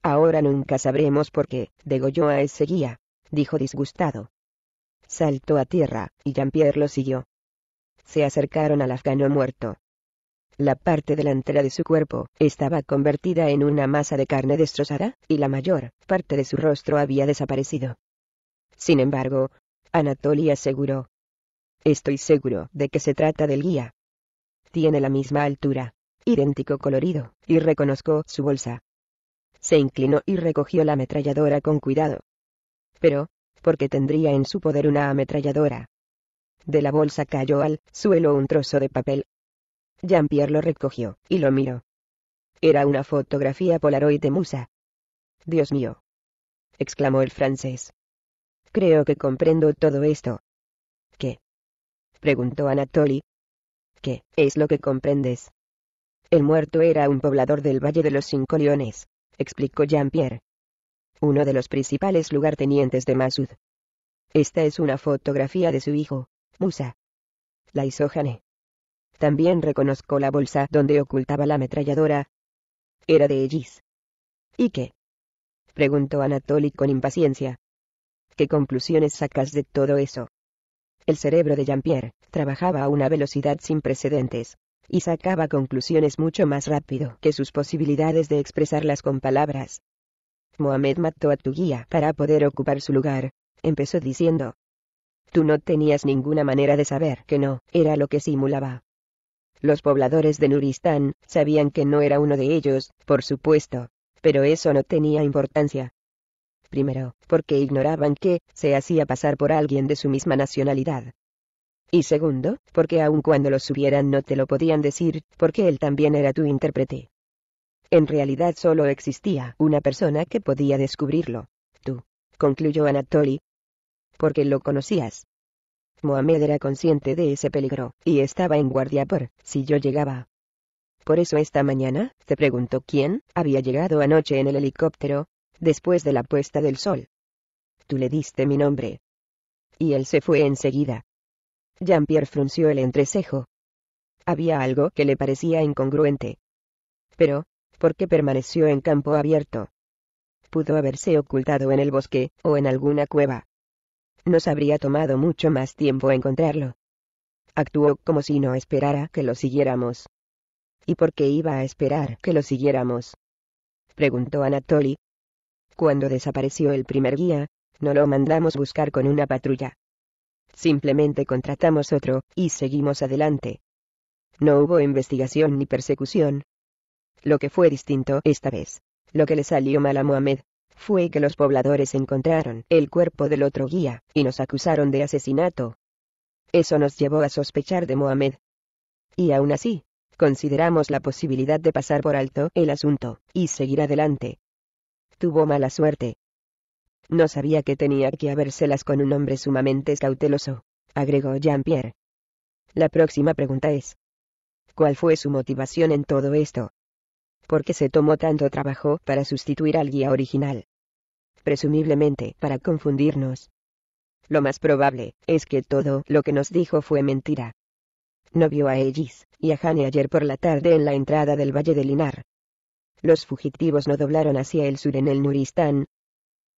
Ahora nunca sabremos por qué, degolló a ese guía, dijo disgustado. Saltó a tierra, y Jean-Pierre lo siguió se acercaron al afgano muerto. La parte delantera de su cuerpo estaba convertida en una masa de carne destrozada, y la mayor parte de su rostro había desaparecido. Sin embargo, Anatoly aseguró. Estoy seguro de que se trata del guía. Tiene la misma altura, idéntico colorido, y reconozco su bolsa. Se inclinó y recogió la ametralladora con cuidado. Pero, ¿por qué tendría en su poder una ametralladora? De la bolsa cayó al suelo un trozo de papel. Jean-Pierre lo recogió, y lo miró. Era una fotografía Polaroid de Musa. Dios mío. exclamó el francés. Creo que comprendo todo esto. ¿Qué? preguntó Anatoly. ¿Qué es lo que comprendes? El muerto era un poblador del Valle de los Cinco Leones, explicó Jean-Pierre. Uno de los principales lugartenientes de Masud. Esta es una fotografía de su hijo, Musa. La hizo También reconozco la bolsa donde ocultaba la ametralladora. Era de Ellis. ¿Y qué? preguntó Anatoly con impaciencia. ¿Qué conclusiones sacas de todo eso? El cerebro de Jean-Pierre trabajaba a una velocidad sin precedentes, y sacaba conclusiones mucho más rápido que sus posibilidades de expresarlas con palabras. Mohamed mató a tu guía para poder ocupar su lugar, empezó diciendo. Tú no tenías ninguna manera de saber que no era lo que simulaba. Los pobladores de Nuristán sabían que no era uno de ellos, por supuesto, pero eso no tenía importancia. Primero, porque ignoraban que se hacía pasar por alguien de su misma nacionalidad. Y segundo, porque aun cuando lo supieran no te lo podían decir, porque él también era tu intérprete. En realidad solo existía una persona que podía descubrirlo. Tú, concluyó Anatoly, porque lo conocías. Mohamed era consciente de ese peligro, y estaba en guardia por, si yo llegaba. Por eso esta mañana, te preguntó quién, había llegado anoche en el helicóptero, después de la puesta del sol. Tú le diste mi nombre. Y él se fue enseguida. Jean-Pierre frunció el entrecejo. Había algo que le parecía incongruente. Pero, ¿por qué permaneció en campo abierto? Pudo haberse ocultado en el bosque, o en alguna cueva nos habría tomado mucho más tiempo encontrarlo. Actuó como si no esperara que lo siguiéramos. ¿Y por qué iba a esperar que lo siguiéramos? preguntó Anatoly. Cuando desapareció el primer guía, no lo mandamos buscar con una patrulla. Simplemente contratamos otro, y seguimos adelante. No hubo investigación ni persecución. Lo que fue distinto esta vez, lo que le salió mal a Mohamed, fue que los pobladores encontraron el cuerpo del otro guía, y nos acusaron de asesinato. Eso nos llevó a sospechar de Mohamed. Y aún así, consideramos la posibilidad de pasar por alto el asunto, y seguir adelante. Tuvo mala suerte. No sabía que tenía que habérselas con un hombre sumamente cauteloso, agregó Jean-Pierre. La próxima pregunta es, ¿cuál fue su motivación en todo esto? ¿Por qué se tomó tanto trabajo para sustituir al guía original? presumiblemente para confundirnos. Lo más probable, es que todo lo que nos dijo fue mentira. No vio a Ellis, y a Hane ayer por la tarde en la entrada del Valle de Linar. Los fugitivos no doblaron hacia el sur en el Nuristán.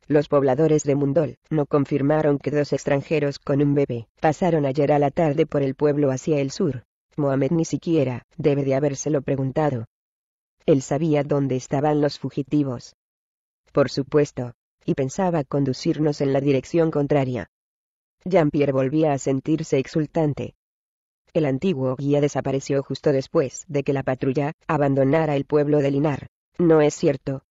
Los pobladores de Mundol no confirmaron que dos extranjeros con un bebé pasaron ayer a la tarde por el pueblo hacia el sur. Mohamed ni siquiera debe de habérselo preguntado. Él sabía dónde estaban los fugitivos. Por supuesto, y pensaba conducirnos en la dirección contraria. Jean-Pierre volvía a sentirse exultante. El antiguo guía desapareció justo después de que la patrulla abandonara el pueblo de Linar. ¿No es cierto?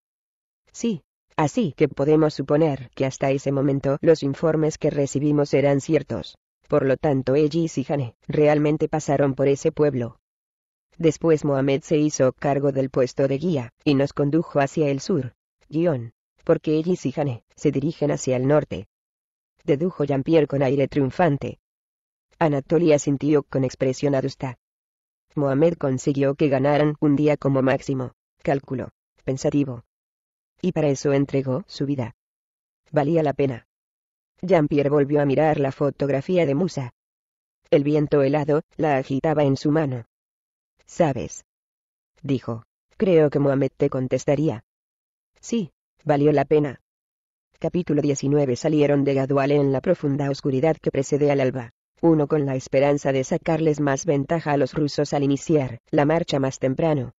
Sí, Así que podemos suponer que hasta ese momento los informes que recibimos eran ciertos. Por lo tanto, Ellis y Jane realmente pasaron por ese pueblo. Después Mohamed se hizo cargo del puesto de guía, y nos condujo hacia el sur. Guión porque ellis y Jane se dirigen hacia el norte. Dedujo Jean-Pierre con aire triunfante. Anatolia sintió con expresión adusta. Mohamed consiguió que ganaran un día como máximo, cálculo, pensativo. Y para eso entregó su vida. Valía la pena. Jean-Pierre volvió a mirar la fotografía de Musa. El viento helado la agitaba en su mano. ¿Sabes? Dijo. Creo que Mohamed te contestaría. Sí, Valió la pena. Capítulo 19 Salieron de Gaduale en la profunda oscuridad que precede al alba. Uno con la esperanza de sacarles más ventaja a los rusos al iniciar la marcha más temprano.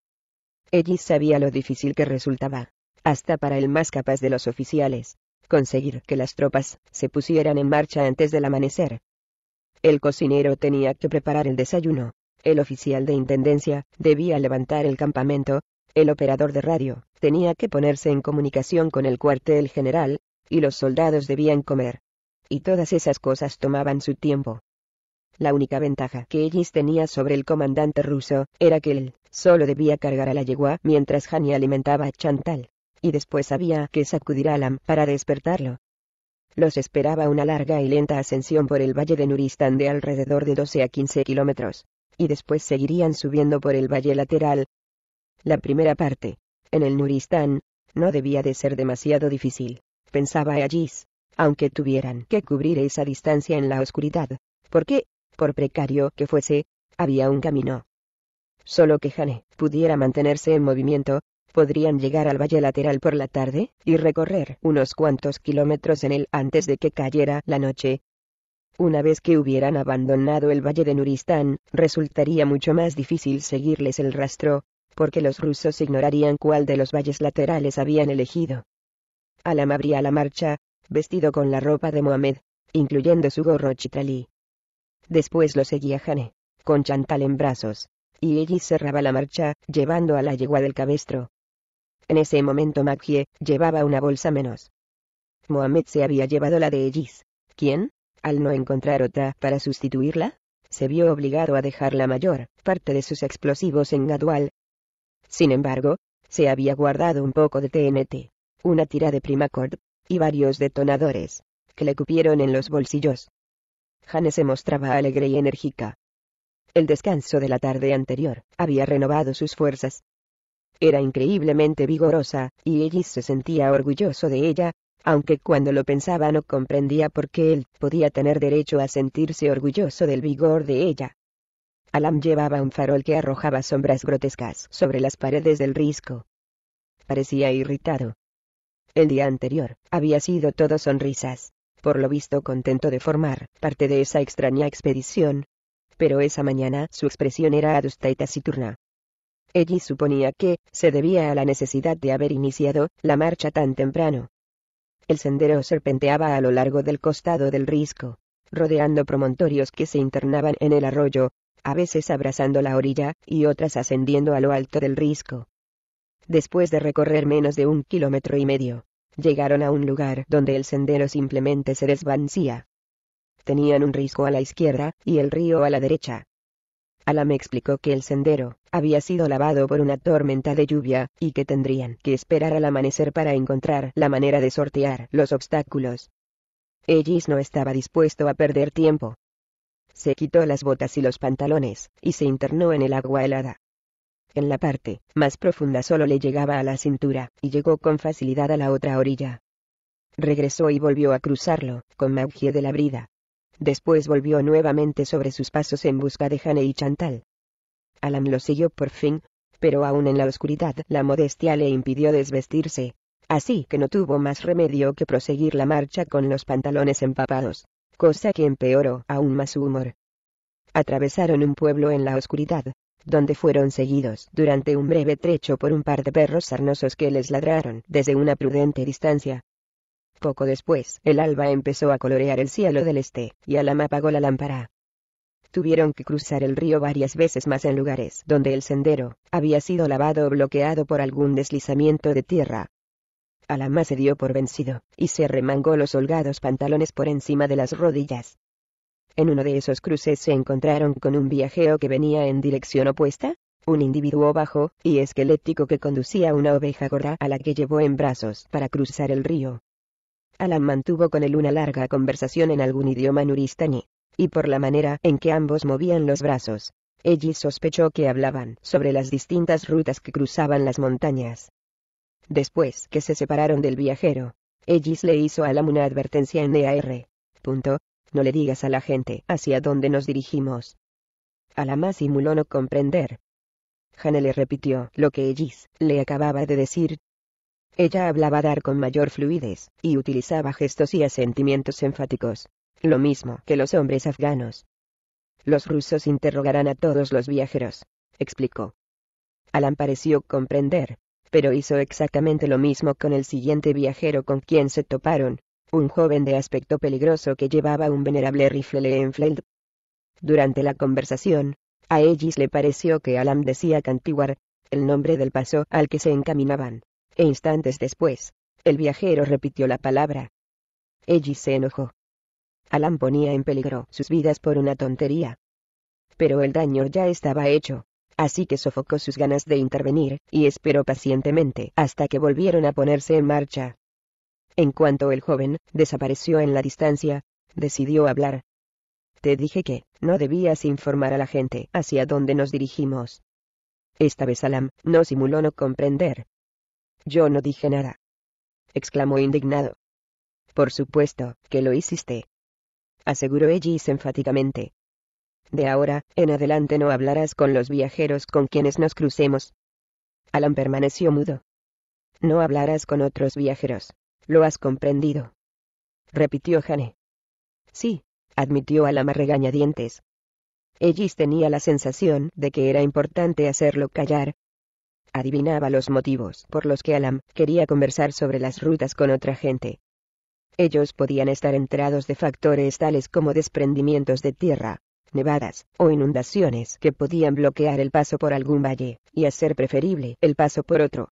Ellis sabía lo difícil que resultaba, hasta para el más capaz de los oficiales, conseguir que las tropas se pusieran en marcha antes del amanecer. El cocinero tenía que preparar el desayuno, el oficial de intendencia debía levantar el campamento, el operador de radio tenía que ponerse en comunicación con el cuartel general, y los soldados debían comer. Y todas esas cosas tomaban su tiempo. La única ventaja que Ellis tenía sobre el comandante ruso era que él solo debía cargar a la yegua mientras Hani alimentaba a Chantal, y después había que sacudir a Alam para despertarlo. Los esperaba una larga y lenta ascensión por el valle de Nuristán de alrededor de 12 a 15 kilómetros, y después seguirían subiendo por el valle lateral, la primera parte, en el Nuristán, no debía de ser demasiado difícil, pensaba allí, aunque tuvieran que cubrir esa distancia en la oscuridad, porque, por precario que fuese, había un camino. Solo que Jane pudiera mantenerse en movimiento, podrían llegar al valle lateral por la tarde y recorrer unos cuantos kilómetros en él antes de que cayera la noche. Una vez que hubieran abandonado el valle de Nuristán, resultaría mucho más difícil seguirles el rastro, porque los rusos ignorarían cuál de los valles laterales habían elegido. Alam abría la marcha, vestido con la ropa de Mohamed, incluyendo su gorro chitralí. Después lo seguía Jane, con Chantal en brazos, y ella cerraba la marcha, llevando a la yegua del cabestro. En ese momento Maggie llevaba una bolsa menos. Mohamed se había llevado la de Ellis, quien, al no encontrar otra para sustituirla, se vio obligado a dejar la mayor parte de sus explosivos en Gadual, sin embargo, se había guardado un poco de TNT, una tira de Primacord, y varios detonadores, que le cupieron en los bolsillos. Jane se mostraba alegre y enérgica. El descanso de la tarde anterior había renovado sus fuerzas. Era increíblemente vigorosa, y Ellis se sentía orgulloso de ella, aunque cuando lo pensaba no comprendía por qué él podía tener derecho a sentirse orgulloso del vigor de ella. Alam llevaba un farol que arrojaba sombras grotescas sobre las paredes del risco. Parecía irritado. El día anterior, había sido todo sonrisas, por lo visto contento de formar parte de esa extraña expedición. Pero esa mañana su expresión era adusta y taciturna. Ellie suponía que, se debía a la necesidad de haber iniciado, la marcha tan temprano. El sendero serpenteaba a lo largo del costado del risco, rodeando promontorios que se internaban en el arroyo, a veces abrazando la orilla, y otras ascendiendo a lo alto del risco. Después de recorrer menos de un kilómetro y medio, llegaron a un lugar donde el sendero simplemente se desvancía. Tenían un risco a la izquierda, y el río a la derecha. Ala me explicó que el sendero había sido lavado por una tormenta de lluvia, y que tendrían que esperar al amanecer para encontrar la manera de sortear los obstáculos. Ellis no estaba dispuesto a perder tiempo se quitó las botas y los pantalones, y se internó en el agua helada. En la parte más profunda solo le llegaba a la cintura, y llegó con facilidad a la otra orilla. Regresó y volvió a cruzarlo, con Maugie de la brida. Después volvió nuevamente sobre sus pasos en busca de Jane y Chantal. Alan lo siguió por fin, pero aún en la oscuridad la modestia le impidió desvestirse, así que no tuvo más remedio que proseguir la marcha con los pantalones empapados cosa que empeoró aún más su humor. Atravesaron un pueblo en la oscuridad, donde fueron seguidos durante un breve trecho por un par de perros sarnosos que les ladraron desde una prudente distancia. Poco después, el alba empezó a colorear el cielo del este, y Alama apagó la lámpara. Tuvieron que cruzar el río varias veces más en lugares donde el sendero había sido lavado o bloqueado por algún deslizamiento de tierra, Alamá se dio por vencido, y se remangó los holgados pantalones por encima de las rodillas. En uno de esos cruces se encontraron con un viajeo que venía en dirección opuesta, un individuo bajo y esquelético que conducía una oveja gorda a la que llevó en brazos para cruzar el río. Alan mantuvo con él una larga conversación en algún idioma nuristani, y por la manera en que ambos movían los brazos, Ellis sospechó que hablaban sobre las distintas rutas que cruzaban las montañas. Después que se separaron del viajero, Ellis le hizo a Alam una advertencia en EAR. Punto. No le digas a la gente hacia dónde nos dirigimos. Alam simuló no comprender. Jane le repitió lo que Ellis le acababa de decir. Ella hablaba dar con mayor fluidez, y utilizaba gestos y asentimientos enfáticos, lo mismo que los hombres afganos. Los rusos interrogarán a todos los viajeros, explicó. Alan pareció comprender, pero hizo exactamente lo mismo con el siguiente viajero con quien se toparon, un joven de aspecto peligroso que llevaba un venerable rifle Leenfeld. Durante la conversación, a ellis le pareció que Alam decía Cantiguar, el nombre del paso al que se encaminaban, e instantes después, el viajero repitió la palabra. Ellis se enojó. Alan ponía en peligro sus vidas por una tontería. Pero el daño ya estaba hecho así que sofocó sus ganas de intervenir, y esperó pacientemente hasta que volvieron a ponerse en marcha. En cuanto el joven desapareció en la distancia, decidió hablar. Te dije que, no debías informar a la gente hacia dónde nos dirigimos. Esta vez Alam no simuló no comprender. Yo no dije nada. exclamó indignado. Por supuesto, que lo hiciste. Aseguró Ellis enfáticamente, de ahora, en adelante no hablarás con los viajeros con quienes nos crucemos. Alan permaneció mudo. No hablarás con otros viajeros. ¿Lo has comprendido? repitió Jane. Sí, admitió Alan a regañadientes. Ellis tenía la sensación de que era importante hacerlo callar. Adivinaba los motivos por los que Alan quería conversar sobre las rutas con otra gente. Ellos podían estar enterados de factores tales como desprendimientos de tierra, nevadas, o inundaciones que podían bloquear el paso por algún valle, y hacer preferible el paso por otro.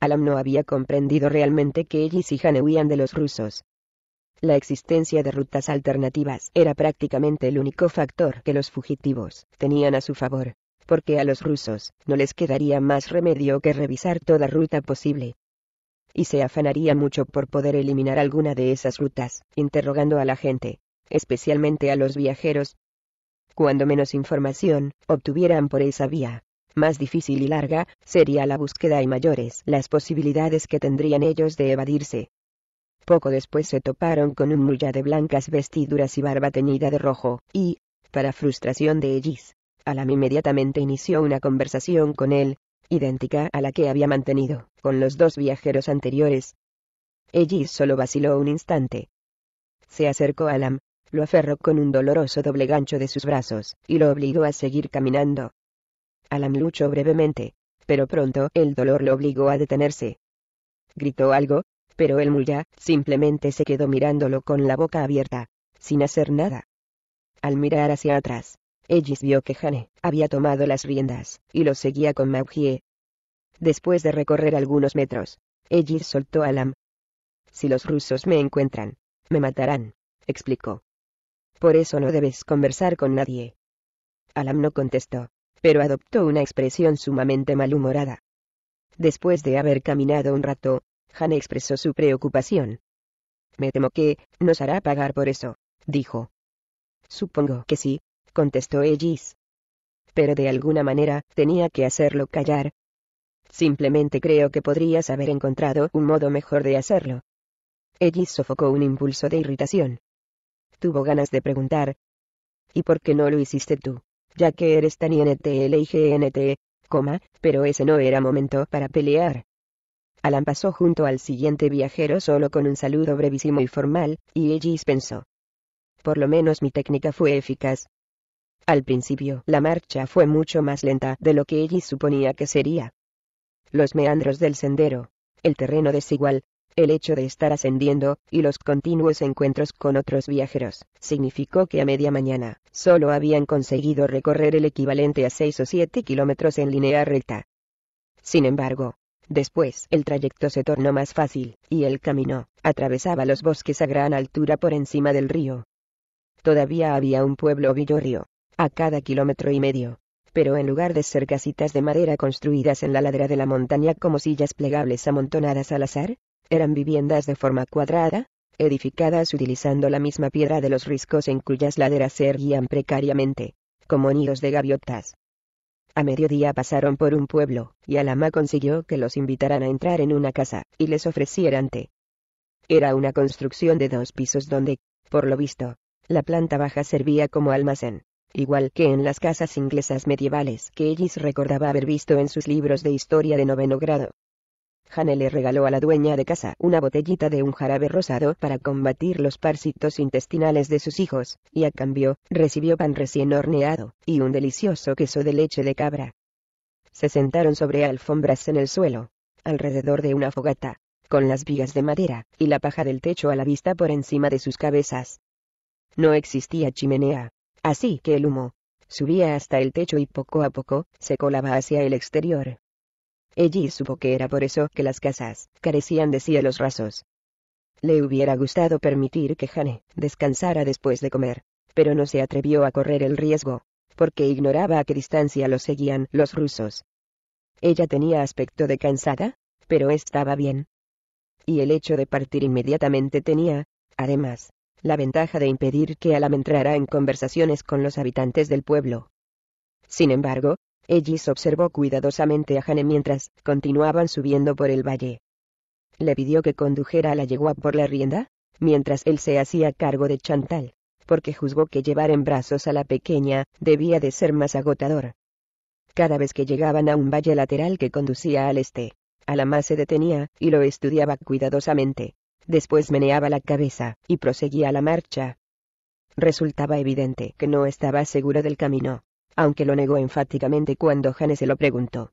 Alam no había comprendido realmente que ellos y Sihane huían de los rusos. La existencia de rutas alternativas era prácticamente el único factor que los fugitivos tenían a su favor, porque a los rusos no les quedaría más remedio que revisar toda ruta posible. Y se afanaría mucho por poder eliminar alguna de esas rutas, interrogando a la gente, especialmente a los viajeros, cuando menos información obtuvieran por esa vía. Más difícil y larga sería la búsqueda y mayores las posibilidades que tendrían ellos de evadirse. Poco después se toparon con un mulla de blancas vestiduras y barba teñida de rojo, y, para frustración de Ellis, Alam inmediatamente inició una conversación con él, idéntica a la que había mantenido con los dos viajeros anteriores. Ellis solo vaciló un instante. Se acercó a Alam, lo aferró con un doloroso doble gancho de sus brazos, y lo obligó a seguir caminando. Alam luchó brevemente, pero pronto el dolor lo obligó a detenerse. Gritó algo, pero el Mulya simplemente se quedó mirándolo con la boca abierta, sin hacer nada. Al mirar hacia atrás, Ellis vio que Hane había tomado las riendas, y lo seguía con Maugie. Después de recorrer algunos metros, Ellis soltó a Alam. Si los rusos me encuentran, me matarán, explicó. Por eso no debes conversar con nadie. Alam no contestó, pero adoptó una expresión sumamente malhumorada. Después de haber caminado un rato, Han expresó su preocupación. Me temo que, nos hará pagar por eso, dijo. Supongo que sí, contestó Ellis. Pero de alguna manera, tenía que hacerlo callar. Simplemente creo que podrías haber encontrado un modo mejor de hacerlo. Ellis sofocó un impulso de irritación. Tuvo ganas de preguntar. ¿Y por qué no lo hiciste tú? Ya que eres tan INTL y GNT, coma, pero ese no era momento para pelear. Alan pasó junto al siguiente viajero solo con un saludo brevísimo y formal, y Ellis pensó. Por lo menos mi técnica fue eficaz. Al principio, la marcha fue mucho más lenta de lo que Ellis suponía que sería. Los meandros del sendero, el terreno desigual, el hecho de estar ascendiendo, y los continuos encuentros con otros viajeros, significó que a media mañana, solo habían conseguido recorrer el equivalente a seis o siete kilómetros en línea recta. Sin embargo, después el trayecto se tornó más fácil, y el camino, atravesaba los bosques a gran altura por encima del río. Todavía había un pueblo villorrio, a cada kilómetro y medio, pero en lugar de ser casitas de madera construidas en la ladera de la montaña como sillas plegables amontonadas al azar, eran viviendas de forma cuadrada, edificadas utilizando la misma piedra de los riscos en cuyas laderas se erguían precariamente, como nidos de gaviotas. A mediodía pasaron por un pueblo, y Alama consiguió que los invitaran a entrar en una casa, y les ofrecieran té. Era una construcción de dos pisos donde, por lo visto, la planta baja servía como almacén, igual que en las casas inglesas medievales que Ellis recordaba haber visto en sus libros de historia de noveno grado. Jane le regaló a la dueña de casa una botellita de un jarabe rosado para combatir los parsitos intestinales de sus hijos, y a cambio, recibió pan recién horneado, y un delicioso queso de leche de cabra. Se sentaron sobre alfombras en el suelo, alrededor de una fogata, con las vigas de madera, y la paja del techo a la vista por encima de sus cabezas. No existía chimenea, así que el humo subía hasta el techo y poco a poco, se colaba hacia el exterior. Ella supo que era por eso que las casas carecían de cielos rasos. Le hubiera gustado permitir que Jane descansara después de comer, pero no se atrevió a correr el riesgo, porque ignoraba a qué distancia lo seguían los rusos. Ella tenía aspecto de cansada, pero estaba bien. Y el hecho de partir inmediatamente tenía, además, la ventaja de impedir que Alam entrara en conversaciones con los habitantes del pueblo. Sin embargo, Ellis observó cuidadosamente a Jane mientras continuaban subiendo por el valle. Le pidió que condujera a la yegua por la rienda, mientras él se hacía cargo de Chantal, porque juzgó que llevar en brazos a la pequeña debía de ser más agotador. Cada vez que llegaban a un valle lateral que conducía al este, Alamá se detenía y lo estudiaba cuidadosamente. Después meneaba la cabeza y proseguía la marcha. Resultaba evidente que no estaba seguro del camino aunque lo negó enfáticamente cuando Jane se lo preguntó.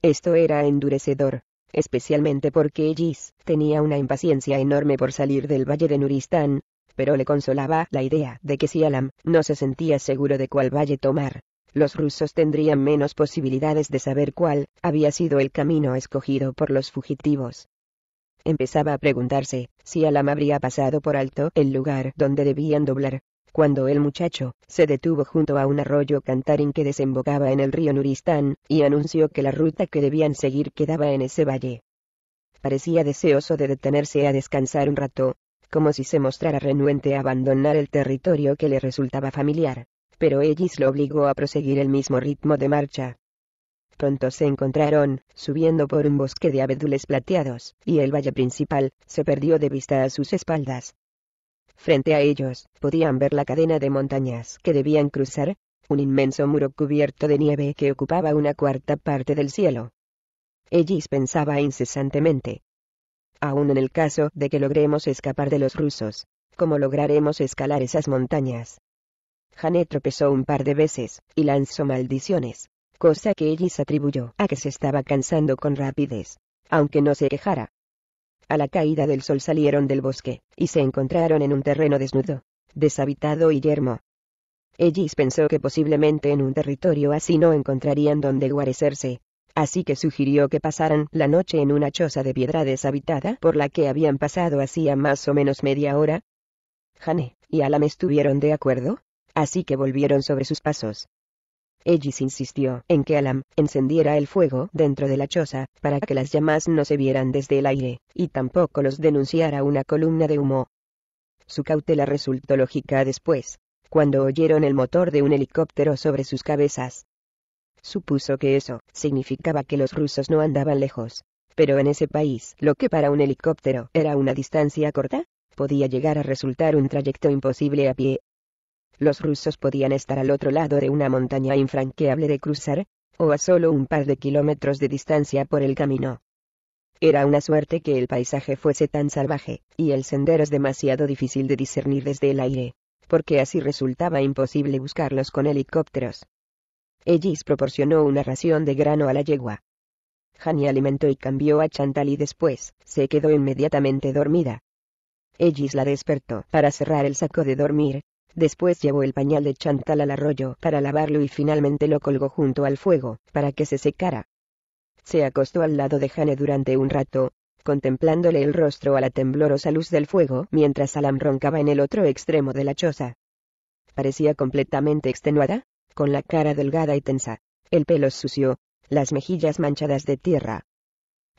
Esto era endurecedor, especialmente porque Ellis tenía una impaciencia enorme por salir del valle de Nuristán, pero le consolaba la idea de que si Alam no se sentía seguro de cuál valle tomar, los rusos tendrían menos posibilidades de saber cuál había sido el camino escogido por los fugitivos. Empezaba a preguntarse si Alam habría pasado por alto el lugar donde debían doblar, cuando el muchacho se detuvo junto a un arroyo cantarín que desembocaba en el río Nuristán, y anunció que la ruta que debían seguir quedaba en ese valle. Parecía deseoso de detenerse a descansar un rato, como si se mostrara renuente a abandonar el territorio que le resultaba familiar, pero Ellis lo obligó a proseguir el mismo ritmo de marcha. Pronto se encontraron, subiendo por un bosque de abedules plateados, y el valle principal, se perdió de vista a sus espaldas. Frente a ellos, podían ver la cadena de montañas que debían cruzar, un inmenso muro cubierto de nieve que ocupaba una cuarta parte del cielo. Ellis pensaba incesantemente. Aún en el caso de que logremos escapar de los rusos, ¿cómo lograremos escalar esas montañas? Janet tropezó un par de veces, y lanzó maldiciones, cosa que Ellis atribuyó a que se estaba cansando con rapidez, aunque no se quejara a la caída del sol salieron del bosque, y se encontraron en un terreno desnudo, deshabitado y yermo. Ellis pensó que posiblemente en un territorio así no encontrarían donde guarecerse, así que sugirió que pasaran la noche en una choza de piedra deshabitada por la que habían pasado hacía más o menos media hora. Jane y Alam estuvieron de acuerdo, así que volvieron sobre sus pasos. Ellis insistió en que Alam encendiera el fuego dentro de la choza, para que las llamas no se vieran desde el aire, y tampoco los denunciara una columna de humo. Su cautela resultó lógica después, cuando oyeron el motor de un helicóptero sobre sus cabezas. Supuso que eso significaba que los rusos no andaban lejos, pero en ese país lo que para un helicóptero era una distancia corta, podía llegar a resultar un trayecto imposible a pie los rusos podían estar al otro lado de una montaña infranqueable de cruzar, o a solo un par de kilómetros de distancia por el camino. Era una suerte que el paisaje fuese tan salvaje, y el sendero es demasiado difícil de discernir desde el aire, porque así resultaba imposible buscarlos con helicópteros. Ellis proporcionó una ración de grano a la yegua. Hani alimentó y cambió a Chantal y después, se quedó inmediatamente dormida. Ellis la despertó para cerrar el saco de dormir, Después llevó el pañal de Chantal al arroyo para lavarlo y finalmente lo colgó junto al fuego, para que se secara. Se acostó al lado de Jane durante un rato, contemplándole el rostro a la temblorosa luz del fuego mientras Salam roncaba en el otro extremo de la choza. Parecía completamente extenuada, con la cara delgada y tensa, el pelo sucio, las mejillas manchadas de tierra.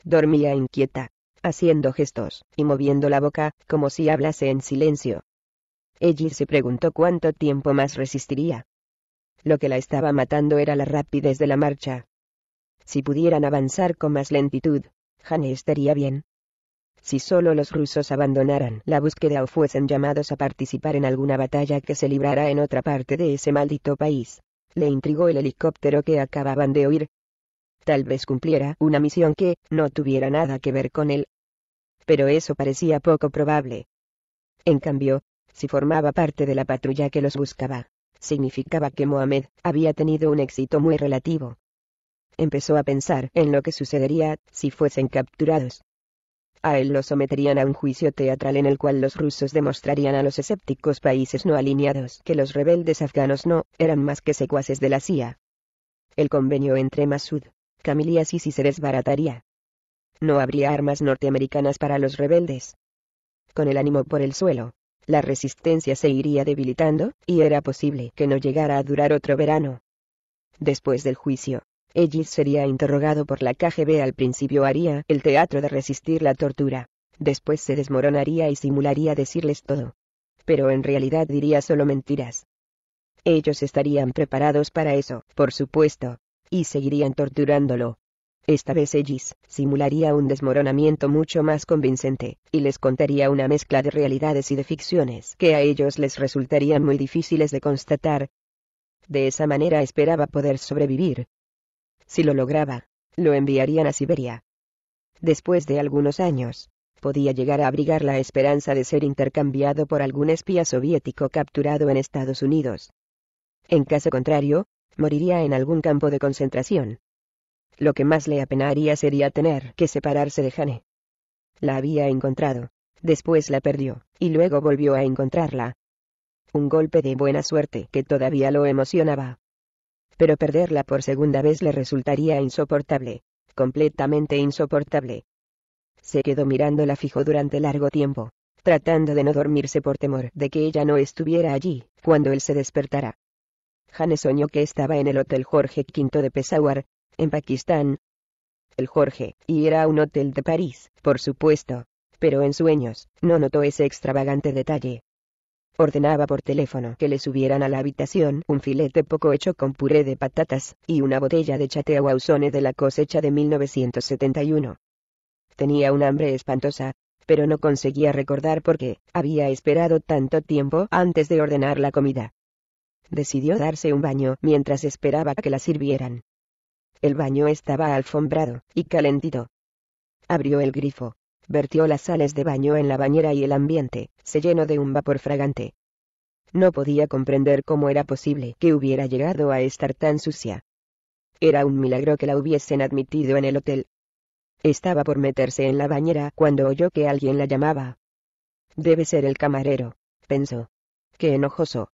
Dormía inquieta, haciendo gestos y moviendo la boca como si hablase en silencio. Ellie se preguntó cuánto tiempo más resistiría. Lo que la estaba matando era la rapidez de la marcha. Si pudieran avanzar con más lentitud, Jane estaría bien. Si solo los rusos abandonaran la búsqueda o fuesen llamados a participar en alguna batalla que se librara en otra parte de ese maldito país, le intrigó el helicóptero que acababan de oír. Tal vez cumpliera una misión que no tuviera nada que ver con él. Pero eso parecía poco probable. En cambio, si formaba parte de la patrulla que los buscaba. Significaba que Mohamed había tenido un éxito muy relativo. Empezó a pensar en lo que sucedería si fuesen capturados. A él los someterían a un juicio teatral en el cual los rusos demostrarían a los escépticos países no alineados que los rebeldes afganos no eran más que secuaces de la CIA. El convenio entre Masud, Camilias y si se desbarataría. No habría armas norteamericanas para los rebeldes. Con el ánimo por el suelo, la resistencia se iría debilitando, y era posible que no llegara a durar otro verano. Después del juicio, Ellis sería interrogado por la KGB al principio haría el teatro de resistir la tortura. Después se desmoronaría y simularía decirles todo. Pero en realidad diría solo mentiras. Ellos estarían preparados para eso, por supuesto, y seguirían torturándolo. Esta vez Ellis simularía un desmoronamiento mucho más convincente, y les contaría una mezcla de realidades y de ficciones que a ellos les resultarían muy difíciles de constatar. De esa manera esperaba poder sobrevivir. Si lo lograba, lo enviarían a Siberia. Después de algunos años, podía llegar a abrigar la esperanza de ser intercambiado por algún espía soviético capturado en Estados Unidos. En caso contrario, moriría en algún campo de concentración. Lo que más le apenaría sería tener que separarse de Jane. La había encontrado, después la perdió, y luego volvió a encontrarla. Un golpe de buena suerte que todavía lo emocionaba. Pero perderla por segunda vez le resultaría insoportable, completamente insoportable. Se quedó mirándola fijo durante largo tiempo, tratando de no dormirse por temor de que ella no estuviera allí, cuando él se despertara. Jane soñó que estaba en el Hotel Jorge V de Pesawar, en Pakistán. El Jorge, y era un hotel de París, por supuesto, pero en sueños, no notó ese extravagante detalle. Ordenaba por teléfono que le subieran a la habitación un filete poco hecho con puré de patatas, y una botella de chateauauzone de la cosecha de 1971. Tenía un hambre espantosa, pero no conseguía recordar por qué había esperado tanto tiempo antes de ordenar la comida. Decidió darse un baño mientras esperaba que la sirvieran. El baño estaba alfombrado y calentito. Abrió el grifo, vertió las sales de baño en la bañera y el ambiente se llenó de un vapor fragante. No podía comprender cómo era posible que hubiera llegado a estar tan sucia. Era un milagro que la hubiesen admitido en el hotel. Estaba por meterse en la bañera cuando oyó que alguien la llamaba. Debe ser el camarero, pensó. Qué enojoso.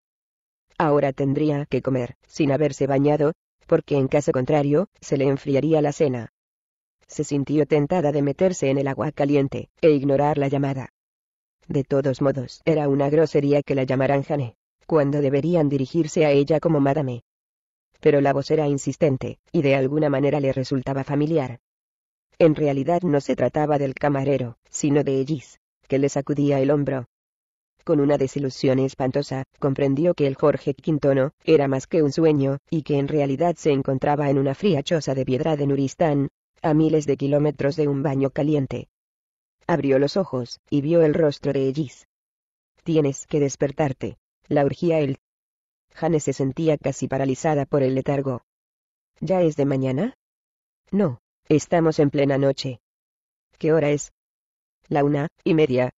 Ahora tendría que comer, sin haberse bañado, porque en caso contrario, se le enfriaría la cena. Se sintió tentada de meterse en el agua caliente, e ignorar la llamada. De todos modos, era una grosería que la llamaran Jane, cuando deberían dirigirse a ella como Madame. Pero la voz era insistente, y de alguna manera le resultaba familiar. En realidad no se trataba del camarero, sino de Ellis, que le sacudía el hombro, con una desilusión espantosa, comprendió que el Jorge Quintono, era más que un sueño, y que en realidad se encontraba en una fría choza de piedra de Nuristán, a miles de kilómetros de un baño caliente. Abrió los ojos, y vio el rostro de Ellis. Tienes que despertarte. La urgía él. Jane se sentía casi paralizada por el letargo. ¿Ya es de mañana? No, estamos en plena noche. ¿Qué hora es? La una, y media.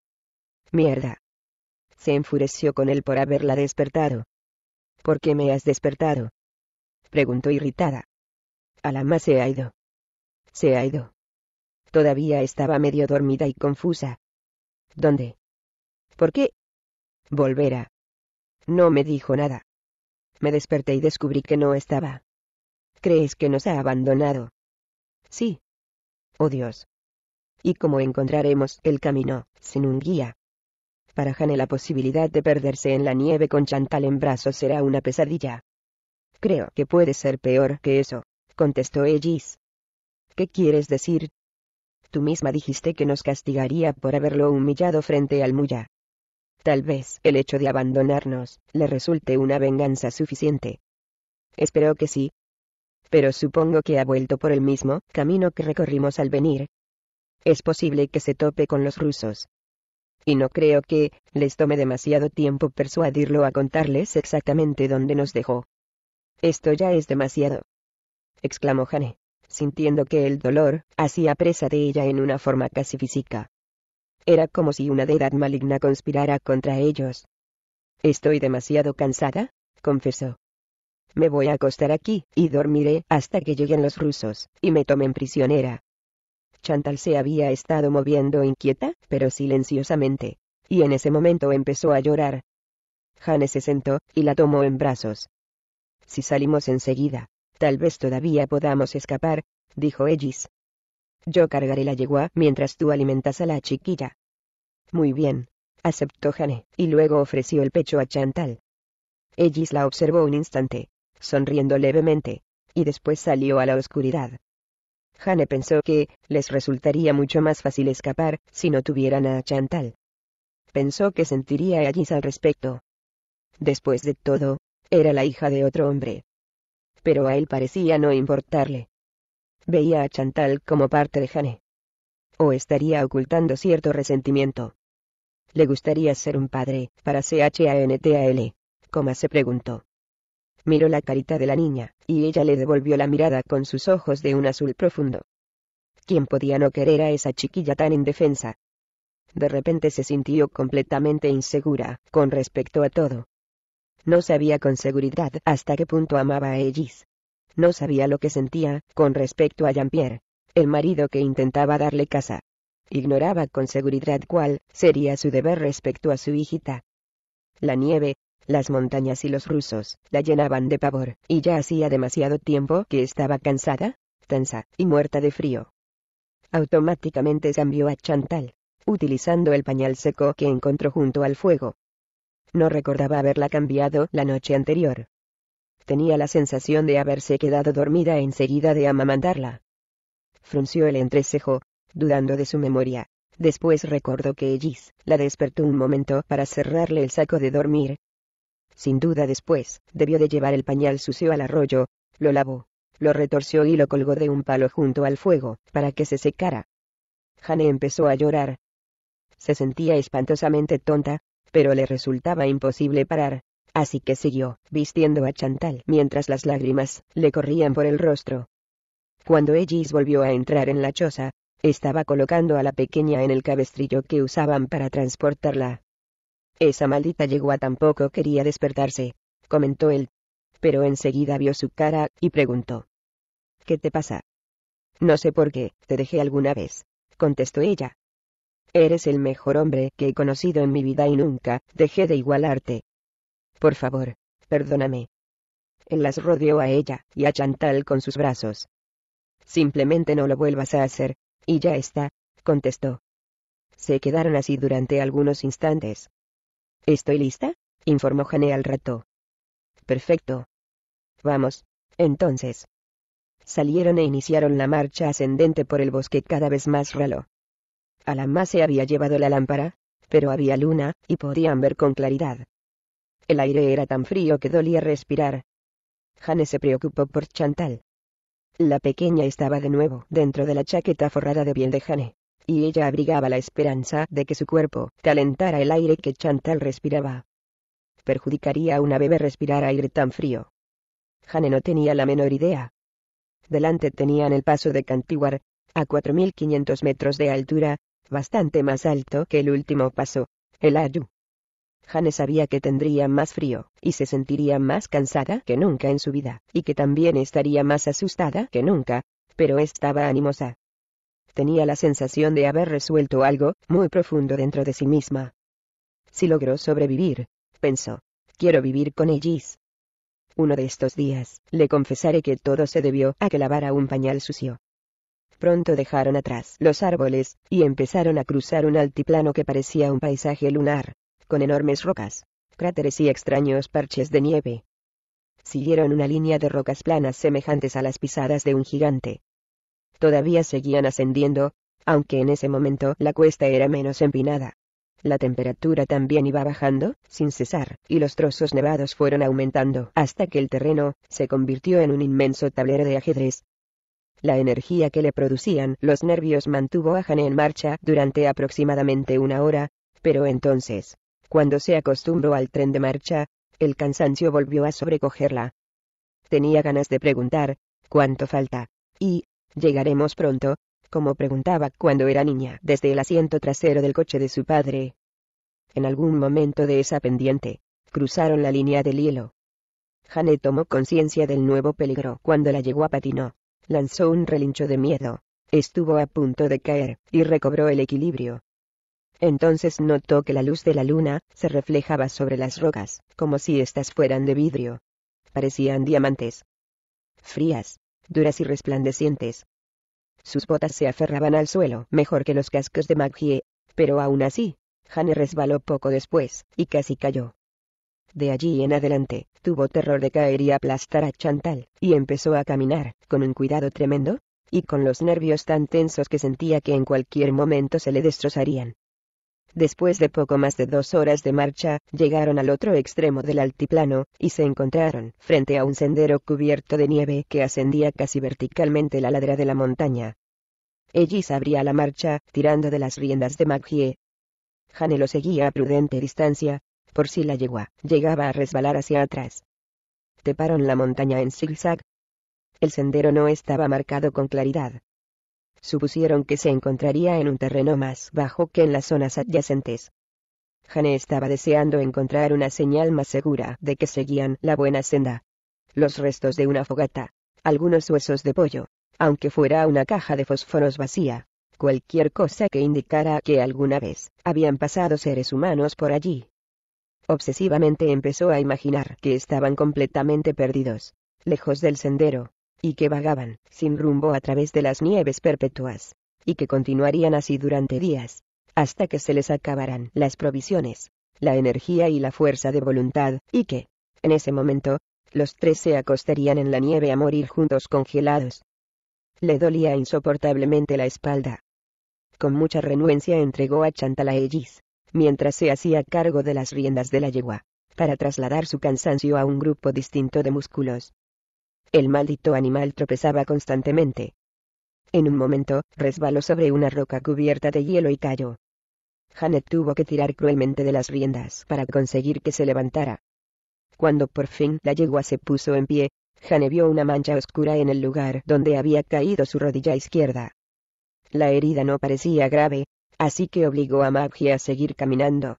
Mierda se enfureció con él por haberla despertado. ¿Por qué me has despertado? preguntó irritada. —A Alama se ha ido. Se ha ido. Todavía estaba medio dormida y confusa. ¿Dónde? ¿Por qué? Volverá. No me dijo nada. Me desperté y descubrí que no estaba. ¿Crees que nos ha abandonado? Sí. Oh Dios. ¿Y cómo encontraremos el camino, sin un guía? para Jane la posibilidad de perderse en la nieve con Chantal en brazos será una pesadilla. Creo que puede ser peor que eso, contestó Ellis. ¿Qué quieres decir? Tú misma dijiste que nos castigaría por haberlo humillado frente al Muya. Tal vez el hecho de abandonarnos le resulte una venganza suficiente. Espero que sí. Pero supongo que ha vuelto por el mismo camino que recorrimos al venir. Es posible que se tope con los rusos, y no creo que les tome demasiado tiempo persuadirlo a contarles exactamente dónde nos dejó. Esto ya es demasiado. exclamó Jane, sintiendo que el dolor hacía presa de ella en una forma casi física. Era como si una deidad maligna conspirara contra ellos. Estoy demasiado cansada, confesó. Me voy a acostar aquí, y dormiré hasta que lleguen los rusos, y me tomen prisionera. Chantal se había estado moviendo inquieta, pero silenciosamente, y en ese momento empezó a llorar. Jane se sentó, y la tomó en brazos. Si salimos enseguida, tal vez todavía podamos escapar, dijo Ellis. Yo cargaré la yegua mientras tú alimentas a la chiquilla. Muy bien, aceptó Jane, y luego ofreció el pecho a Chantal. Ellis la observó un instante, sonriendo levemente, y después salió a la oscuridad. Jane pensó que les resultaría mucho más fácil escapar si no tuvieran a Chantal. Pensó que sentiría a Gis al respecto. Después de todo, era la hija de otro hombre. Pero a él parecía no importarle. Veía a Chantal como parte de Jane. O estaría ocultando cierto resentimiento. ¿Le gustaría ser un padre para CHANTAL? Coma se preguntó. Miró la carita de la niña, y ella le devolvió la mirada con sus ojos de un azul profundo. ¿Quién podía no querer a esa chiquilla tan indefensa? De repente se sintió completamente insegura, con respecto a todo. No sabía con seguridad hasta qué punto amaba a Ellis. No sabía lo que sentía, con respecto a Jean-Pierre, el marido que intentaba darle casa. Ignoraba con seguridad cuál sería su deber respecto a su hijita. La nieve, las montañas y los rusos, la llenaban de pavor, y ya hacía demasiado tiempo que estaba cansada, tensa, y muerta de frío. Automáticamente cambió a Chantal, utilizando el pañal seco que encontró junto al fuego. No recordaba haberla cambiado la noche anterior. Tenía la sensación de haberse quedado dormida enseguida de amamantarla. Frunció el entrecejo, dudando de su memoria. Después recordó que Ellis la despertó un momento para cerrarle el saco de dormir, sin duda después, debió de llevar el pañal sucio al arroyo, lo lavó, lo retorció y lo colgó de un palo junto al fuego, para que se secara. Jane empezó a llorar. Se sentía espantosamente tonta, pero le resultaba imposible parar, así que siguió, vistiendo a Chantal mientras las lágrimas le corrían por el rostro. Cuando Ellis volvió a entrar en la choza, estaba colocando a la pequeña en el cabestrillo que usaban para transportarla. Esa maldita yegua tampoco quería despertarse, comentó él. Pero enseguida vio su cara, y preguntó. ¿Qué te pasa? No sé por qué, te dejé alguna vez, contestó ella. Eres el mejor hombre que he conocido en mi vida y nunca dejé de igualarte. Por favor, perdóname. Él las rodeó a ella y a Chantal con sus brazos. Simplemente no lo vuelvas a hacer, y ya está, contestó. Se quedaron así durante algunos instantes. Estoy lista, informó Jane al rato. Perfecto. Vamos, entonces. Salieron e iniciaron la marcha ascendente por el bosque cada vez más ralo. A la más se había llevado la lámpara, pero había luna, y podían ver con claridad. El aire era tan frío que dolía respirar. Jane se preocupó por Chantal. La pequeña estaba de nuevo dentro de la chaqueta forrada de piel de Jane y ella abrigaba la esperanza de que su cuerpo calentara el aire que Chantal respiraba. Perjudicaría a una bebé respirar aire tan frío. Jane no tenía la menor idea. Delante tenían el paso de Cantiguar, a 4.500 metros de altura, bastante más alto que el último paso, el Ayu. Jane sabía que tendría más frío, y se sentiría más cansada que nunca en su vida, y que también estaría más asustada que nunca, pero estaba animosa tenía la sensación de haber resuelto algo muy profundo dentro de sí misma. Si logró sobrevivir, pensó, quiero vivir con Ellis. Uno de estos días, le confesaré que todo se debió a que lavara un pañal sucio. Pronto dejaron atrás los árboles, y empezaron a cruzar un altiplano que parecía un paisaje lunar, con enormes rocas, cráteres y extraños parches de nieve. Siguieron una línea de rocas planas semejantes a las pisadas de un gigante, todavía seguían ascendiendo, aunque en ese momento la cuesta era menos empinada. La temperatura también iba bajando, sin cesar, y los trozos nevados fueron aumentando hasta que el terreno se convirtió en un inmenso tablero de ajedrez. La energía que le producían los nervios mantuvo a Jane en marcha durante aproximadamente una hora, pero entonces, cuando se acostumbró al tren de marcha, el cansancio volvió a sobrecogerla. Tenía ganas de preguntar, ¿cuánto falta? Y, Llegaremos pronto, como preguntaba cuando era niña, desde el asiento trasero del coche de su padre. En algún momento de esa pendiente, cruzaron la línea del hielo. Janet tomó conciencia del nuevo peligro cuando la llegó a patinó, lanzó un relincho de miedo, estuvo a punto de caer, y recobró el equilibrio. Entonces notó que la luz de la luna se reflejaba sobre las rocas, como si éstas fueran de vidrio. Parecían diamantes. Frías, duras y resplandecientes. Sus botas se aferraban al suelo mejor que los cascos de Magie, pero aún así, Hane resbaló poco después, y casi cayó. De allí en adelante, tuvo terror de caer y aplastar a Chantal, y empezó a caminar, con un cuidado tremendo, y con los nervios tan tensos que sentía que en cualquier momento se le destrozarían. Después de poco más de dos horas de marcha, llegaron al otro extremo del altiplano, y se encontraron frente a un sendero cubierto de nieve que ascendía casi verticalmente la ladera de la montaña. Ellis abría la marcha, tirando de las riendas de Maggie. Jane lo seguía a prudente distancia, por si la yegua llegaba a resbalar hacia atrás. Teparon la montaña en zigzag. El sendero no estaba marcado con claridad, supusieron que se encontraría en un terreno más bajo que en las zonas adyacentes. Jane estaba deseando encontrar una señal más segura de que seguían la buena senda. Los restos de una fogata, algunos huesos de pollo, aunque fuera una caja de fósforos vacía, cualquier cosa que indicara que alguna vez habían pasado seres humanos por allí. Obsesivamente empezó a imaginar que estaban completamente perdidos, lejos del sendero, y que vagaban, sin rumbo a través de las nieves perpetuas, y que continuarían así durante días, hasta que se les acabaran las provisiones, la energía y la fuerza de voluntad, y que, en ese momento, los tres se acostarían en la nieve a morir juntos congelados. Le dolía insoportablemente la espalda. Con mucha renuencia entregó a Ellis, mientras se hacía cargo de las riendas de la yegua, para trasladar su cansancio a un grupo distinto de músculos, el maldito animal tropezaba constantemente. En un momento, resbaló sobre una roca cubierta de hielo y cayó. Janet tuvo que tirar cruelmente de las riendas para conseguir que se levantara. Cuando por fin la yegua se puso en pie, Jane vio una mancha oscura en el lugar donde había caído su rodilla izquierda. La herida no parecía grave, así que obligó a Maggie a seguir caminando.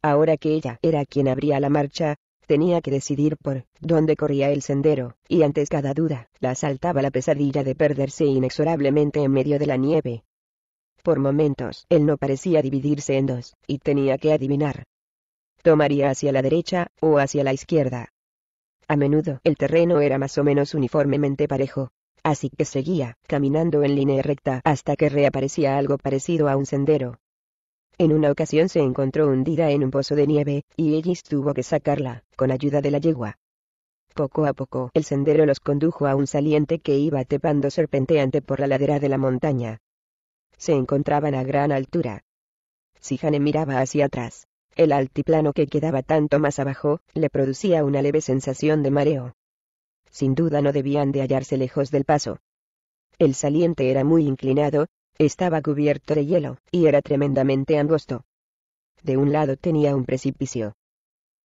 Ahora que ella era quien abría la marcha, tenía que decidir por dónde corría el sendero, y antes cada duda, la asaltaba la pesadilla de perderse inexorablemente en medio de la nieve. Por momentos, él no parecía dividirse en dos, y tenía que adivinar. ¿Tomaría hacia la derecha, o hacia la izquierda? A menudo, el terreno era más o menos uniformemente parejo, así que seguía, caminando en línea recta hasta que reaparecía algo parecido a un sendero, en una ocasión se encontró hundida en un pozo de nieve, y Ellis tuvo que sacarla, con ayuda de la yegua. Poco a poco el sendero los condujo a un saliente que iba tepando serpenteante por la ladera de la montaña. Se encontraban a gran altura. Sijane miraba hacia atrás. El altiplano que quedaba tanto más abajo, le producía una leve sensación de mareo. Sin duda no debían de hallarse lejos del paso. El saliente era muy inclinado, estaba cubierto de hielo, y era tremendamente angosto. De un lado tenía un precipicio.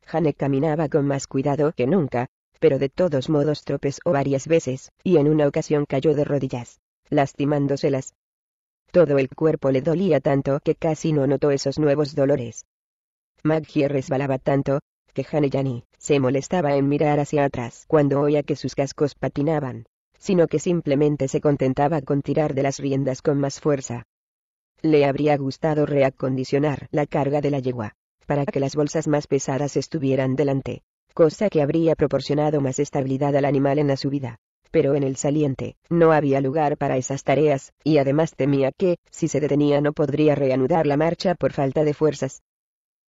Hane caminaba con más cuidado que nunca, pero de todos modos tropezó varias veces, y en una ocasión cayó de rodillas, lastimándoselas. Todo el cuerpo le dolía tanto que casi no notó esos nuevos dolores. Maggie resbalaba tanto, que Jane Yanni se molestaba en mirar hacia atrás cuando oía que sus cascos patinaban sino que simplemente se contentaba con tirar de las riendas con más fuerza. Le habría gustado reacondicionar la carga de la yegua, para que las bolsas más pesadas estuvieran delante, cosa que habría proporcionado más estabilidad al animal en la subida. Pero en el saliente, no había lugar para esas tareas, y además temía que, si se detenía no podría reanudar la marcha por falta de fuerzas.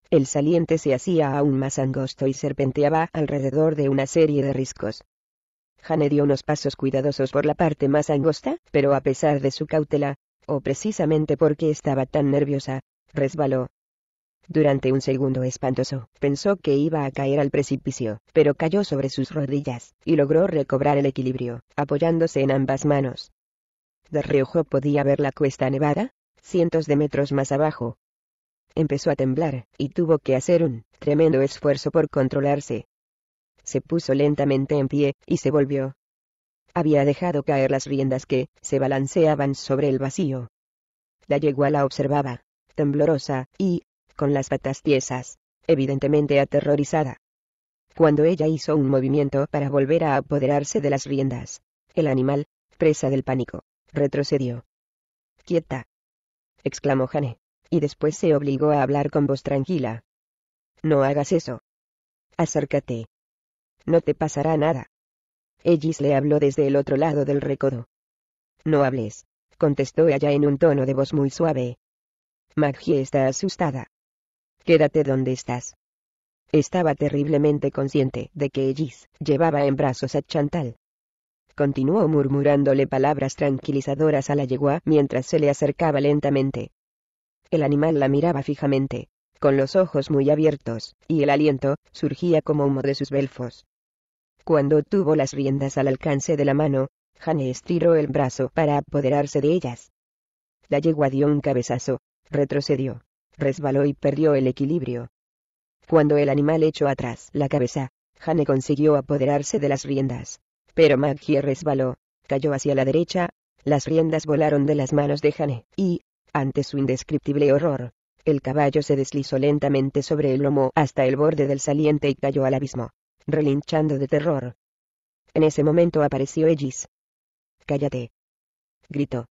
El saliente se hacía aún más angosto y serpenteaba alrededor de una serie de riscos, Jane dio unos pasos cuidadosos por la parte más angosta, pero a pesar de su cautela, o precisamente porque estaba tan nerviosa, resbaló. Durante un segundo espantoso, pensó que iba a caer al precipicio, pero cayó sobre sus rodillas, y logró recobrar el equilibrio, apoyándose en ambas manos. De reojo podía ver la cuesta nevada, cientos de metros más abajo. Empezó a temblar, y tuvo que hacer un tremendo esfuerzo por controlarse se puso lentamente en pie, y se volvió. Había dejado caer las riendas que, se balanceaban sobre el vacío. La yegua la observaba, temblorosa, y, con las patas tiesas, evidentemente aterrorizada. Cuando ella hizo un movimiento para volver a apoderarse de las riendas, el animal, presa del pánico, retrocedió. Quieta. exclamó Jane, y después se obligó a hablar con voz tranquila. No hagas eso. Acércate. No te pasará nada. Ellis le habló desde el otro lado del recodo. No hables, contestó ella en un tono de voz muy suave. Maggie está asustada. Quédate donde estás. Estaba terriblemente consciente de que Ellis llevaba en brazos a Chantal. Continuó murmurándole palabras tranquilizadoras a la yegua mientras se le acercaba lentamente. El animal la miraba fijamente, con los ojos muy abiertos, y el aliento surgía como humo de sus belfos. Cuando tuvo las riendas al alcance de la mano, Jane estiró el brazo para apoderarse de ellas. La yegua dio un cabezazo, retrocedió, resbaló y perdió el equilibrio. Cuando el animal echó atrás la cabeza, Jane consiguió apoderarse de las riendas. Pero Maggie resbaló, cayó hacia la derecha, las riendas volaron de las manos de Jane, y, ante su indescriptible horror, el caballo se deslizó lentamente sobre el lomo hasta el borde del saliente y cayó al abismo relinchando de terror. En ese momento apareció Ellis. Cállate. Gritó.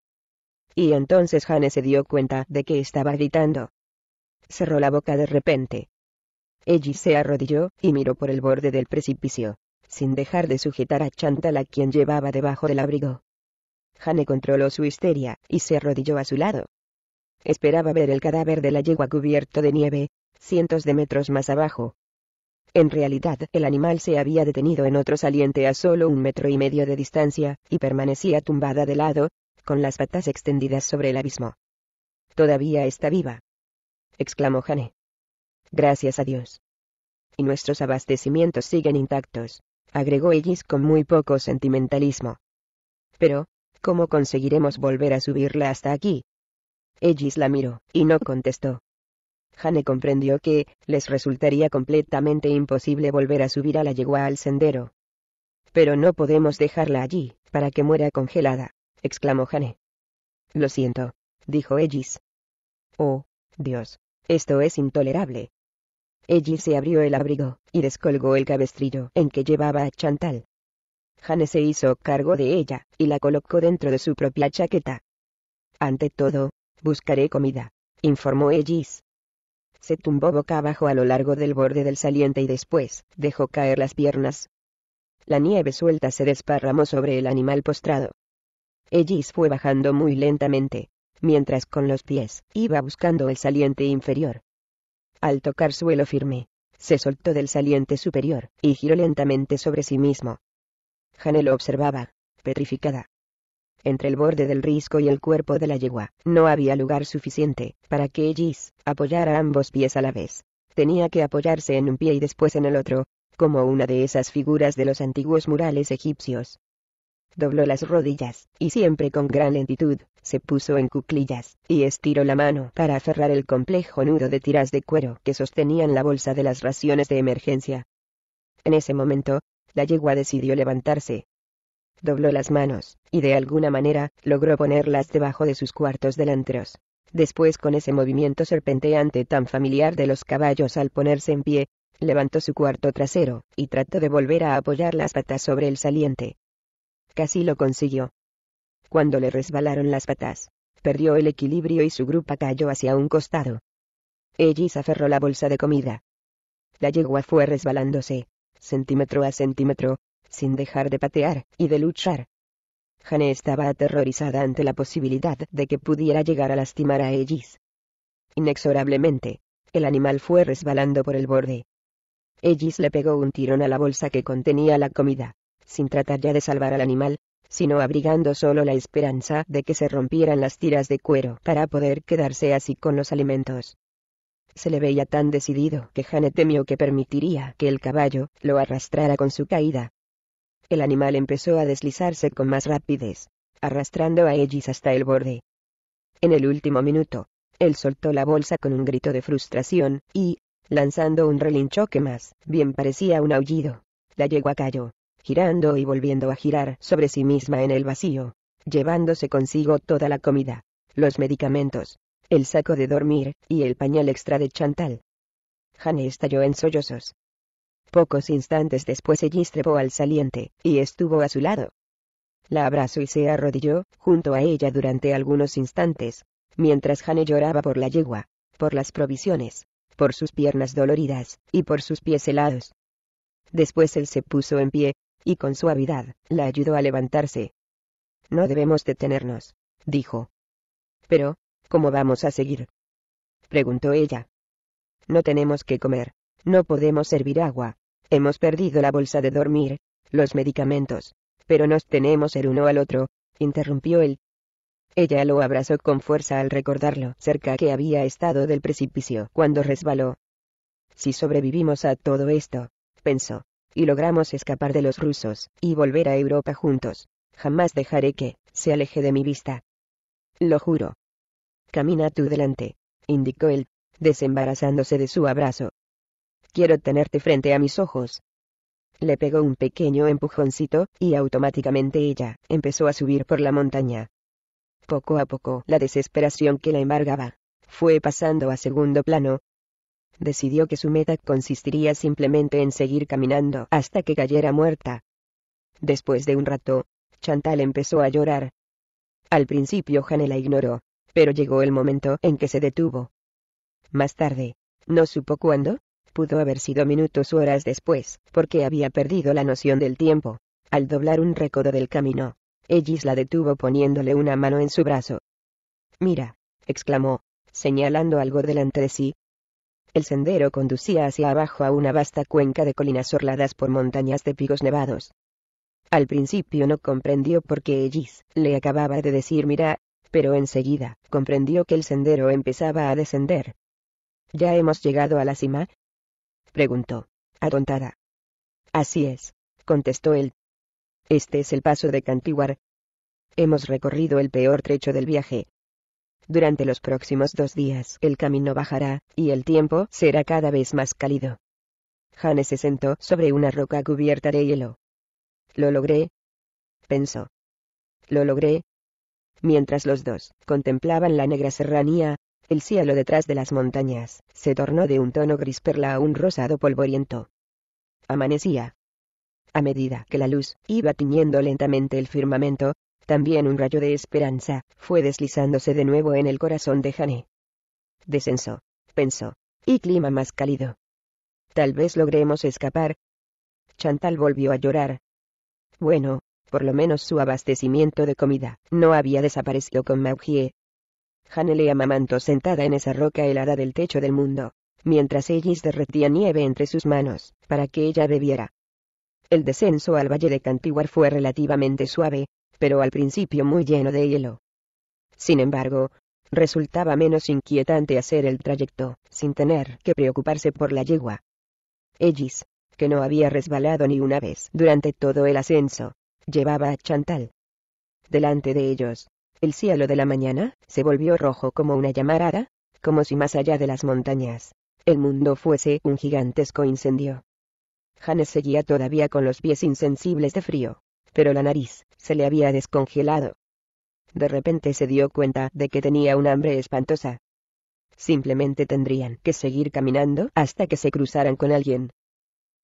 Y entonces Hane se dio cuenta de que estaba gritando. Cerró la boca de repente. Ellis se arrodilló y miró por el borde del precipicio, sin dejar de sujetar a Chantal a quien llevaba debajo del abrigo. Hane controló su histeria y se arrodilló a su lado. Esperaba ver el cadáver de la yegua cubierto de nieve, cientos de metros más abajo, en realidad, el animal se había detenido en otro saliente a solo un metro y medio de distancia, y permanecía tumbada de lado, con las patas extendidas sobre el abismo. Todavía está viva. exclamó Jane. Gracias a Dios. Y nuestros abastecimientos siguen intactos, agregó Ellis con muy poco sentimentalismo. Pero, ¿cómo conseguiremos volver a subirla hasta aquí? Ellis la miró, y no contestó. Jane comprendió que, les resultaría completamente imposible volver a subir a la yegua al sendero. Pero no podemos dejarla allí, para que muera congelada, exclamó Jane. Lo siento, dijo Ellis. Oh, Dios, esto es intolerable. Ellis se abrió el abrigo, y descolgó el cabestrillo en que llevaba a Chantal. Jane se hizo cargo de ella, y la colocó dentro de su propia chaqueta. Ante todo, buscaré comida, informó Ellis, se tumbó boca abajo a lo largo del borde del saliente y después, dejó caer las piernas. La nieve suelta se desparramó sobre el animal postrado. Ellis fue bajando muy lentamente, mientras con los pies iba buscando el saliente inferior. Al tocar suelo firme, se soltó del saliente superior y giró lentamente sobre sí mismo. lo observaba, petrificada entre el borde del risco y el cuerpo de la yegua. No había lugar suficiente para que Ellis apoyara ambos pies a la vez. Tenía que apoyarse en un pie y después en el otro, como una de esas figuras de los antiguos murales egipcios. Dobló las rodillas, y siempre con gran lentitud, se puso en cuclillas, y estiró la mano para aferrar el complejo nudo de tiras de cuero que sostenían la bolsa de las raciones de emergencia. En ese momento, la yegua decidió levantarse, dobló las manos, y de alguna manera, logró ponerlas debajo de sus cuartos delanteros. Después con ese movimiento serpenteante tan familiar de los caballos al ponerse en pie, levantó su cuarto trasero, y trató de volver a apoyar las patas sobre el saliente. Casi lo consiguió. Cuando le resbalaron las patas, perdió el equilibrio y su grupa cayó hacia un costado. Ellis aferró la bolsa de comida. La yegua fue resbalándose, centímetro a centímetro, sin dejar de patear, y de luchar. Jane estaba aterrorizada ante la posibilidad de que pudiera llegar a lastimar a Ellis. Inexorablemente, el animal fue resbalando por el borde. Ellis le pegó un tirón a la bolsa que contenía la comida, sin tratar ya de salvar al animal, sino abrigando solo la esperanza de que se rompieran las tiras de cuero para poder quedarse así con los alimentos. Se le veía tan decidido que Jane temió que permitiría que el caballo lo arrastrara con su caída, el animal empezó a deslizarse con más rapidez, arrastrando a Ellis hasta el borde. En el último minuto, él soltó la bolsa con un grito de frustración, y, lanzando un relincho que más, bien parecía un aullido. La yegua cayó, girando y volviendo a girar sobre sí misma en el vacío, llevándose consigo toda la comida, los medicamentos, el saco de dormir, y el pañal extra de Chantal. Jane estalló en sollozos, Pocos instantes después ella estrepó al saliente, y estuvo a su lado. La abrazó y se arrodilló, junto a ella durante algunos instantes, mientras Jane lloraba por la yegua, por las provisiones, por sus piernas doloridas, y por sus pies helados. Después él se puso en pie, y con suavidad, la ayudó a levantarse. No debemos detenernos, dijo. Pero, ¿cómo vamos a seguir? preguntó ella. No tenemos que comer, no podemos servir agua. Hemos perdido la bolsa de dormir, los medicamentos. Pero nos tenemos el uno al otro, interrumpió él. Ella lo abrazó con fuerza al recordarlo cerca que había estado del precipicio cuando resbaló. Si sobrevivimos a todo esto, pensó, y logramos escapar de los rusos, y volver a Europa juntos, jamás dejaré que, se aleje de mi vista. Lo juro. Camina tú delante, indicó él, desembarazándose de su abrazo. Quiero tenerte frente a mis ojos. Le pegó un pequeño empujoncito, y automáticamente ella empezó a subir por la montaña. Poco a poco, la desesperación que la embargaba fue pasando a segundo plano. Decidió que su meta consistiría simplemente en seguir caminando hasta que cayera muerta. Después de un rato, Chantal empezó a llorar. Al principio Janela ignoró, pero llegó el momento en que se detuvo. Más tarde, no supo cuándo, pudo haber sido minutos u horas después, porque había perdido la noción del tiempo. Al doblar un recodo del camino, Ellis la detuvo poniéndole una mano en su brazo. Mira, exclamó, señalando algo delante de sí. El sendero conducía hacia abajo a una vasta cuenca de colinas orladas por montañas de picos nevados. Al principio no comprendió por qué Ellis le acababa de decir mira, pero enseguida comprendió que el sendero empezaba a descender. Ya hemos llegado a la cima, preguntó, atontada. Así es, contestó él. Este es el paso de Cantiguar. Hemos recorrido el peor trecho del viaje. Durante los próximos dos días el camino bajará, y el tiempo será cada vez más cálido. Hane se sentó sobre una roca cubierta de hielo. Lo logré, pensó. Lo logré. Mientras los dos contemplaban la negra serranía, el cielo detrás de las montañas, se tornó de un tono gris perla a un rosado polvoriento. Amanecía. A medida que la luz iba tiñendo lentamente el firmamento, también un rayo de esperanza fue deslizándose de nuevo en el corazón de Jané. Descensó, pensó, y clima más cálido. Tal vez logremos escapar. Chantal volvió a llorar. Bueno, por lo menos su abastecimiento de comida no había desaparecido con maugie y Mamanto sentada en esa roca helada del techo del mundo, mientras Ellis derretía nieve entre sus manos, para que ella bebiera. El descenso al valle de Cantiguar fue relativamente suave, pero al principio muy lleno de hielo. Sin embargo, resultaba menos inquietante hacer el trayecto, sin tener que preocuparse por la yegua. Ellis, que no había resbalado ni una vez durante todo el ascenso, llevaba a Chantal. Delante de ellos, el cielo de la mañana, se volvió rojo como una llamarada, como si más allá de las montañas, el mundo fuese un gigantesco incendio. Hannes seguía todavía con los pies insensibles de frío, pero la nariz, se le había descongelado. De repente se dio cuenta de que tenía un hambre espantosa. Simplemente tendrían que seguir caminando hasta que se cruzaran con alguien.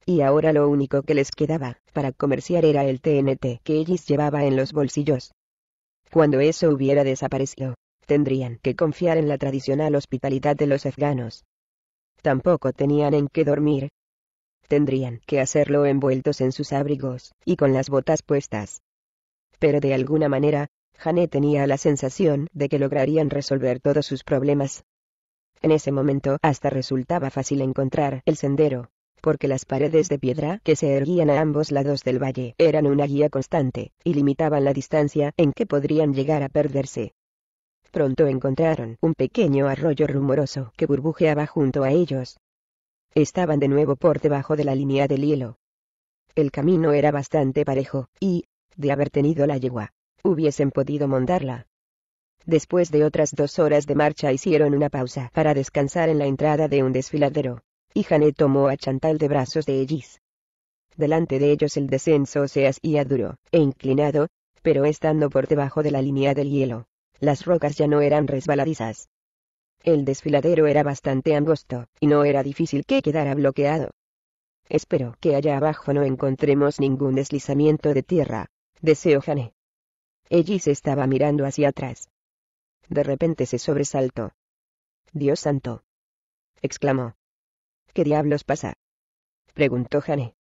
Y ahora lo único que les quedaba para comerciar era el TNT que ellos llevaba en los bolsillos. Cuando eso hubiera desaparecido, tendrían que confiar en la tradicional hospitalidad de los afganos. Tampoco tenían en qué dormir. Tendrían que hacerlo envueltos en sus abrigos y con las botas puestas. Pero de alguna manera, Janet tenía la sensación de que lograrían resolver todos sus problemas. En ese momento hasta resultaba fácil encontrar el sendero porque las paredes de piedra que se erguían a ambos lados del valle eran una guía constante, y limitaban la distancia en que podrían llegar a perderse. Pronto encontraron un pequeño arroyo rumoroso que burbujeaba junto a ellos. Estaban de nuevo por debajo de la línea del hielo. El camino era bastante parejo, y, de haber tenido la yegua, hubiesen podido montarla. Después de otras dos horas de marcha hicieron una pausa para descansar en la entrada de un desfiladero y Jané tomó a Chantal de brazos de Ellis. Delante de ellos el descenso se hacía duro e inclinado, pero estando por debajo de la línea del hielo, las rocas ya no eran resbaladizas. El desfiladero era bastante angosto, y no era difícil que quedara bloqueado. Espero que allá abajo no encontremos ningún deslizamiento de tierra, deseó Jané. Ellis estaba mirando hacia atrás. De repente se sobresaltó. Dios santo. exclamó. ¿Qué diablos pasa? preguntó Jane.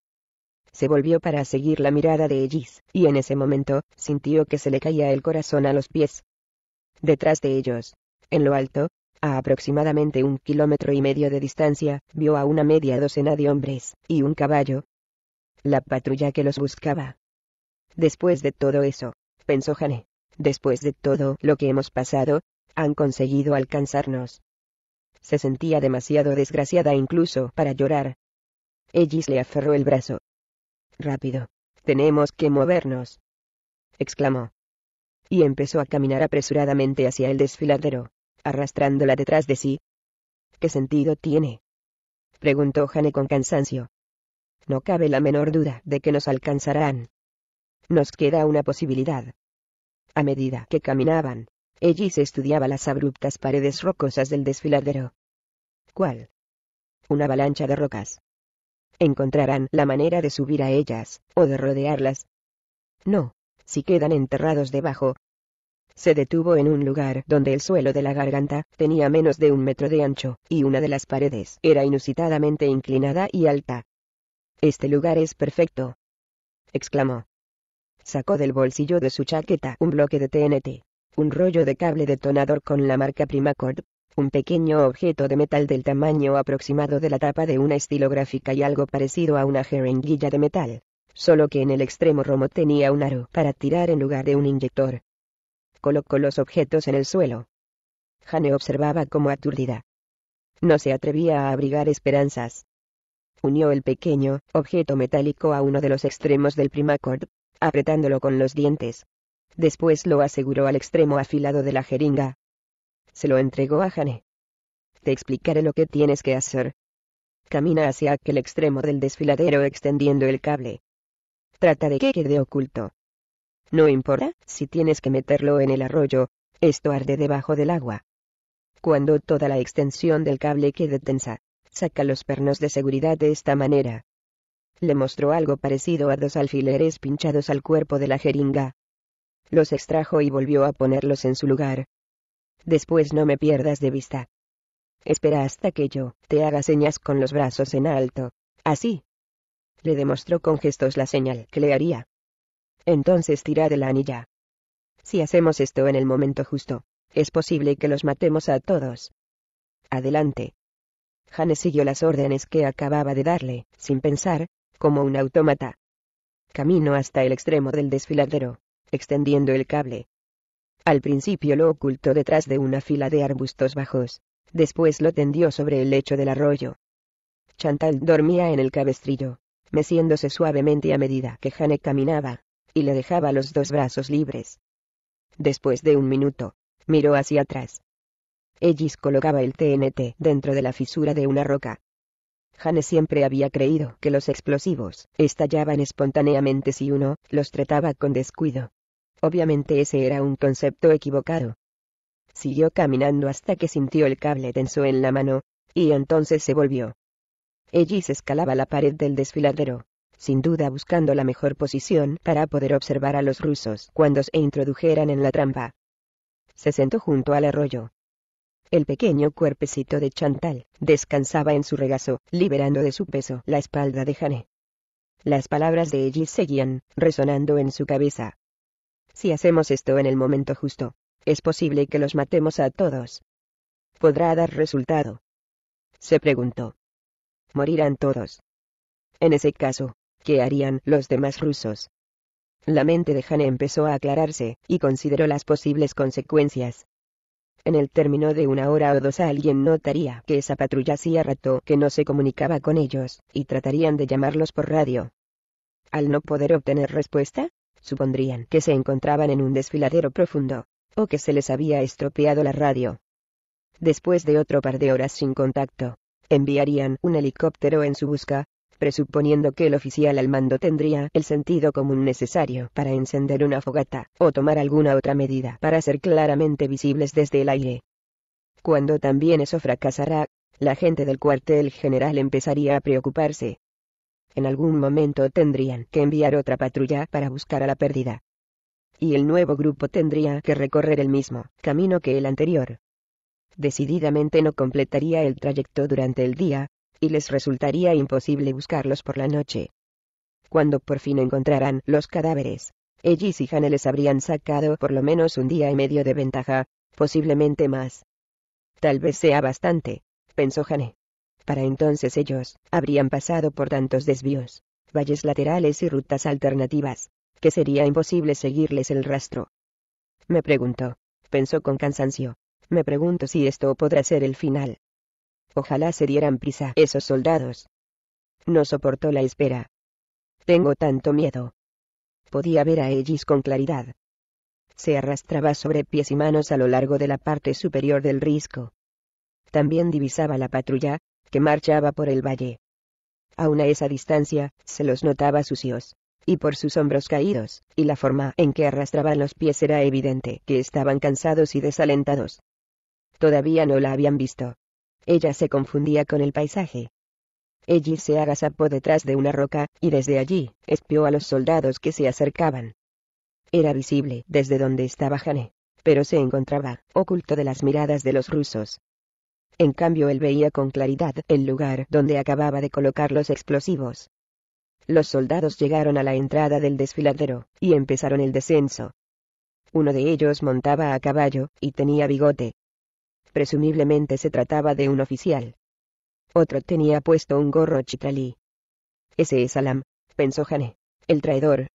Se volvió para seguir la mirada de Ellis, y en ese momento, sintió que se le caía el corazón a los pies. Detrás de ellos, en lo alto, a aproximadamente un kilómetro y medio de distancia, vio a una media docena de hombres, y un caballo. La patrulla que los buscaba. Después de todo eso, pensó Jane, después de todo lo que hemos pasado, han conseguido alcanzarnos. Se sentía demasiado desgraciada incluso para llorar. Ellis le aferró el brazo. Rápido. Tenemos que movernos. exclamó. Y empezó a caminar apresuradamente hacia el desfiladero, arrastrándola detrás de sí. ¿Qué sentido tiene? preguntó Jane con cansancio. No cabe la menor duda de que nos alcanzarán. Nos queda una posibilidad. A medida que caminaban, Allí se estudiaba las abruptas paredes rocosas del desfiladero. ¿Cuál? Una avalancha de rocas. Encontrarán la manera de subir a ellas, o de rodearlas. No, si quedan enterrados debajo. Se detuvo en un lugar donde el suelo de la garganta tenía menos de un metro de ancho, y una de las paredes era inusitadamente inclinada y alta. Este lugar es perfecto. exclamó. Sacó del bolsillo de su chaqueta un bloque de TNT un rollo de cable detonador con la marca Primacord, un pequeño objeto de metal del tamaño aproximado de la tapa de una estilográfica y algo parecido a una jeringuilla de metal, solo que en el extremo romo tenía un aro para tirar en lugar de un inyector. Colocó los objetos en el suelo. Jane observaba como aturdida. No se atrevía a abrigar esperanzas. Unió el pequeño objeto metálico a uno de los extremos del primacord, apretándolo con los dientes. Después lo aseguró al extremo afilado de la jeringa. Se lo entregó a Jane. Te explicaré lo que tienes que hacer. Camina hacia aquel extremo del desfiladero extendiendo el cable. Trata de que quede oculto. No importa si tienes que meterlo en el arroyo, esto arde debajo del agua. Cuando toda la extensión del cable quede tensa, saca los pernos de seguridad de esta manera. Le mostró algo parecido a dos alfileres pinchados al cuerpo de la jeringa los extrajo y volvió a ponerlos en su lugar. Después no me pierdas de vista. Espera hasta que yo te haga señas con los brazos en alto. Así. Le demostró con gestos la señal que le haría. Entonces tira de la anilla. Si hacemos esto en el momento justo, es posible que los matemos a todos. Adelante. Jane siguió las órdenes que acababa de darle, sin pensar, como un autómata. Camino hasta el extremo del desfiladero extendiendo el cable. Al principio lo ocultó detrás de una fila de arbustos bajos, después lo tendió sobre el lecho del arroyo. Chantal dormía en el cabestrillo, meciéndose suavemente a medida que Jane caminaba, y le dejaba los dos brazos libres. Después de un minuto, miró hacia atrás. Ellis colocaba el TNT dentro de la fisura de una roca. Jane siempre había creído que los explosivos estallaban espontáneamente si uno los trataba con descuido, Obviamente ese era un concepto equivocado. Siguió caminando hasta que sintió el cable tenso en la mano, y entonces se volvió. Ellis escalaba la pared del desfiladero, sin duda buscando la mejor posición para poder observar a los rusos cuando se introdujeran en la trampa. Se sentó junto al arroyo. El pequeño cuerpecito de Chantal descansaba en su regazo, liberando de su peso la espalda de Jane. Las palabras de Ellis seguían resonando en su cabeza. Si hacemos esto en el momento justo, es posible que los matemos a todos. ¿Podrá dar resultado? Se preguntó. Morirán todos. En ese caso, ¿qué harían los demás rusos? La mente de Hane empezó a aclararse, y consideró las posibles consecuencias. En el término de una hora o dos alguien notaría que esa patrulla hacía rato que no se comunicaba con ellos, y tratarían de llamarlos por radio. Al no poder obtener respuesta, supondrían que se encontraban en un desfiladero profundo, o que se les había estropeado la radio. Después de otro par de horas sin contacto, enviarían un helicóptero en su busca, presuponiendo que el oficial al mando tendría el sentido común necesario para encender una fogata o tomar alguna otra medida para ser claramente visibles desde el aire. Cuando también eso fracasará, la gente del cuartel general empezaría a preocuparse, en algún momento tendrían que enviar otra patrulla para buscar a la pérdida. Y el nuevo grupo tendría que recorrer el mismo camino que el anterior. Decididamente no completaría el trayecto durante el día, y les resultaría imposible buscarlos por la noche. Cuando por fin encontraran los cadáveres, Ellis y Jane les habrían sacado por lo menos un día y medio de ventaja, posiblemente más. Tal vez sea bastante, pensó Hane. Para entonces ellos, habrían pasado por tantos desvíos, valles laterales y rutas alternativas, que sería imposible seguirles el rastro. Me pregunto, pensó con cansancio, me pregunto si esto podrá ser el final. Ojalá se dieran prisa esos soldados. No soportó la espera. Tengo tanto miedo. Podía ver a Ellis con claridad. Se arrastraba sobre pies y manos a lo largo de la parte superior del risco. También divisaba la patrulla, que marchaba por el valle. Aún a esa distancia, se los notaba sucios. Y por sus hombros caídos, y la forma en que arrastraban los pies era evidente que estaban cansados y desalentados. Todavía no la habían visto. Ella se confundía con el paisaje. Ellis se agazapó detrás de una roca, y desde allí, espió a los soldados que se acercaban. Era visible desde donde estaba Jane, pero se encontraba, oculto de las miradas de los rusos, en cambio él veía con claridad el lugar donde acababa de colocar los explosivos. Los soldados llegaron a la entrada del desfiladero, y empezaron el descenso. Uno de ellos montaba a caballo, y tenía bigote. Presumiblemente se trataba de un oficial. Otro tenía puesto un gorro chitralí. Ese es Alam, pensó jané el traidor.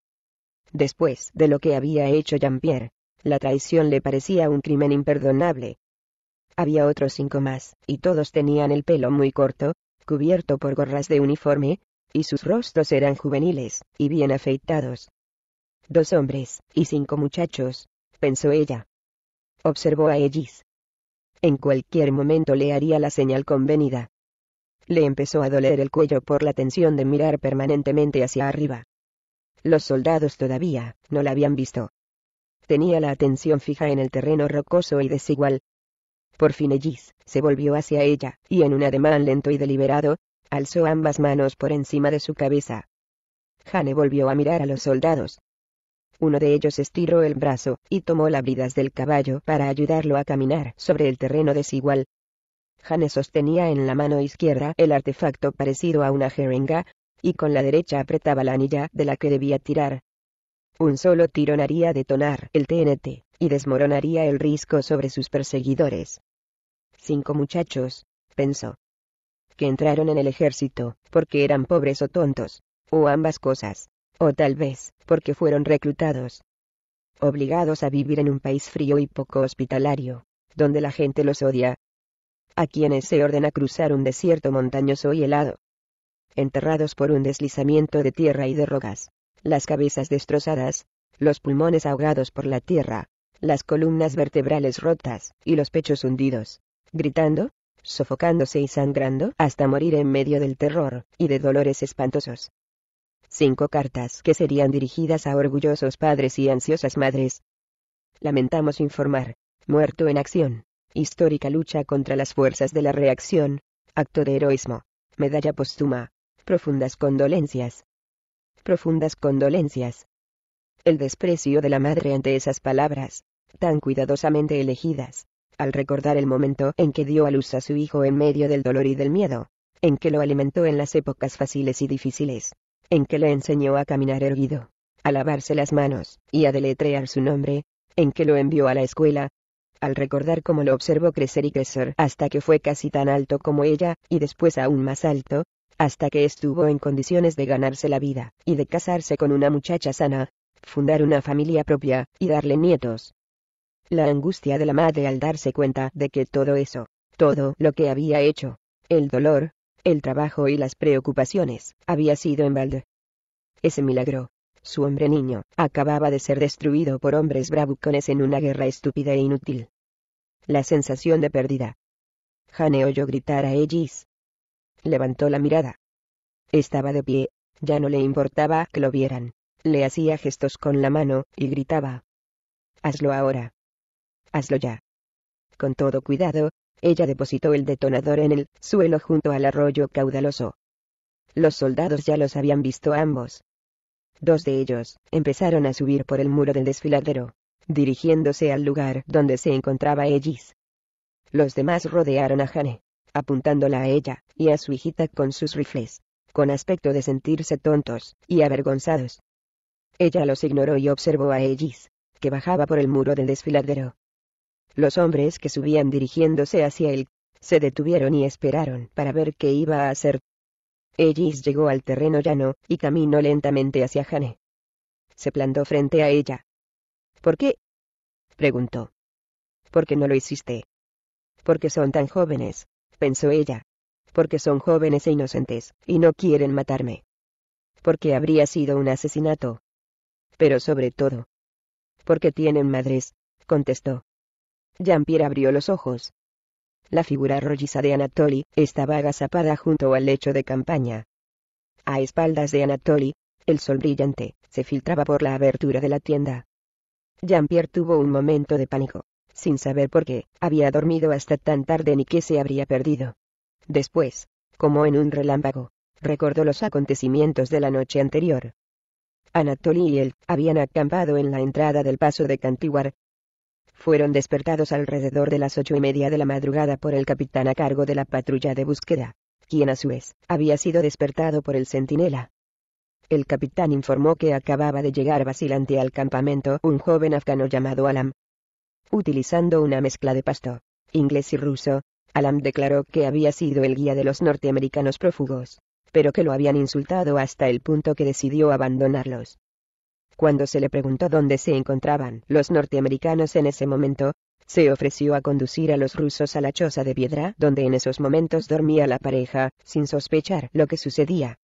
Después de lo que había hecho Jean-Pierre, la traición le parecía un crimen imperdonable había otros cinco más, y todos tenían el pelo muy corto, cubierto por gorras de uniforme, y sus rostros eran juveniles, y bien afeitados. Dos hombres, y cinco muchachos, pensó ella. Observó a Ellis. En cualquier momento le haría la señal convenida. Le empezó a doler el cuello por la tensión de mirar permanentemente hacia arriba. Los soldados todavía no la habían visto. Tenía la atención fija en el terreno rocoso y desigual, por fin Ellis se volvió hacia ella, y en un ademán lento y deliberado, alzó ambas manos por encima de su cabeza. Jane volvió a mirar a los soldados. Uno de ellos estiró el brazo, y tomó las bridas del caballo para ayudarlo a caminar sobre el terreno desigual. Jane sostenía en la mano izquierda el artefacto parecido a una jeringa, y con la derecha apretaba la anilla de la que debía tirar. Un solo tirón haría detonar el TNT, y desmoronaría el risco sobre sus perseguidores cinco muchachos, pensó. Que entraron en el ejército, porque eran pobres o tontos, o ambas cosas, o tal vez, porque fueron reclutados. Obligados a vivir en un país frío y poco hospitalario, donde la gente los odia. A quienes se ordena cruzar un desierto montañoso y helado. Enterrados por un deslizamiento de tierra y de rocas, las cabezas destrozadas, los pulmones ahogados por la tierra, las columnas vertebrales rotas, y los pechos hundidos gritando, sofocándose y sangrando hasta morir en medio del terror, y de dolores espantosos. Cinco cartas que serían dirigidas a orgullosos padres y ansiosas madres. Lamentamos informar, muerto en acción, histórica lucha contra las fuerzas de la reacción, acto de heroísmo, medalla póstuma, profundas condolencias. Profundas condolencias. El desprecio de la madre ante esas palabras, tan cuidadosamente elegidas, al recordar el momento en que dio a luz a su hijo en medio del dolor y del miedo, en que lo alimentó en las épocas fáciles y difíciles, en que le enseñó a caminar erguido, a lavarse las manos, y a deletrear su nombre, en que lo envió a la escuela, al recordar cómo lo observó crecer y crecer hasta que fue casi tan alto como ella, y después aún más alto, hasta que estuvo en condiciones de ganarse la vida, y de casarse con una muchacha sana, fundar una familia propia, y darle nietos, la angustia de la madre al darse cuenta de que todo eso, todo lo que había hecho, el dolor, el trabajo y las preocupaciones, había sido en balde. Ese milagro, su hombre niño, acababa de ser destruido por hombres bravucones en una guerra estúpida e inútil. La sensación de pérdida. Jane oyó gritar a Ellis. Levantó la mirada. Estaba de pie, ya no le importaba que lo vieran. Le hacía gestos con la mano, y gritaba. Hazlo ahora. Hazlo ya. Con todo cuidado, ella depositó el detonador en el suelo junto al arroyo caudaloso. Los soldados ya los habían visto ambos. Dos de ellos empezaron a subir por el muro del desfiladero, dirigiéndose al lugar donde se encontraba Ellis. Los demás rodearon a Jane, apuntándola a ella y a su hijita con sus rifles, con aspecto de sentirse tontos y avergonzados. Ella los ignoró y observó a Ellis, que bajaba por el muro del desfiladero, los hombres que subían dirigiéndose hacia él, se detuvieron y esperaron para ver qué iba a hacer. Ellis llegó al terreno llano, y caminó lentamente hacia Jane. Se plantó frente a ella. ¿Por qué? preguntó. ¿Por qué no lo hiciste? Porque son tan jóvenes, pensó ella. Porque son jóvenes e inocentes, y no quieren matarme. Porque habría sido un asesinato. Pero sobre todo. Porque tienen madres, contestó. Jean-Pierre abrió los ojos. La figura rolliza de Anatoly estaba agazapada junto al lecho de campaña. A espaldas de Anatoly, el sol brillante se filtraba por la abertura de la tienda. Jean-Pierre tuvo un momento de pánico, sin saber por qué había dormido hasta tan tarde ni qué se habría perdido. Después, como en un relámpago, recordó los acontecimientos de la noche anterior. Anatoly y él habían acampado en la entrada del paso de Cantiguar, fueron despertados alrededor de las ocho y media de la madrugada por el capitán a cargo de la patrulla de búsqueda, quien a su vez había sido despertado por el centinela. El capitán informó que acababa de llegar vacilante al campamento un joven afgano llamado Alam. Utilizando una mezcla de pasto, inglés y ruso, Alam declaró que había sido el guía de los norteamericanos prófugos, pero que lo habían insultado hasta el punto que decidió abandonarlos. Cuando se le preguntó dónde se encontraban los norteamericanos en ese momento, se ofreció a conducir a los rusos a la choza de piedra donde en esos momentos dormía la pareja, sin sospechar lo que sucedía.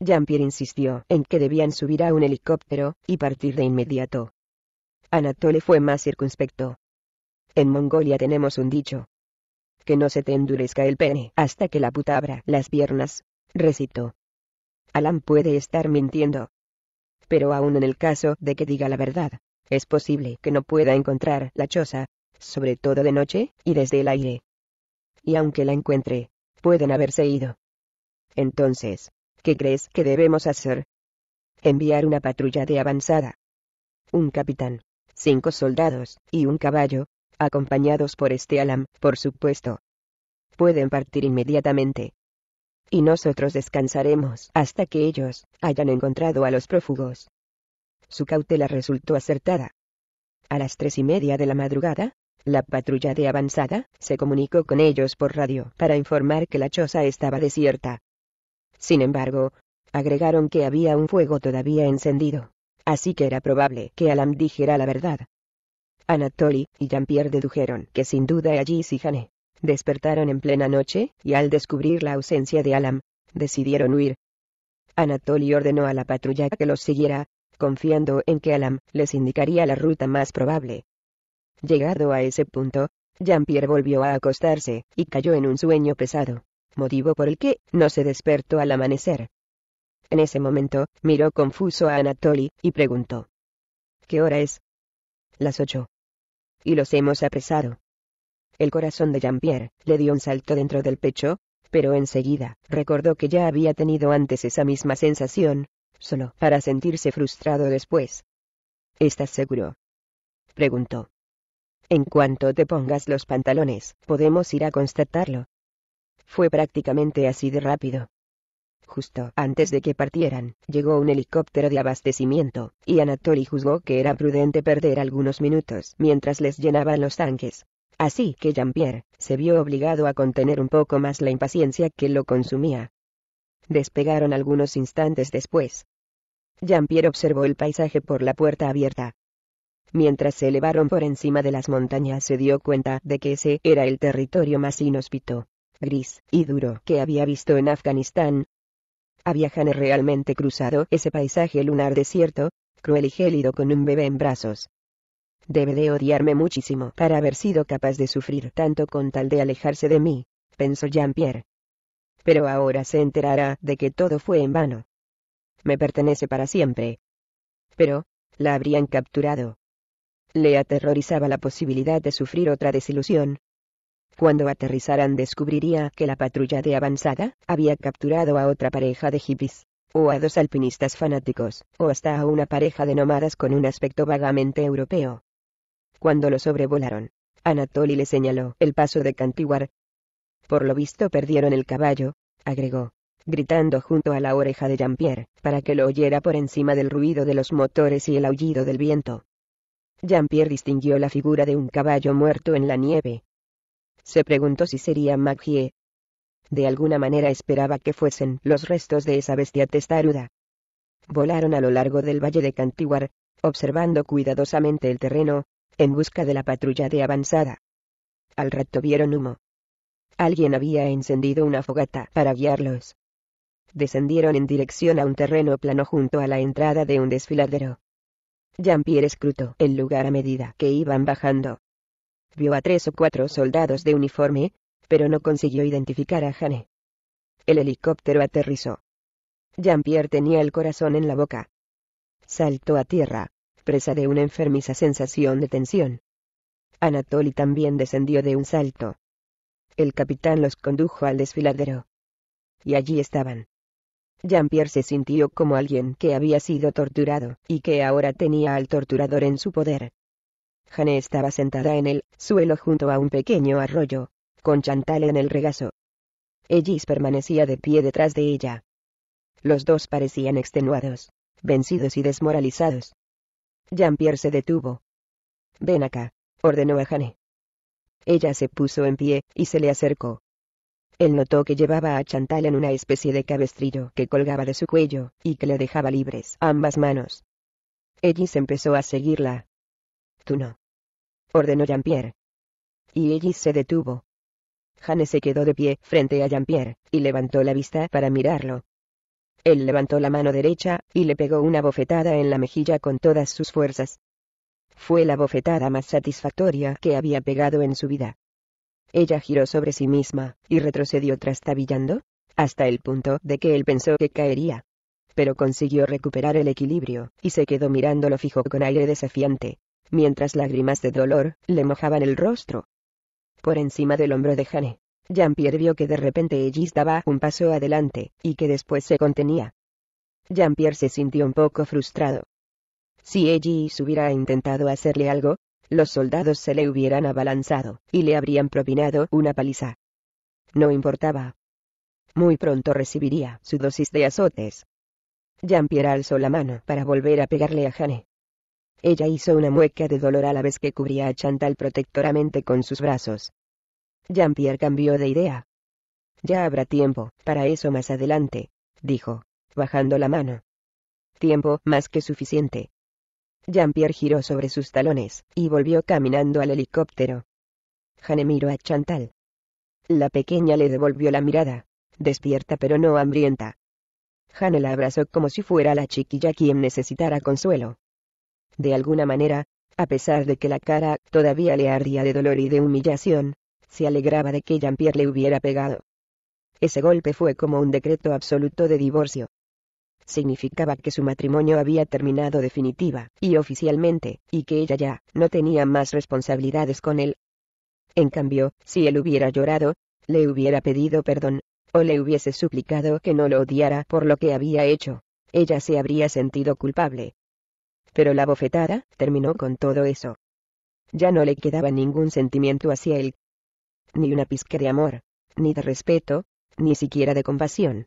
Jean-Pierre insistió en que debían subir a un helicóptero y partir de inmediato. Anatole fue más circunspecto. En Mongolia tenemos un dicho. Que no se te endurezca el pene hasta que la puta abra las piernas, recitó. Alan puede estar mintiendo, pero aún en el caso de que diga la verdad, es posible que no pueda encontrar la choza, sobre todo de noche, y desde el aire. Y aunque la encuentre, pueden haberse ido. Entonces, ¿qué crees que debemos hacer? Enviar una patrulla de avanzada. Un capitán, cinco soldados, y un caballo, acompañados por este Alam, por supuesto. Pueden partir inmediatamente y nosotros descansaremos hasta que ellos hayan encontrado a los prófugos. Su cautela resultó acertada. A las tres y media de la madrugada, la patrulla de avanzada se comunicó con ellos por radio para informar que la choza estaba desierta. Sin embargo, agregaron que había un fuego todavía encendido, así que era probable que Alam dijera la verdad. Anatoly y Jean-Pierre dedujeron que sin duda allí Jane despertaron en plena noche, y al descubrir la ausencia de Alam, decidieron huir. Anatoly ordenó a la patrulla que los siguiera, confiando en que Alam les indicaría la ruta más probable. Llegado a ese punto, Jean-Pierre volvió a acostarse, y cayó en un sueño pesado, motivo por el que no se despertó al amanecer. En ese momento, miró confuso a Anatoly, y preguntó. ¿Qué hora es? Las ocho. Y los hemos apresado. El corazón de Jean-Pierre le dio un salto dentro del pecho, pero enseguida recordó que ya había tenido antes esa misma sensación, solo para sentirse frustrado después. ¿Estás seguro? preguntó. En cuanto te pongas los pantalones, podemos ir a constatarlo. Fue prácticamente así de rápido. Justo antes de que partieran, llegó un helicóptero de abastecimiento, y Anatoly juzgó que era prudente perder algunos minutos mientras les llenaban los tanques. Así que Jean-Pierre, se vio obligado a contener un poco más la impaciencia que lo consumía. Despegaron algunos instantes después. Jean-Pierre observó el paisaje por la puerta abierta. Mientras se elevaron por encima de las montañas se dio cuenta de que ese era el territorio más inhóspito, gris y duro que había visto en Afganistán. Había Jane realmente cruzado ese paisaje lunar desierto, cruel y gélido con un bebé en brazos. Debe de odiarme muchísimo para haber sido capaz de sufrir tanto con tal de alejarse de mí, pensó Jean-Pierre. Pero ahora se enterará de que todo fue en vano. Me pertenece para siempre. Pero, la habrían capturado. Le aterrorizaba la posibilidad de sufrir otra desilusión. Cuando aterrizaran descubriría que la patrulla de avanzada había capturado a otra pareja de hippies, o a dos alpinistas fanáticos, o hasta a una pareja de nómadas con un aspecto vagamente europeo cuando lo sobrevolaron. Anatoly le señaló el paso de Cantiguar. Por lo visto perdieron el caballo, agregó, gritando junto a la oreja de Jean-Pierre, para que lo oyera por encima del ruido de los motores y el aullido del viento. Jean-Pierre distinguió la figura de un caballo muerto en la nieve. Se preguntó si sería Magie. De alguna manera esperaba que fuesen los restos de esa bestia testaruda. Volaron a lo largo del valle de Cantiguar, observando cuidadosamente el terreno, en busca de la patrulla de avanzada. Al rato vieron humo. Alguien había encendido una fogata para guiarlos. Descendieron en dirección a un terreno plano junto a la entrada de un desfiladero. Jean-Pierre escrutó el lugar a medida que iban bajando. Vio a tres o cuatro soldados de uniforme, pero no consiguió identificar a Jane. El helicóptero aterrizó. Jean-Pierre tenía el corazón en la boca. Saltó a tierra presa de una enfermiza sensación de tensión. Anatoly también descendió de un salto. El capitán los condujo al desfiladero. Y allí estaban. Jean-Pierre se sintió como alguien que había sido torturado, y que ahora tenía al torturador en su poder. Jane estaba sentada en el suelo junto a un pequeño arroyo, con Chantal en el regazo. Ellis permanecía de pie detrás de ella. Los dos parecían extenuados, vencidos y desmoralizados. Jean-Pierre se detuvo. Ven acá, ordenó a Jane. Ella se puso en pie y se le acercó. Él notó que llevaba a Chantal en una especie de cabestrillo que colgaba de su cuello y que le dejaba libres ambas manos. Ellis empezó a seguirla. Tú no. Ordenó Jean-Pierre. Y Ellis se detuvo. Jane se quedó de pie frente a Jean-Pierre y levantó la vista para mirarlo. Él levantó la mano derecha, y le pegó una bofetada en la mejilla con todas sus fuerzas. Fue la bofetada más satisfactoria que había pegado en su vida. Ella giró sobre sí misma, y retrocedió trastabillando, hasta el punto de que él pensó que caería. Pero consiguió recuperar el equilibrio, y se quedó mirándolo fijo con aire desafiante, mientras lágrimas de dolor le mojaban el rostro. Por encima del hombro de Jane, Jean-Pierre vio que de repente Ellis daba un paso adelante, y que después se contenía. Jean-Pierre se sintió un poco frustrado. Si Ellis hubiera intentado hacerle algo, los soldados se le hubieran abalanzado, y le habrían propinado una paliza. No importaba. Muy pronto recibiría su dosis de azotes. Jean-Pierre alzó la mano para volver a pegarle a Jane. Ella hizo una mueca de dolor a la vez que cubría a Chantal protectoramente con sus brazos. Jean-Pierre cambió de idea. Ya habrá tiempo, para eso más adelante, dijo, bajando la mano. Tiempo más que suficiente. Jean-Pierre giró sobre sus talones, y volvió caminando al helicóptero. Jane miró a Chantal. La pequeña le devolvió la mirada, despierta pero no hambrienta. Jane la abrazó como si fuera la chiquilla quien necesitara consuelo. De alguna manera, a pesar de que la cara todavía le ardía de dolor y de humillación, se alegraba de que Jean-Pierre le hubiera pegado. Ese golpe fue como un decreto absoluto de divorcio. Significaba que su matrimonio había terminado definitiva y oficialmente, y que ella ya no tenía más responsabilidades con él. En cambio, si él hubiera llorado, le hubiera pedido perdón, o le hubiese suplicado que no lo odiara por lo que había hecho, ella se habría sentido culpable. Pero la bofetada terminó con todo eso. Ya no le quedaba ningún sentimiento hacia él, ni una pizca de amor, ni de respeto, ni siquiera de compasión.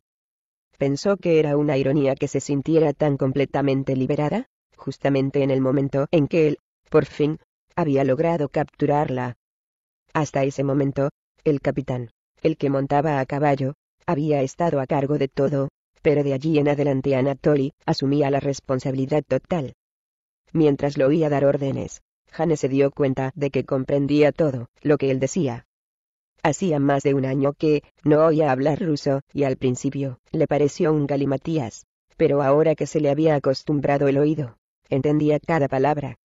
Pensó que era una ironía que se sintiera tan completamente liberada, justamente en el momento en que él, por fin, había logrado capturarla. Hasta ese momento, el capitán, el que montaba a caballo, había estado a cargo de todo, pero de allí en adelante Anatoly asumía la responsabilidad total. Mientras lo oía dar órdenes, Jane se dio cuenta de que comprendía todo lo que él decía. Hacía más de un año que no oía hablar ruso, y al principio le pareció un galimatías, pero ahora que se le había acostumbrado el oído, entendía cada palabra.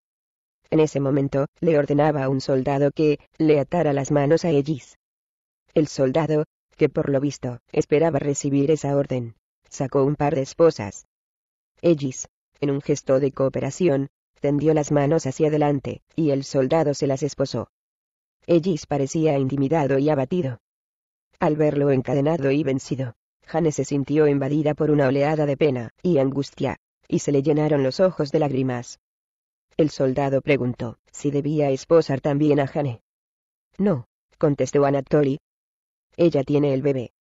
En ese momento, le ordenaba a un soldado que le atara las manos a Ellis. El soldado, que por lo visto esperaba recibir esa orden, sacó un par de esposas. Ellis, en un gesto de cooperación, tendió las manos hacia adelante, y el soldado se las esposó. Ellis parecía intimidado y abatido. Al verlo encadenado y vencido, Jane se sintió invadida por una oleada de pena y angustia, y se le llenaron los ojos de lágrimas. El soldado preguntó si debía esposar también a Jane. No, contestó Anatoly. Ella tiene el bebé.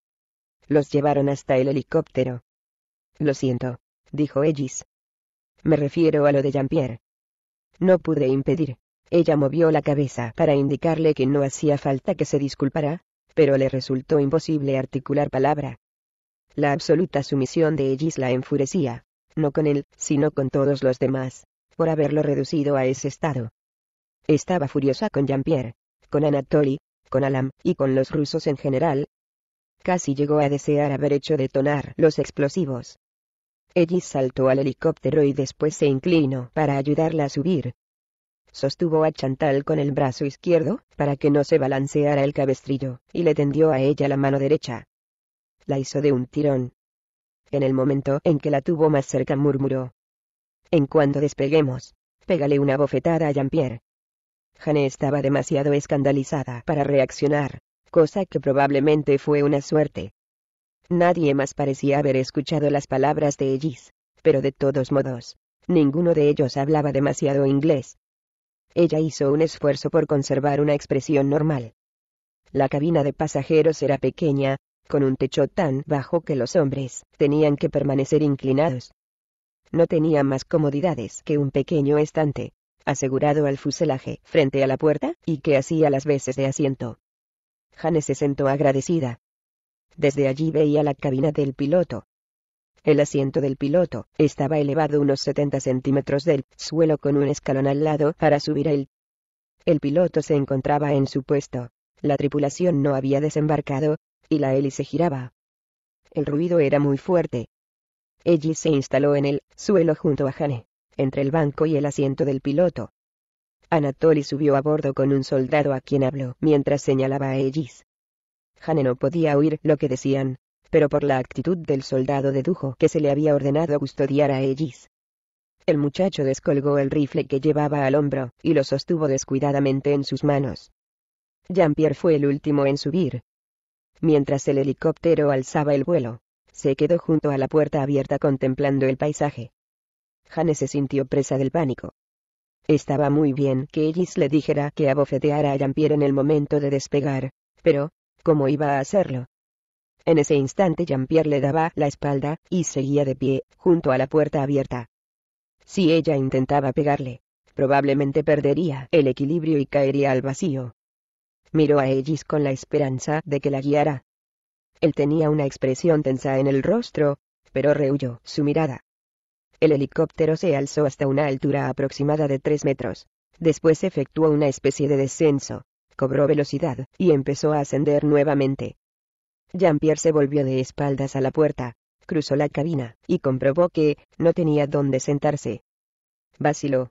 Los llevaron hasta el helicóptero. Lo siento, dijo Ellis. Me refiero a lo de Jean-Pierre. No pude impedir ella movió la cabeza para indicarle que no hacía falta que se disculpara, pero le resultó imposible articular palabra. La absoluta sumisión de Ellis la enfurecía, no con él, sino con todos los demás, por haberlo reducido a ese estado. Estaba furiosa con Jean-Pierre, con Anatoly, con Alam, y con los rusos en general. Casi llegó a desear haber hecho detonar los explosivos. Ellis saltó al helicóptero y después se inclinó para ayudarla a subir, Sostuvo a Chantal con el brazo izquierdo, para que no se balanceara el cabestrillo, y le tendió a ella la mano derecha. La hizo de un tirón. En el momento en que la tuvo más cerca murmuró. En cuanto despeguemos, pégale una bofetada a Jean-Pierre. Jane estaba demasiado escandalizada para reaccionar, cosa que probablemente fue una suerte. Nadie más parecía haber escuchado las palabras de Ellis, pero de todos modos, ninguno de ellos hablaba demasiado inglés, ella hizo un esfuerzo por conservar una expresión normal. La cabina de pasajeros era pequeña, con un techo tan bajo que los hombres tenían que permanecer inclinados. No tenía más comodidades que un pequeño estante, asegurado al fuselaje frente a la puerta, y que hacía las veces de asiento. Jane se sentó agradecida. Desde allí veía la cabina del piloto, el asiento del piloto estaba elevado unos 70 centímetros del suelo con un escalón al lado para subir a él. El piloto se encontraba en su puesto. La tripulación no había desembarcado, y la hélice giraba. El ruido era muy fuerte. ellis se instaló en el suelo junto a Jane, entre el banco y el asiento del piloto. Anatoly subió a bordo con un soldado a quien habló mientras señalaba a Ellis. Jane no podía oír lo que decían, pero por la actitud del soldado dedujo que se le había ordenado custodiar a Ellis. El muchacho descolgó el rifle que llevaba al hombro, y lo sostuvo descuidadamente en sus manos. Jean-Pierre fue el último en subir. Mientras el helicóptero alzaba el vuelo, se quedó junto a la puerta abierta contemplando el paisaje. Jane se sintió presa del pánico. Estaba muy bien que Ellis le dijera que abofeteara a Jean-Pierre en el momento de despegar, pero, ¿cómo iba a hacerlo? En ese instante Jean-Pierre le daba la espalda, y seguía de pie, junto a la puerta abierta. Si ella intentaba pegarle, probablemente perdería el equilibrio y caería al vacío. Miró a Ellis con la esperanza de que la guiara. Él tenía una expresión tensa en el rostro, pero rehuyó su mirada. El helicóptero se alzó hasta una altura aproximada de tres metros. Después efectuó una especie de descenso, cobró velocidad, y empezó a ascender nuevamente. Jean-Pierre se volvió de espaldas a la puerta, cruzó la cabina, y comprobó que, no tenía dónde sentarse. Vaciló.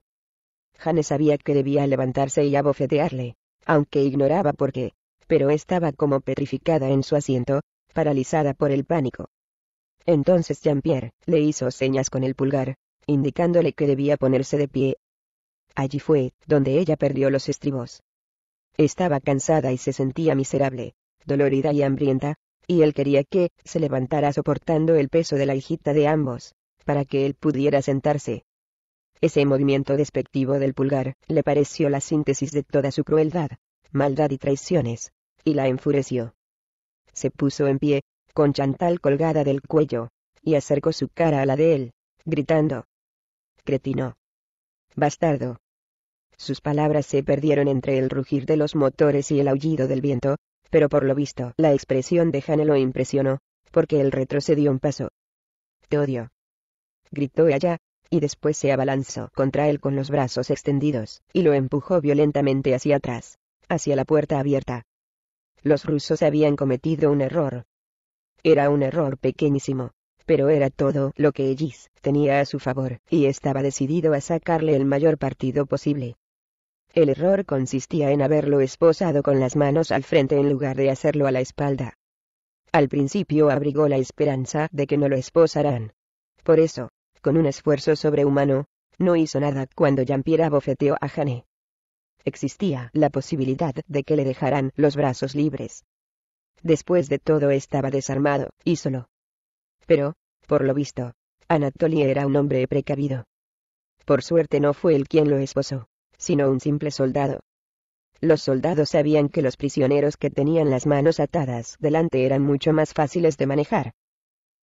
Jane sabía que debía levantarse y abofetearle, aunque ignoraba por qué, pero estaba como petrificada en su asiento, paralizada por el pánico. Entonces Jean-Pierre le hizo señas con el pulgar, indicándole que debía ponerse de pie. Allí fue, donde ella perdió los estribos. Estaba cansada y se sentía miserable, dolorida y hambrienta, y él quería que se levantara soportando el peso de la hijita de ambos, para que él pudiera sentarse. Ese movimiento despectivo del pulgar le pareció la síntesis de toda su crueldad, maldad y traiciones, y la enfureció. Se puso en pie, con Chantal colgada del cuello, y acercó su cara a la de él, gritando. Cretino. Bastardo. Sus palabras se perdieron entre el rugir de los motores y el aullido del viento, pero por lo visto la expresión de Hannah lo impresionó, porque él retrocedió un paso. Te odio. Gritó ella, y después se abalanzó contra él con los brazos extendidos, y lo empujó violentamente hacia atrás, hacia la puerta abierta. Los rusos habían cometido un error. Era un error pequeñísimo, pero era todo lo que Ellis tenía a su favor, y estaba decidido a sacarle el mayor partido posible. El error consistía en haberlo esposado con las manos al frente en lugar de hacerlo a la espalda. Al principio abrigó la esperanza de que no lo esposarán. Por eso, con un esfuerzo sobrehumano, no hizo nada cuando Jean-Pierre abofeteó a Jané. Existía la posibilidad de que le dejaran los brazos libres. Después de todo estaba desarmado, y solo. Pero, por lo visto, Anatoly era un hombre precavido. Por suerte no fue él quien lo esposó sino un simple soldado. Los soldados sabían que los prisioneros que tenían las manos atadas delante eran mucho más fáciles de manejar.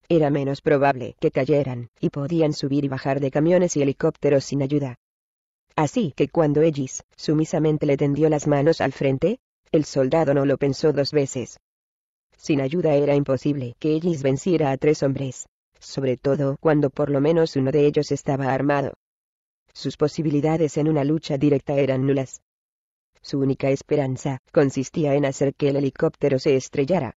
Era menos probable que cayeran, y podían subir y bajar de camiones y helicópteros sin ayuda. Así que cuando Ellis, sumisamente le tendió las manos al frente, el soldado no lo pensó dos veces. Sin ayuda era imposible que Ellis venciera a tres hombres, sobre todo cuando por lo menos uno de ellos estaba armado. Sus posibilidades en una lucha directa eran nulas. Su única esperanza consistía en hacer que el helicóptero se estrellara.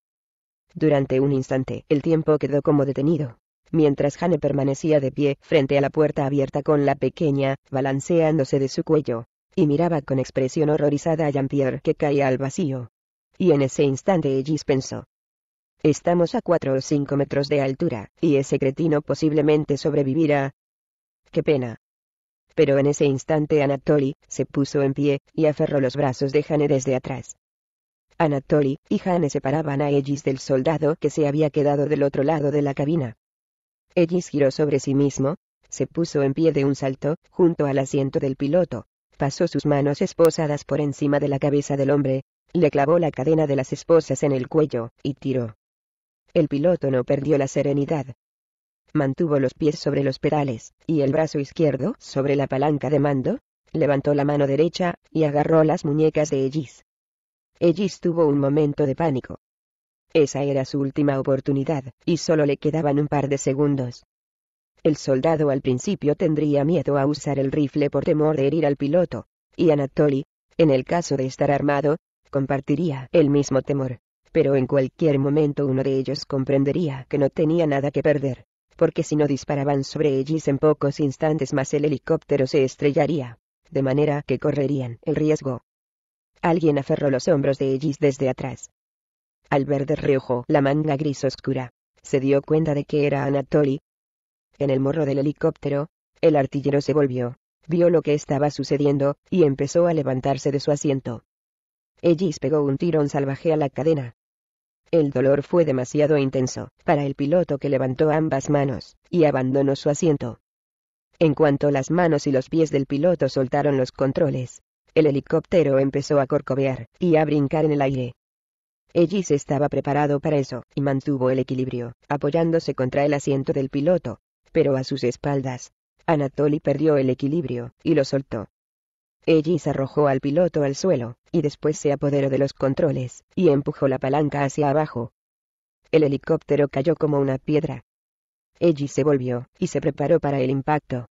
Durante un instante el tiempo quedó como detenido, mientras Jane permanecía de pie frente a la puerta abierta con la pequeña, balanceándose de su cuello, y miraba con expresión horrorizada a Jean-Pierre que caía al vacío. Y en ese instante Ellis pensó. Estamos a cuatro o cinco metros de altura, y ese cretino posiblemente sobrevivirá. Qué pena pero en ese instante Anatoly, se puso en pie, y aferró los brazos de Jane desde atrás. Anatoli y Jane separaban a Ellis del soldado que se había quedado del otro lado de la cabina. Ellis giró sobre sí mismo, se puso en pie de un salto, junto al asiento del piloto, pasó sus manos esposadas por encima de la cabeza del hombre, le clavó la cadena de las esposas en el cuello, y tiró. El piloto no perdió la serenidad, mantuvo los pies sobre los pedales, y el brazo izquierdo sobre la palanca de mando, levantó la mano derecha, y agarró las muñecas de Ellis. Ellis tuvo un momento de pánico. Esa era su última oportunidad, y solo le quedaban un par de segundos. El soldado al principio tendría miedo a usar el rifle por temor de herir al piloto, y Anatoly, en el caso de estar armado, compartiría el mismo temor, pero en cualquier momento uno de ellos comprendería que no tenía nada que perder porque si no disparaban sobre ellos en pocos instantes más el helicóptero se estrellaría, de manera que correrían el riesgo. Alguien aferró los hombros de ellos desde atrás. Al ver de reojo la manga gris oscura, se dio cuenta de que era Anatoly. En el morro del helicóptero, el artillero se volvió, vio lo que estaba sucediendo, y empezó a levantarse de su asiento. Ellis pegó un tirón salvaje a la cadena, el dolor fue demasiado intenso para el piloto que levantó ambas manos y abandonó su asiento. En cuanto las manos y los pies del piloto soltaron los controles, el helicóptero empezó a corcovear y a brincar en el aire. Ellis estaba preparado para eso y mantuvo el equilibrio, apoyándose contra el asiento del piloto, pero a sus espaldas. Anatoly perdió el equilibrio y lo soltó, Ellis arrojó al piloto al suelo, y después se apoderó de los controles, y empujó la palanca hacia abajo. El helicóptero cayó como una piedra. Ellis se volvió, y se preparó para el impacto.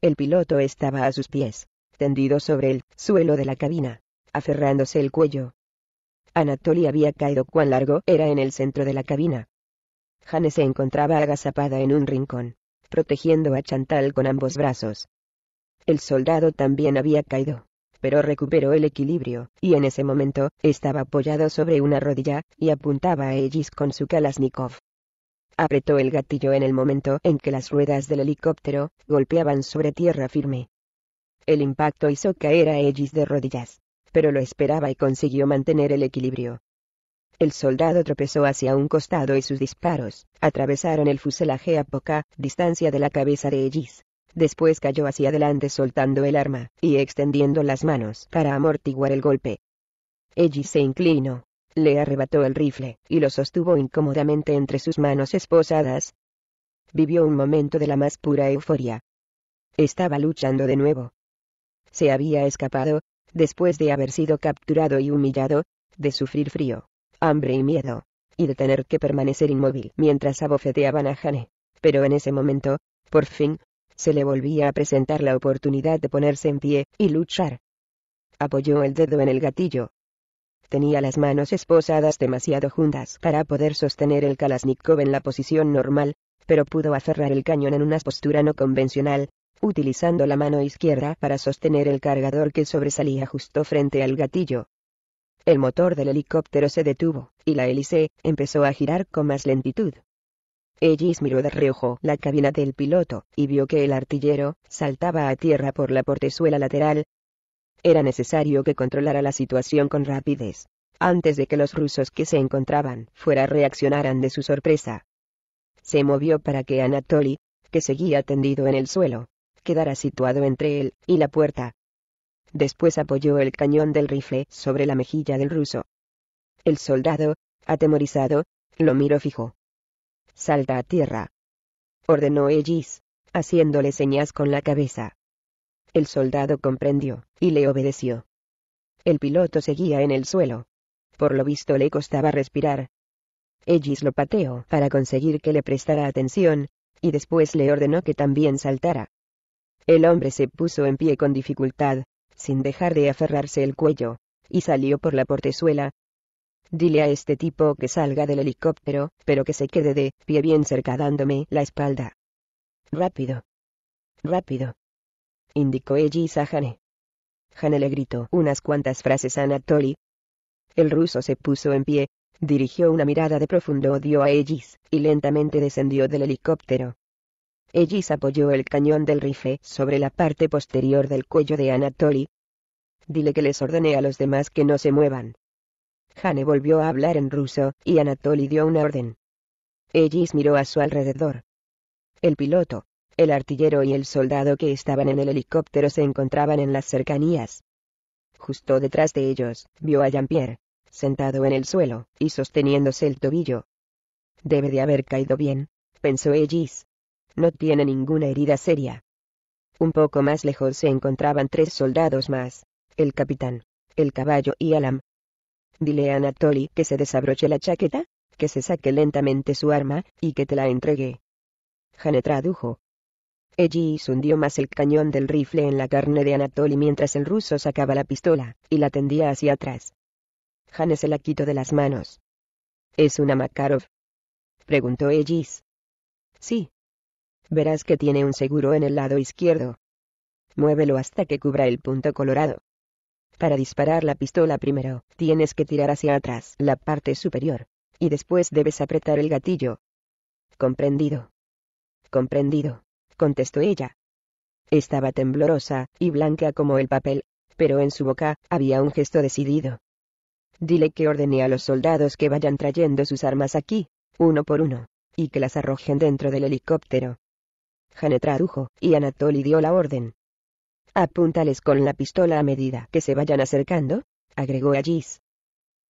El piloto estaba a sus pies, tendido sobre el suelo de la cabina, aferrándose el cuello. Anatoly había caído cuán largo era en el centro de la cabina. Jane se encontraba agazapada en un rincón, protegiendo a Chantal con ambos brazos. El soldado también había caído, pero recuperó el equilibrio, y en ese momento, estaba apoyado sobre una rodilla, y apuntaba a Ellis con su Kalashnikov. Apretó el gatillo en el momento en que las ruedas del helicóptero, golpeaban sobre tierra firme. El impacto hizo caer a Ellis de rodillas, pero lo esperaba y consiguió mantener el equilibrio. El soldado tropezó hacia un costado y sus disparos, atravesaron el fuselaje a poca distancia de la cabeza de Ellis. Después cayó hacia adelante soltando el arma, y extendiendo las manos para amortiguar el golpe. Ellie se inclinó. Le arrebató el rifle, y lo sostuvo incómodamente entre sus manos esposadas. Vivió un momento de la más pura euforia. Estaba luchando de nuevo. Se había escapado, después de haber sido capturado y humillado, de sufrir frío, hambre y miedo, y de tener que permanecer inmóvil mientras abofeteaban a Jane. Pero en ese momento, por fin, se le volvía a presentar la oportunidad de ponerse en pie y luchar. Apoyó el dedo en el gatillo. Tenía las manos esposadas demasiado juntas para poder sostener el Kalashnikov en la posición normal, pero pudo aferrar el cañón en una postura no convencional, utilizando la mano izquierda para sostener el cargador que sobresalía justo frente al gatillo. El motor del helicóptero se detuvo, y la hélice empezó a girar con más lentitud. Ellis miró de reojo la cabina del piloto, y vio que el artillero, saltaba a tierra por la portezuela lateral. Era necesario que controlara la situación con rapidez, antes de que los rusos que se encontraban fuera reaccionaran de su sorpresa. Se movió para que Anatoly, que seguía tendido en el suelo, quedara situado entre él y la puerta. Después apoyó el cañón del rifle sobre la mejilla del ruso. El soldado, atemorizado, lo miró fijo salta a tierra. Ordenó Ellis, haciéndole señas con la cabeza. El soldado comprendió, y le obedeció. El piloto seguía en el suelo. Por lo visto le costaba respirar. Ellis lo pateó para conseguir que le prestara atención, y después le ordenó que también saltara. El hombre se puso en pie con dificultad, sin dejar de aferrarse el cuello, y salió por la portezuela, Dile a este tipo que salga del helicóptero, pero que se quede de pie bien cerca dándome la espalda. Rápido. Rápido. Indicó Ellis a Jane. Jane le gritó unas cuantas frases a Anatoly. El ruso se puso en pie, dirigió una mirada de profundo odio a Ellis, y lentamente descendió del helicóptero. Ellis apoyó el cañón del rifle sobre la parte posterior del cuello de Anatoly. Dile que les ordene a los demás que no se muevan, Hane volvió a hablar en ruso, y Anatoly dio una orden. Ellis miró a su alrededor. El piloto, el artillero y el soldado que estaban en el helicóptero se encontraban en las cercanías. Justo detrás de ellos, vio a Jean-Pierre, sentado en el suelo, y sosteniéndose el tobillo. Debe de haber caído bien, pensó Ellis. No tiene ninguna herida seria. Un poco más lejos se encontraban tres soldados más, el capitán, el caballo y Alam, Dile a Anatoly que se desabroche la chaqueta, que se saque lentamente su arma, y que te la entregue. Jane tradujo. Ellis hundió más el cañón del rifle en la carne de Anatoly mientras el ruso sacaba la pistola, y la tendía hacia atrás. Jane se la quitó de las manos. ¿Es una Makarov? preguntó Ellis. Sí. Verás que tiene un seguro en el lado izquierdo. Muévelo hasta que cubra el punto colorado. Para disparar la pistola primero, tienes que tirar hacia atrás la parte superior. Y después debes apretar el gatillo. Comprendido. Comprendido, contestó ella. Estaba temblorosa y blanca como el papel, pero en su boca había un gesto decidido. Dile que ordene a los soldados que vayan trayendo sus armas aquí, uno por uno, y que las arrojen dentro del helicóptero. Jane tradujo, y Anatoly dio la orden. Apúntales con la pistola a medida que se vayan acercando, agregó Agis.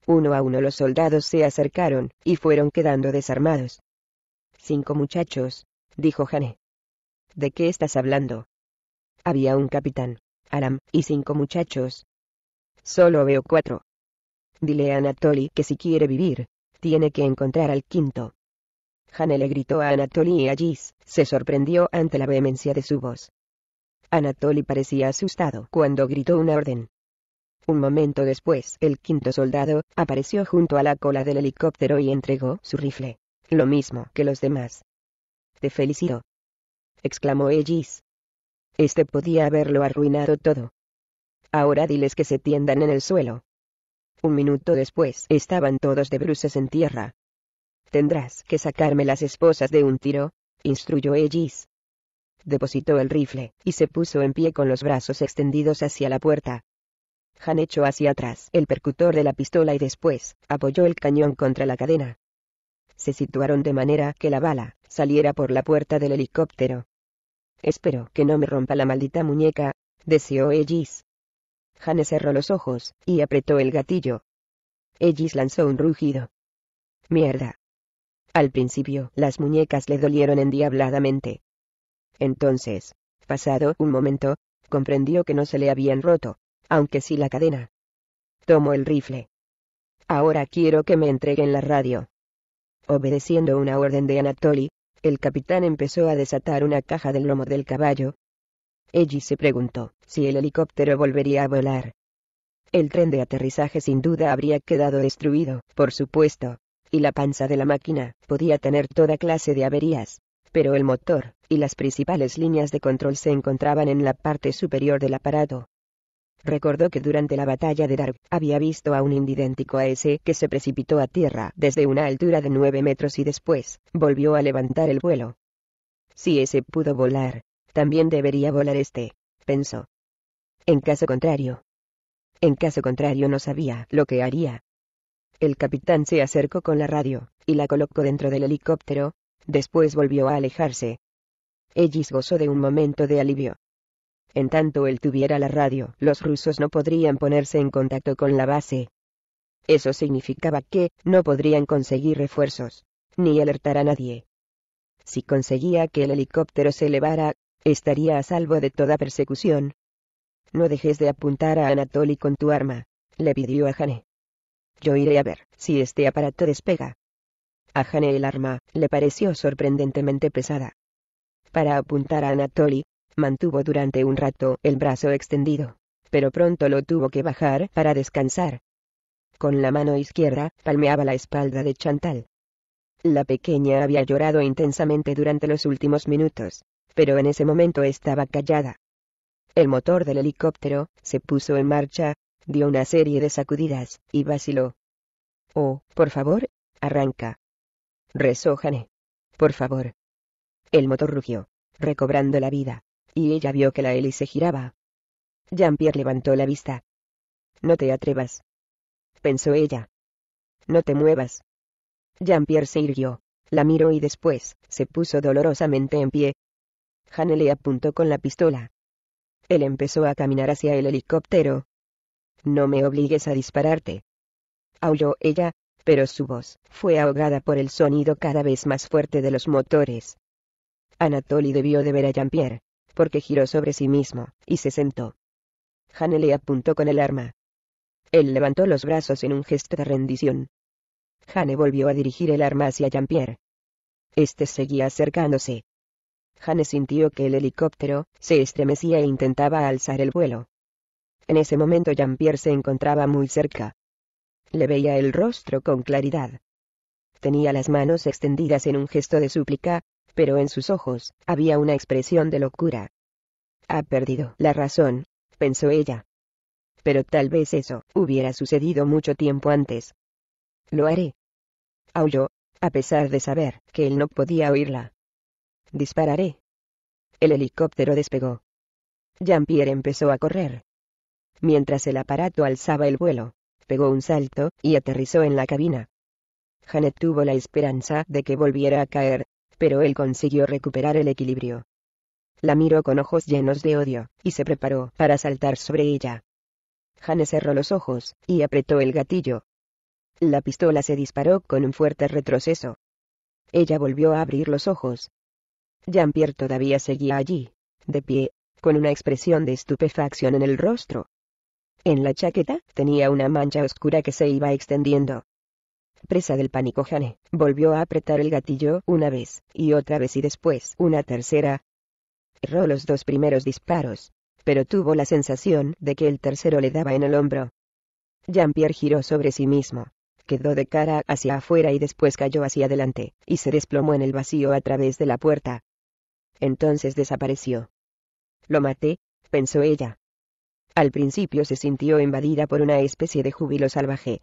Uno a uno los soldados se acercaron, y fueron quedando desarmados. Cinco muchachos, dijo Hane. ¿De qué estás hablando? Había un capitán, Aram, y cinco muchachos. Solo veo cuatro. Dile a Anatoly que si quiere vivir, tiene que encontrar al quinto. Jane le gritó a Anatoly y Agis, se sorprendió ante la vehemencia de su voz. Anatoly parecía asustado cuando gritó una orden. Un momento después, el quinto soldado, apareció junto a la cola del helicóptero y entregó su rifle. Lo mismo que los demás. Te felicito. exclamó Ellis. Este podía haberlo arruinado todo. Ahora diles que se tiendan en el suelo. Un minuto después estaban todos de bruces en tierra. Tendrás que sacarme las esposas de un tiro, instruyó Ellis depositó el rifle, y se puso en pie con los brazos extendidos hacia la puerta. Han echó hacia atrás el percutor de la pistola y después, apoyó el cañón contra la cadena. Se situaron de manera que la bala, saliera por la puerta del helicóptero. Espero que no me rompa la maldita muñeca, deseó Ellis. Han cerró los ojos, y apretó el gatillo. Ellis lanzó un rugido. Mierda. Al principio, las muñecas le dolieron endiabladamente, entonces, pasado un momento, comprendió que no se le habían roto, aunque sí la cadena. Tomó el rifle. Ahora quiero que me entreguen la radio. Obedeciendo una orden de Anatoly, el capitán empezó a desatar una caja del lomo del caballo. Ellis se preguntó si el helicóptero volvería a volar. El tren de aterrizaje sin duda habría quedado destruido, por supuesto, y la panza de la máquina podía tener toda clase de averías pero el motor, y las principales líneas de control se encontraban en la parte superior del aparato. Recordó que durante la batalla de Dark había visto a un indidéntico a ese que se precipitó a tierra desde una altura de nueve metros y después volvió a levantar el vuelo. Si ese pudo volar, también debería volar este, pensó. En caso contrario. En caso contrario no sabía lo que haría. El capitán se acercó con la radio, y la colocó dentro del helicóptero, Después volvió a alejarse. Ellis gozó de un momento de alivio. En tanto él tuviera la radio, los rusos no podrían ponerse en contacto con la base. Eso significaba que, no podrían conseguir refuerzos, ni alertar a nadie. Si conseguía que el helicóptero se elevara, estaría a salvo de toda persecución. No dejes de apuntar a Anatoly con tu arma, le pidió a Jane. Yo iré a ver si este aparato despega. A Jane el arma le pareció sorprendentemente pesada. Para apuntar a Anatoly, mantuvo durante un rato el brazo extendido, pero pronto lo tuvo que bajar para descansar. Con la mano izquierda, palmeaba la espalda de Chantal. La pequeña había llorado intensamente durante los últimos minutos, pero en ese momento estaba callada. El motor del helicóptero se puso en marcha, dio una serie de sacudidas, y vaciló. Oh, por favor, arranca rezó Jane. Por favor. El motor rugió, recobrando la vida, y ella vio que la hélice giraba. Jean-Pierre levantó la vista. No te atrevas. Pensó ella. No te muevas. Jean-Pierre se irguió, la miró y después, se puso dolorosamente en pie. Jane le apuntó con la pistola. Él empezó a caminar hacia el helicóptero. No me obligues a dispararte. Aulló ella, pero su voz fue ahogada por el sonido cada vez más fuerte de los motores. Anatoly debió de ver a Jean-Pierre, porque giró sobre sí mismo, y se sentó. Hane le apuntó con el arma. Él levantó los brazos en un gesto de rendición. Hane volvió a dirigir el arma hacia Jean-Pierre. Este seguía acercándose. Hane sintió que el helicóptero se estremecía e intentaba alzar el vuelo. En ese momento Jean-Pierre se encontraba muy cerca le veía el rostro con claridad. Tenía las manos extendidas en un gesto de súplica, pero en sus ojos había una expresión de locura. Ha perdido la razón, pensó ella. Pero tal vez eso hubiera sucedido mucho tiempo antes. Lo haré. Aulló, a pesar de saber que él no podía oírla. Dispararé. El helicóptero despegó. Jean-Pierre empezó a correr. Mientras el aparato alzaba el vuelo, pegó un salto, y aterrizó en la cabina. Janet tuvo la esperanza de que volviera a caer, pero él consiguió recuperar el equilibrio. La miró con ojos llenos de odio, y se preparó para saltar sobre ella. Janet cerró los ojos, y apretó el gatillo. La pistola se disparó con un fuerte retroceso. Ella volvió a abrir los ojos. Jean-Pierre todavía seguía allí, de pie, con una expresión de estupefacción en el rostro. En la chaqueta tenía una mancha oscura que se iba extendiendo. Presa del pánico Jane, volvió a apretar el gatillo una vez, y otra vez y después una tercera. Erró los dos primeros disparos, pero tuvo la sensación de que el tercero le daba en el hombro. Jean-Pierre giró sobre sí mismo, quedó de cara hacia afuera y después cayó hacia adelante, y se desplomó en el vacío a través de la puerta. Entonces desapareció. Lo maté, pensó ella. Al principio se sintió invadida por una especie de júbilo salvaje.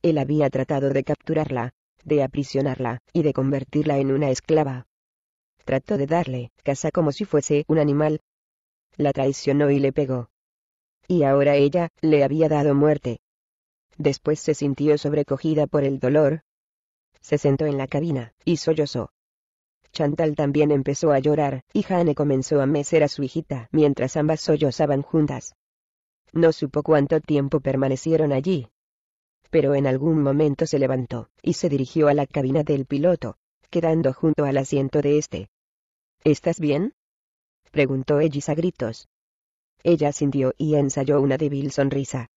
Él había tratado de capturarla, de aprisionarla, y de convertirla en una esclava. Trató de darle casa como si fuese un animal. La traicionó y le pegó. Y ahora ella le había dado muerte. Después se sintió sobrecogida por el dolor. Se sentó en la cabina, y sollozó. Chantal también empezó a llorar, y Jane comenzó a mecer a su hijita mientras ambas sollozaban juntas. No supo cuánto tiempo permanecieron allí. Pero en algún momento se levantó, y se dirigió a la cabina del piloto, quedando junto al asiento de este. ¿Estás bien? preguntó Ellis a gritos. Ella sintió y ensayó una débil sonrisa.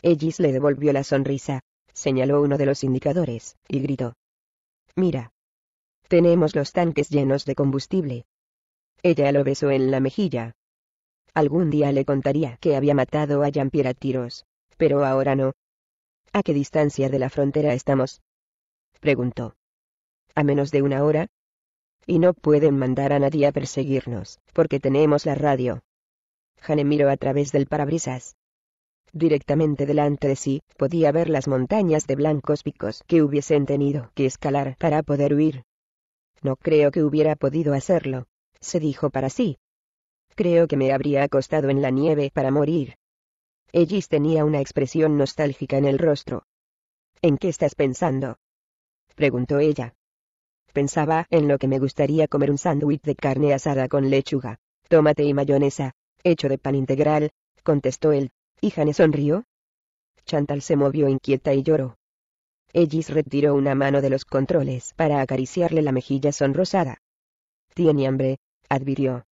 Ellis le devolvió la sonrisa, señaló uno de los indicadores, y gritó. Mira. Tenemos los tanques llenos de combustible. Ella lo besó en la mejilla, Algún día le contaría que había matado a jean a tiros, pero ahora no. ¿A qué distancia de la frontera estamos? preguntó. A menos de una hora. Y no pueden mandar a nadie a perseguirnos, porque tenemos la radio. Jane miró a través del parabrisas. Directamente delante de sí, podía ver las montañas de blancos picos que hubiesen tenido que escalar para poder huir. No creo que hubiera podido hacerlo, se dijo para sí, Creo que me habría acostado en la nieve para morir. Ellis tenía una expresión nostálgica en el rostro. ¿En qué estás pensando? preguntó ella. Pensaba en lo que me gustaría comer un sándwich de carne asada con lechuga, tomate y mayonesa, hecho de pan integral, contestó él. Y Jane sonrió. Chantal se movió inquieta y lloró. Ellis retiró una mano de los controles para acariciarle la mejilla sonrosada. Tiene hambre, advirtió.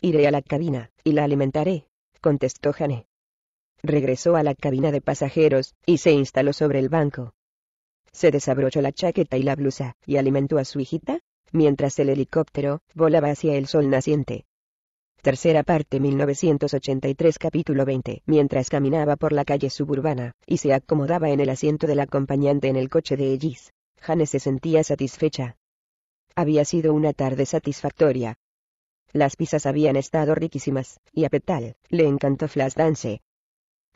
Iré a la cabina, y la alimentaré, contestó Jane. Regresó a la cabina de pasajeros, y se instaló sobre el banco. Se desabrochó la chaqueta y la blusa, y alimentó a su hijita, mientras el helicóptero volaba hacia el sol naciente. Tercera parte 1983 capítulo 20 Mientras caminaba por la calle suburbana, y se acomodaba en el asiento del acompañante en el coche de Ellis, Jane se sentía satisfecha. Había sido una tarde satisfactoria, las pizzas habían estado riquísimas, y a Petal le encantó Flash Dance.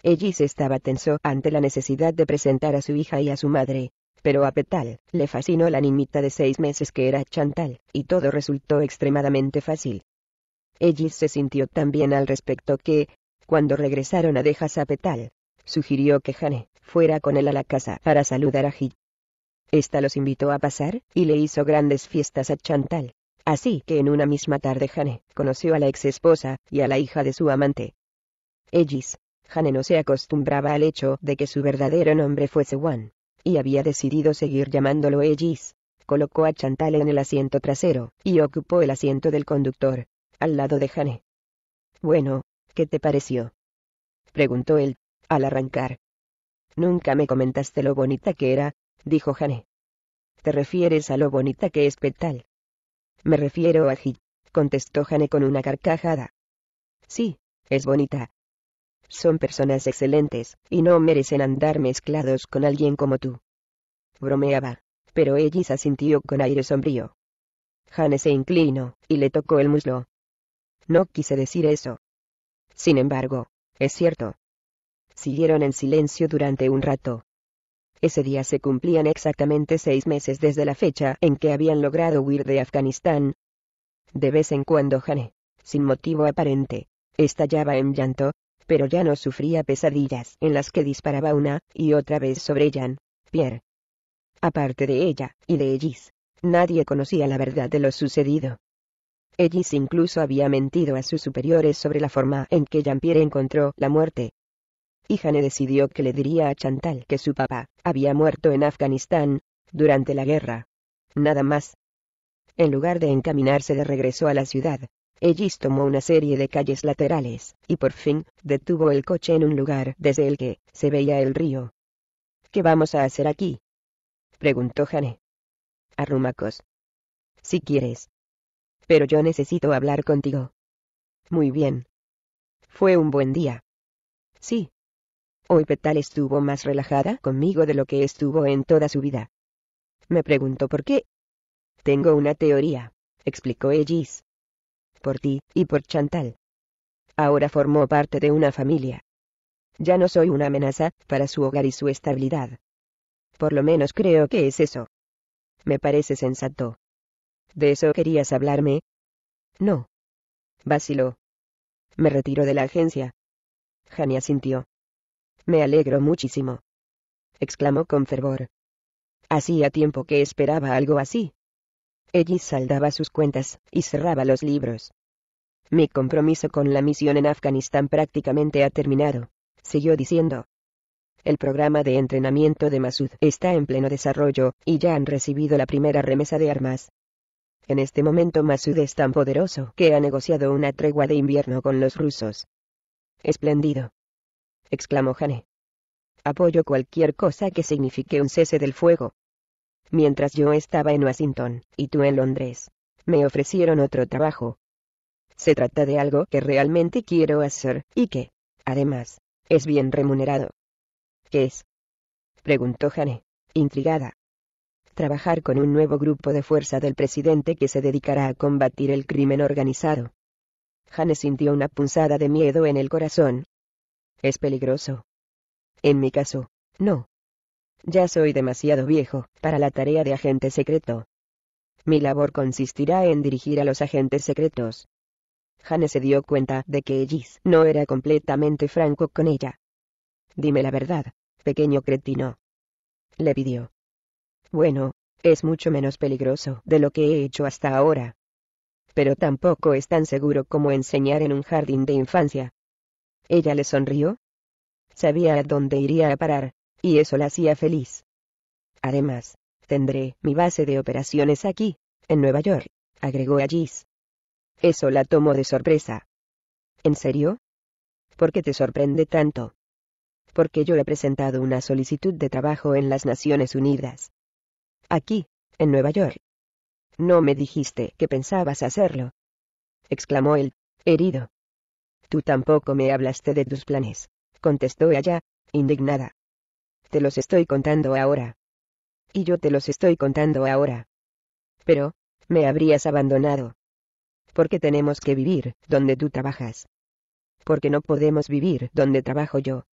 Ellis estaba tenso ante la necesidad de presentar a su hija y a su madre, pero a Petal le fascinó la niñita de seis meses que era Chantal, y todo resultó extremadamente fácil. Ellis se sintió tan bien al respecto que, cuando regresaron a Dejas a Petal, sugirió que Jane fuera con él a la casa para saludar a hit Esta los invitó a pasar, y le hizo grandes fiestas a Chantal, Así que en una misma tarde Jane conoció a la ex esposa y a la hija de su amante. Ellis, Jane no se acostumbraba al hecho de que su verdadero nombre fuese Juan, y había decidido seguir llamándolo Ellis. Colocó a Chantal en el asiento trasero y ocupó el asiento del conductor, al lado de Jane. Bueno, ¿qué te pareció? preguntó él, al arrancar. Nunca me comentaste lo bonita que era, dijo Jane. ¿Te refieres a lo bonita que es Petal? Me refiero a Ji, contestó Jane con una carcajada. Sí, es bonita. Son personas excelentes, y no merecen andar mezclados con alguien como tú. Bromeaba, pero ella asintió con aire sombrío. Jane se inclinó, y le tocó el muslo. No quise decir eso. Sin embargo, es cierto. Siguieron en silencio durante un rato. Ese día se cumplían exactamente seis meses desde la fecha en que habían logrado huir de Afganistán. De vez en cuando Jane, sin motivo aparente, estallaba en llanto, pero ya no sufría pesadillas en las que disparaba una y otra vez sobre Jean, Pierre. Aparte de ella y de Ellis, nadie conocía la verdad de lo sucedido. Ellis incluso había mentido a sus superiores sobre la forma en que Jean-Pierre encontró la muerte, y Jane decidió que le diría a Chantal que su papá había muerto en Afganistán, durante la guerra. Nada más. En lugar de encaminarse de regreso a la ciudad, Ellis tomó una serie de calles laterales, y por fin, detuvo el coche en un lugar desde el que se veía el río. ¿Qué vamos a hacer aquí? preguntó Jane. Arrumacos. Si quieres. Pero yo necesito hablar contigo. Muy bien. Fue un buen día. Sí, Hoy Petal estuvo más relajada conmigo de lo que estuvo en toda su vida. Me pregunto por qué. Tengo una teoría, explicó Ellis. Por ti, y por Chantal. Ahora formó parte de una familia. Ya no soy una amenaza para su hogar y su estabilidad. Por lo menos creo que es eso. Me parece sensato. ¿De eso querías hablarme? No. Vaciló. Me retiro de la agencia. Jania sintió. Me alegro muchísimo. exclamó con fervor. Hacía tiempo que esperaba algo así. Ellis saldaba sus cuentas, y cerraba los libros. Mi compromiso con la misión en Afganistán prácticamente ha terminado, siguió diciendo. El programa de entrenamiento de Masud está en pleno desarrollo, y ya han recibido la primera remesa de armas. En este momento Masud es tan poderoso que ha negociado una tregua de invierno con los rusos. Espléndido exclamó Jane. Apoyo cualquier cosa que signifique un cese del fuego. Mientras yo estaba en Washington, y tú en Londres, me ofrecieron otro trabajo. Se trata de algo que realmente quiero hacer, y que, además, es bien remunerado. ¿Qué es? preguntó Jane, intrigada. Trabajar con un nuevo grupo de fuerza del presidente que se dedicará a combatir el crimen organizado. Jane sintió una punzada de miedo en el corazón, es peligroso. En mi caso, no. Ya soy demasiado viejo para la tarea de agente secreto. Mi labor consistirá en dirigir a los agentes secretos. Jane se dio cuenta de que Ellis no era completamente franco con ella. Dime la verdad, pequeño cretino. Le pidió. Bueno, es mucho menos peligroso de lo que he hecho hasta ahora. Pero tampoco es tan seguro como enseñar en un jardín de infancia. Ella le sonrió. Sabía a dónde iría a parar, y eso la hacía feliz. Además, tendré mi base de operaciones aquí, en Nueva York, agregó allí Eso la tomó de sorpresa. ¿En serio? ¿Por qué te sorprende tanto? Porque yo he presentado una solicitud de trabajo en las Naciones Unidas. Aquí, en Nueva York. No me dijiste que pensabas hacerlo. exclamó él, herido. Tú tampoco me hablaste de tus planes, contestó ella, indignada. Te los estoy contando ahora. Y yo te los estoy contando ahora. Pero, me habrías abandonado. Porque tenemos que vivir donde tú trabajas. Porque no podemos vivir donde trabajo yo.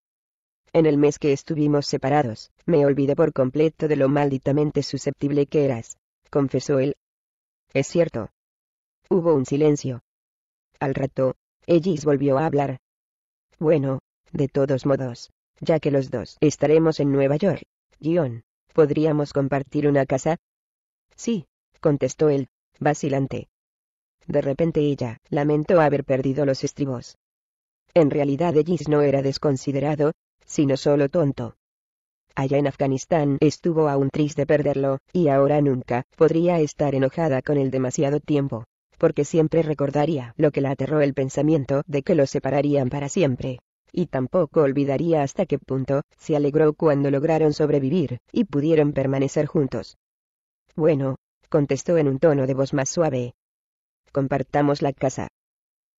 En el mes que estuvimos separados, me olvidé por completo de lo malditamente susceptible que eras, confesó él. Es cierto. Hubo un silencio. Al rato, Ellis volvió a hablar. Bueno, de todos modos, ya que los dos estaremos en Nueva York, guión, ¿podríamos compartir una casa? Sí, contestó él, vacilante. De repente ella lamentó haber perdido los estribos. En realidad Ellis no era desconsiderado, sino solo tonto. Allá en Afganistán estuvo aún triste perderlo, y ahora nunca podría estar enojada con el demasiado tiempo porque siempre recordaría lo que la aterró el pensamiento de que lo separarían para siempre. Y tampoco olvidaría hasta qué punto se alegró cuando lograron sobrevivir y pudieron permanecer juntos. Bueno, contestó en un tono de voz más suave. Compartamos la casa.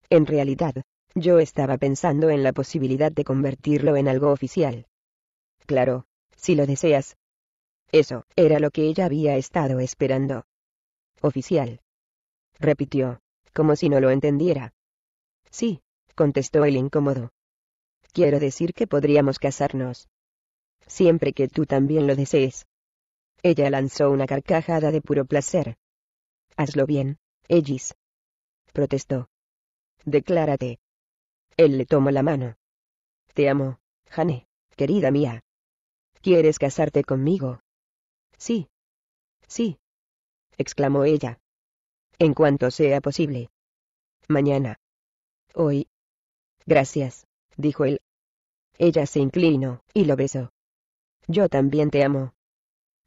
En realidad, yo estaba pensando en la posibilidad de convertirlo en algo oficial. Claro, si lo deseas. Eso era lo que ella había estado esperando. Oficial repitió, como si no lo entendiera. Sí, contestó el incómodo. Quiero decir que podríamos casarnos. Siempre que tú también lo desees. Ella lanzó una carcajada de puro placer. Hazlo bien, Ellis. Protestó. Declárate. Él le tomó la mano. Te amo, Jane, querida mía. ¿Quieres casarte conmigo? Sí. Sí. exclamó ella en cuanto sea posible. Mañana. Hoy. Gracias, dijo él. Ella se inclinó, y lo besó. Yo también te amo.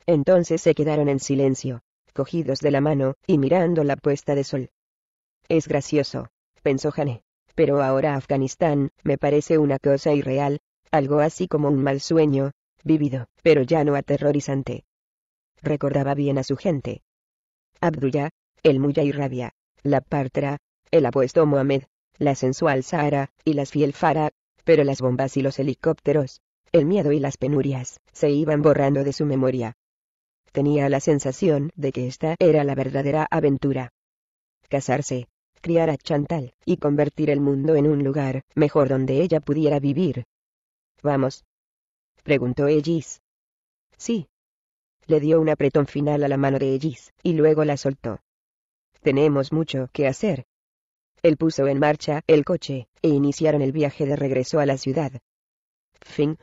Entonces se quedaron en silencio, cogidos de la mano, y mirando la puesta de sol. Es gracioso, pensó Jane. Pero ahora Afganistán, me parece una cosa irreal, algo así como un mal sueño, vívido, pero ya no aterrorizante. Recordaba bien a su gente. Abdullah, el Muya y Rabia, la Partra, el apuesto Mohamed, la sensual Sahara, y las fiel Farah, pero las bombas y los helicópteros, el miedo y las penurias, se iban borrando de su memoria. Tenía la sensación de que esta era la verdadera aventura. Casarse, criar a Chantal, y convertir el mundo en un lugar mejor donde ella pudiera vivir. ¿Vamos? preguntó Ellis. Sí. Le dio un apretón final a la mano de Ellis, y luego la soltó. Tenemos mucho que hacer. Él puso en marcha el coche, e iniciaron el viaje de regreso a la ciudad. Fin.